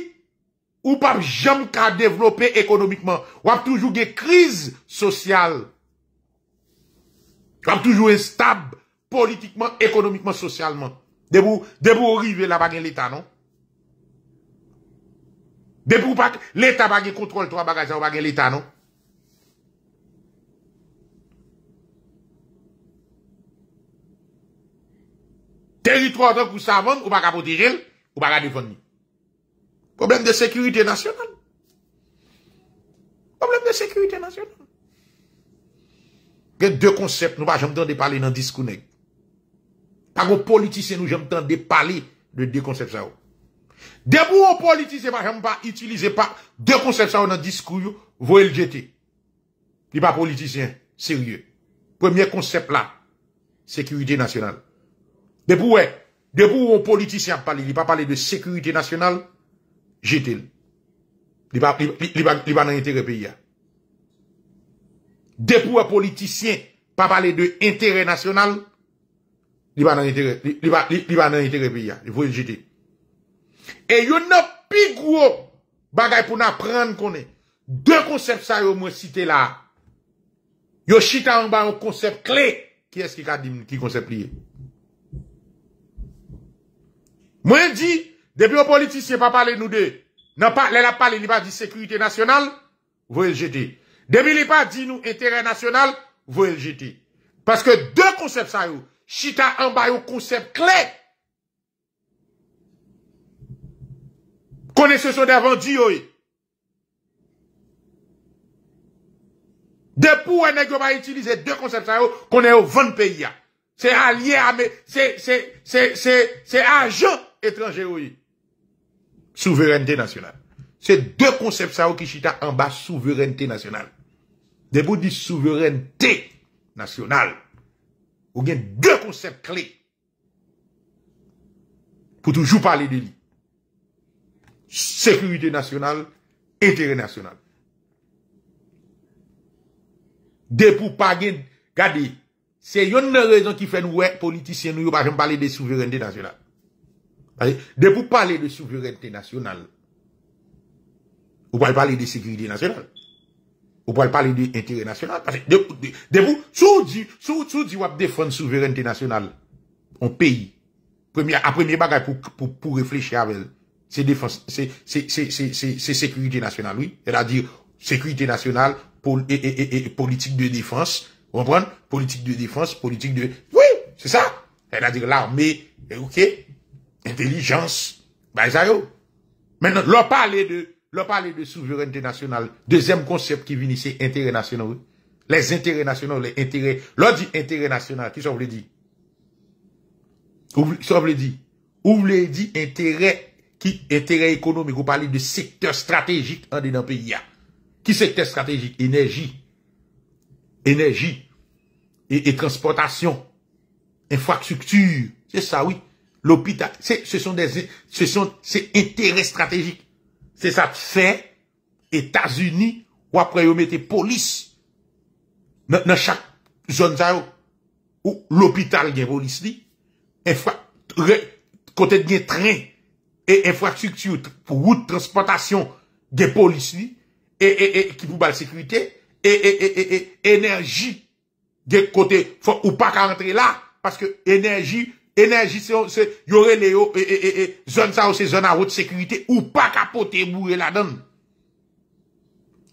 A: ou pas jamais qu'à développer économiquement. Ou a toujours des crises sociales. Ou a toujours instable politiquement, économiquement, socialement de pour arriver la baguette l'état non? De pour pas, l'État contrôle contrôle trois bagages, pas l'état l'État, non? Territoire de vous savons, ou pas protéger, ou pas défendre. Problème de sécurité nationale. Problème de sécurité nationale. Il y a deux concepts, nous ne pouvons pas jamais parler dans le discours. Par vos politiciens, nous j'entends parler de deux concepts ça. Oh. Debout politiciens politicien, je pas utiliser pas deux concepts oh, dans le discours, vous le jeter. Il pas politicien, sérieux. Premier concept là, sécurité nationale. Debout, ouais, debout politiciens politicien il pas parler de sécurité nationale, jetez-le. Il pas, il pas, dans l'intérêt pays. Debout politiciens politicien, pas parler de intérêt national, li pa nan li, pa li, pa il faut et yon n'a pi bagay pou prendre konnen deux concepts sa yo moins cité là yo chita en un concept clé qui est-ce qui a dit qui concept lié Moi dit, depuis un politicien pa parler nous de N'a pa lè la parler li pa de sécurité nationale vous jeter. depuis li pa di nous intérêt national vous jeter. parce que deux concepts ça yo, chita en bas au concept clé. Connaissez ce d'avant Dieu. Depuis on a pas utiliser deux concepts ça qu'on est au 20 pays hein. C'est allié c'est c'est c'est c'est c'est agent étranger oui. Souveraineté nationale. C'est deux concepts ça qui chita en bas souveraineté nationale. Debout dit souveraineté nationale. Ou bien deux concepts clés pour toujours parler de lui. Sécurité nationale, intérêt national. De pour pas gardez, c'est une raison qui fait nous, politiciens, nous, pas parler de souveraineté nationale. De pour parler de souveraineté nationale, vous parler de sécurité nationale on pas parler de national. Parce que, de, de, de vous, tout dit, on va défendre souveraineté nationale. on paye. Première, après premier bagage pour, pour, réfléchir avec C'est défense, c'est, c'est, c'est, c'est, sécurité nationale, oui. cest a dit sécurité nationale, et, politique de défense. Vous comprenez? Politique de défense, politique de, oui, c'est ça. cest a dit l'armée, ok? Intelligence. Ben, ça, Maintenant, leur parle de, le parler de souveraineté nationale, deuxième concept qui vient c'est intérêt national. Les intérêts nationaux, les intérêts, l'on dit intérêt national, qui ça vous dit? Ça vous dit? Ou vous dit intérêt, qui, intérêt économique, vous parlez de secteur stratégique en dedans pays, Qui secteur stratégique? Énergie. Énergie. Et, et transportation. Infrastructure. C'est ça, oui. L'hôpital. Ce sont des, ce sont, c'est intérêt stratégique. Se sa te fe, Etasuni wap preyo mette polis nan chak zon zayon ou l'opital gen polis li, kote dne tren e infrastrukti ou transportasyon gen polis li, e, e, e ki pou bal sekwite, e, e enerji gen kote ou pa ka rentre la, paske enerji... enerjit se yore le yo, e, e, e, e, zon sa ou se zon an wot sekurite, ou pa kapote mou e la don.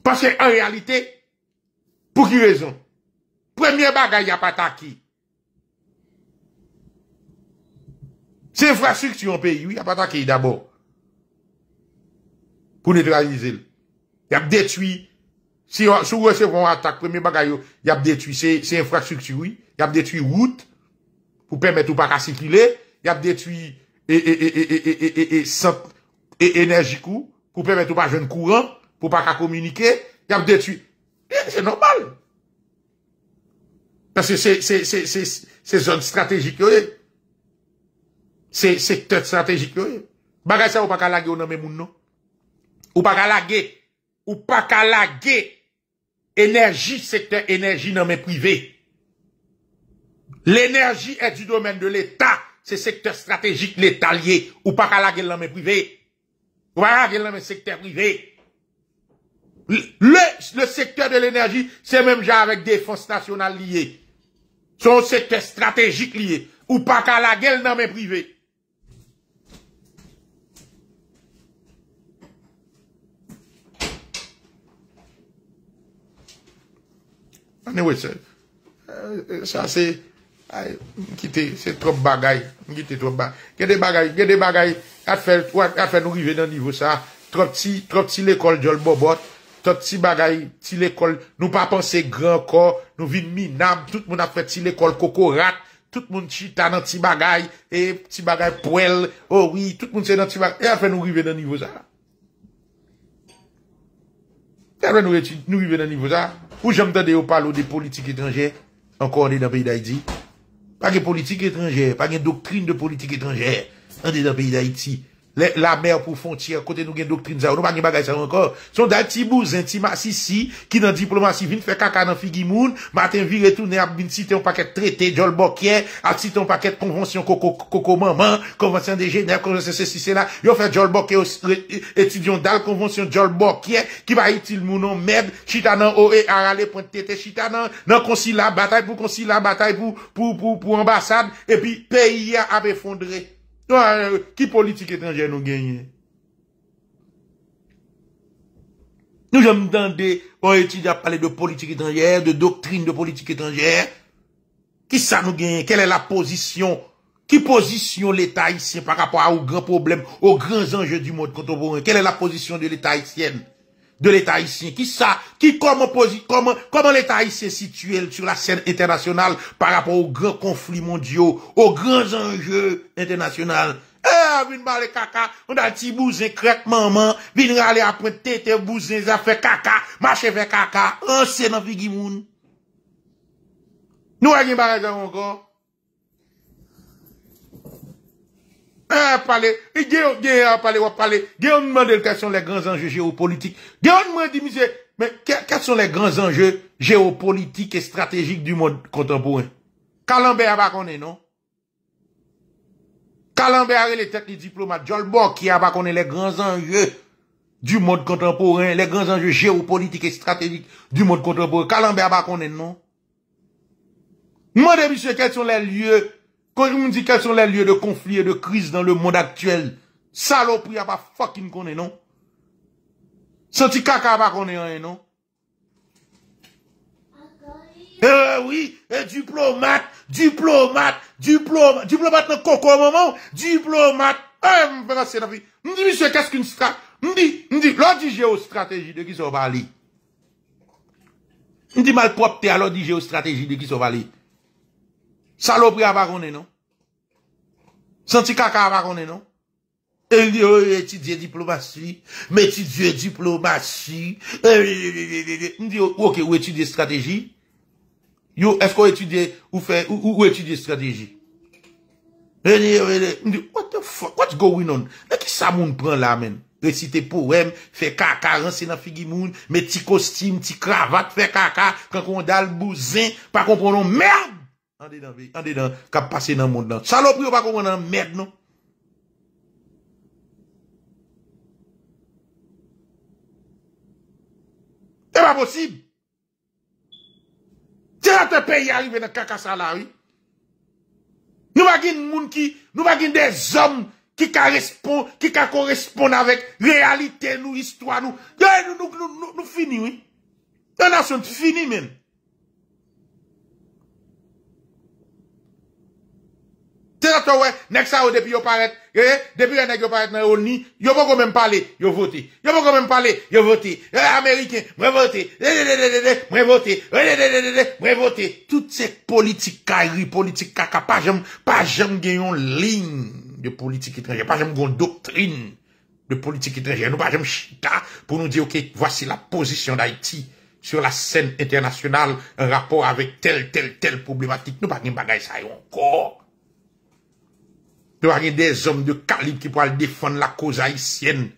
A: Pase en realite, pou ki rezon, premye bagay yap ataki. Se infrastruktyon pe yoy, yap ataki dabor, pou netralize l. Yap detui, sou recevron atak premye bagay yo, yap detui se infrastruktyon pe yoy, yap detui wout, Ou permettre ou pas à circuler, y a détruit et et et et et et et et et énergie pour permettre ou pas jeune courant pour pas communiquer, y a détruit. C'est normal. Parce que c'est c'est c'est c'est zone stratégique C'est secteur stratégique Bagay ça ou pas qu'à laguer ou nan même non. Ou pas qu'à laguer ou pas qu'à laguer énergie secteur énergie dans mes privés. L'énergie est du domaine de l'État. C'est secteur stratégique l'État lié. Ou pas qu'à la gueule privé. Ou pas qu'à la secteur privé. Le, le secteur de l'énergie, c'est même déjà avec défense nationale liée. Son secteur stratégique lié. Ou pas qu'à la gueule dans mes privés. Euh, euh, ça c'est Ay, mkite, se trop bagay. Mkite trop bagay. Gede bagay, gede bagay. A fe nou rive nan nivou sa. Trop ti, trop ti l'ekol jol bobot. Trop ti bagay, ti l'ekol nou pa panse gran kor. Nou vin mi nam. Tout moun a fe ti l'ekol kokorat. Tout moun chita nan ti bagay. E, ti bagay poel. Oh oui, tout moun se nan ti bagay. E a fe nou rive nan nivou sa. E a fe nou rive nan nivou sa. Ou janm tade yo palo de politik etranje. Anko ane nan peyi da idi. Pas de politique étrangère, pas de doctrine de politique étrangère. Un des pays d'Haïti. la mer pou fon tir, kote nou gen doktrin za ou, nou pa gen bagay sa ou ankor, son dal ti bou, zin ti ma sisi, ki nan diplomasi vin, fe kaka nan figi moun, maten vir etou, ne ap vin siton paket trete, djol bokye, at siton paket konvonsyon koko, koko manman, konvonsyon de jener, konvonsyon se se si se la, yo fe djol bokye, etidyon dal konvonsyon djol bokye, ki ba itil mounon med, chita nan oe, arale, pointete, chita nan konsila batay pou, konsila batay pou, pou, pou, pou ambasad, e pi, peyi ya ap efondre, Euh, politique étrangère nous gagne? Nous sommes dans des, on étudié à parler de politique étrangère, de doctrine de politique étrangère, qui ça nous gagne? Quelle est la position, qui position l'état haïtien par rapport aux grands problèmes, aux grands enjeux du monde contemporain? Quelle est la position de l'état haïtienne? de l'État haïtien, qui ça, qui comment, comment, comment l'État haïtien situé sur la scène internationale par rapport aux grands conflits mondiaux, aux grands enjeux internationaux. Eh, vin bale caca, on a ti bousin krek maman, vin rale apwen tete bousin za fe caca mache fe caca Anse nan figi moun. Nou a gen bare encore. a parlé, il a il a un il quels sont les grands enjeux géopolitiques. Il a demandé, mais quels sont les grands enjeux géopolitiques et stratégiques du monde contemporain? Calambé a pas connu, non? Calambé a les têtes des diplomates, Jolbok qui a pas connu les grands enjeux du monde contemporain, les grands enjeux géopolitiques et stratégiques du monde contemporain. Calambé a pas connu, non? Moi, monsieur, quels sont les lieux quand disent quels sont les lieux de conflit et de crise dans le monde actuel. Saloperie a ah pas bah, fucking est, non? Senti caca pas ah bah, connaît rien, non? Euh, oui, euh, diplomate, diplomate, diplomate, diplomate non, coco maman, diplomate. Euh, me fait la vie. Me dit, monsieur, qu'est-ce qu'une stratégie? Me dit, me dit, l'autre dit géostratégie de qui ça va aller? Me dit, à alors dit géostratégie de qui ça va aller? Saloperie à baronner, non? Senti caca à baronner, non? Et il dit, oh, étudier diplomatie, mais étudier diplomatie, il dit, oh, ok, ou étudier stratégie? Yo, est-ce qu'on étudie, ou fait, ou, ou, étudie stratégie? Oh, il dit, il dit, what the fuck, what's going on? Mais qui ça moun prend là, même Réciter poème, faire caca, renseigner dans figu mettre costume, petit cravate, fait caca, quand on dalle bousin, pas comprendre, merde! en dedans en dedans qui a passé dans le monde là au pas comprendre merde non c'est pas possible Tiens un pays arrive dans caca salari nous avons qui nous des hommes qui correspondent qui correspond avec réalité nous histoire nous nous nous nous nous fini oui la nation fini même sénateur, ouais, ça, depuis yo paraît, depuis nèg yo paraît dans ne yo pas même parler, yo voté. Yo pas même parler, yo voté. Eh, Américain, mwen voté. mwen voté. mwen voté. Toutes ces politiques cailleries, politiques caca, pas jamais, pas ligne de politique étrangère, pas jamais une doctrine de politique étrangère. Nous pas jamais chita pour nous dire, OK, voici la position d'Haïti sur la scène internationale en rapport avec telle, telle, telle problématique. Nous pas ni bagaille ça encore. Il y a des hommes de calibre qui pourraient défendre la cause haïtienne.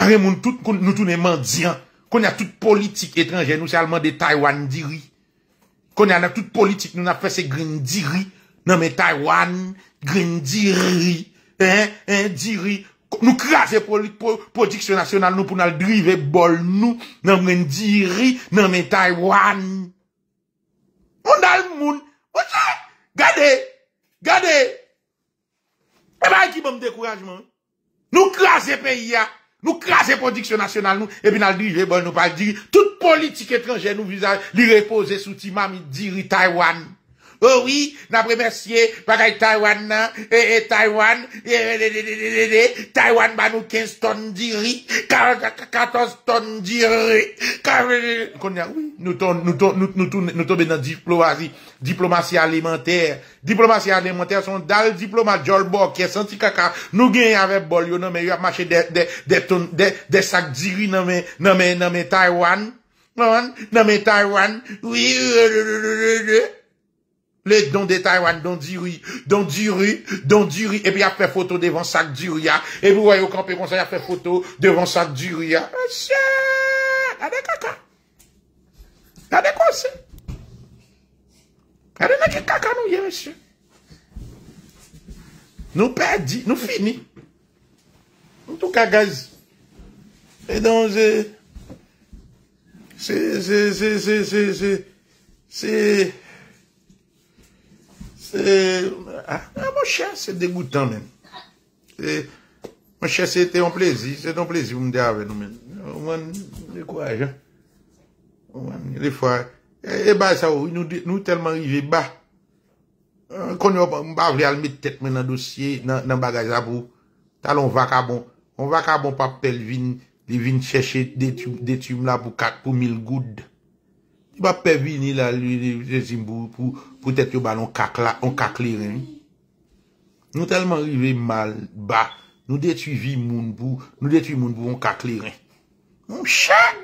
A: Nous tous mendiants. Qu'on a toute politique étrangère, nous seulement des Taïwan diri. Qu'on a toute politique, nous a fait ces green diri. Non mais Taïwan, green diri. Hein, hein, diri. pour production production nous nous pour nous drive bol nous nan mais diri, nan Taïwan. Taiwan. On le monde. monde. Regardez. Gade, e ba ekibon dekourajman, nou krasen peyi ya, nou krasen prodiksyon nasyonal nou, epi nan drije boy nou pa diri, tout politik etranje nou vizay, li repose sou timami diri Taiwan. Oh oui, n'a remercié bagay Taïwan nan, et Taïwan, Taïwan bah, nous, 15 tonnes d'iri, 14 tonnes d'iri. Eh, eh, eh. Oui, nous nous nous nous tombons dans diplomatie, diplomatie alimentaire. Diplomatie alimentaire sont dal diplomate Jolbo qui est senti caca. Nous gagnons avec bol, yo non mais yo a marché des des des tonnes des des sacs d'iri non mais non mais non mais Taïwan. Non mais hein? Taïwan. Oui. Euh, les dons de Taïwan, dans du riz, don du riz, don du Et puis, il a fait photo devant sac d'Uria. Hein. Et vous voyez au campé comme ça, il a fait photo devant sac duria Monsieur, à des caca. à des quoi, c'est? des caca, nous, monsieur. Nous perdis, nous finis. En tout cas, Et donc, c'est, c'est, c'est, c'est, c'est, c'est, c'est, E, mwen chè, se degoutan men. E, mwen chè, se te yon plezi, se te yon plezi mwen de ave nou men. Mwen, le kouajan. Mwen, le fwa. E, e, ba, sa ou, nou telman rive ba. Kon yo, mwen ba vle alme te te men nan dosye, nan bagaj a bou. Talon wak a bon, wak a bon pape pel vin, li vin chèche detyoum la pou kat pou mil goud. pa pevini la lwi de zimbou pou tèt yo ban on kak lirè. Nou telman rive mal, ba, nou detuvi moun pou, nou detuvi moun pou on kak lirè. Moun chak!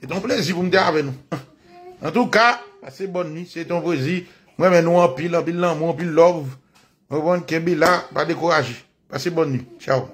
A: E ton plezi pou mde avè nou. En tout ka, pase bon ni, se ton prezi, mwen men nou anpil, anpil laman, anpil lorv, mwen mwen kembi la, pa dekoraji. Pase bon ni, chav.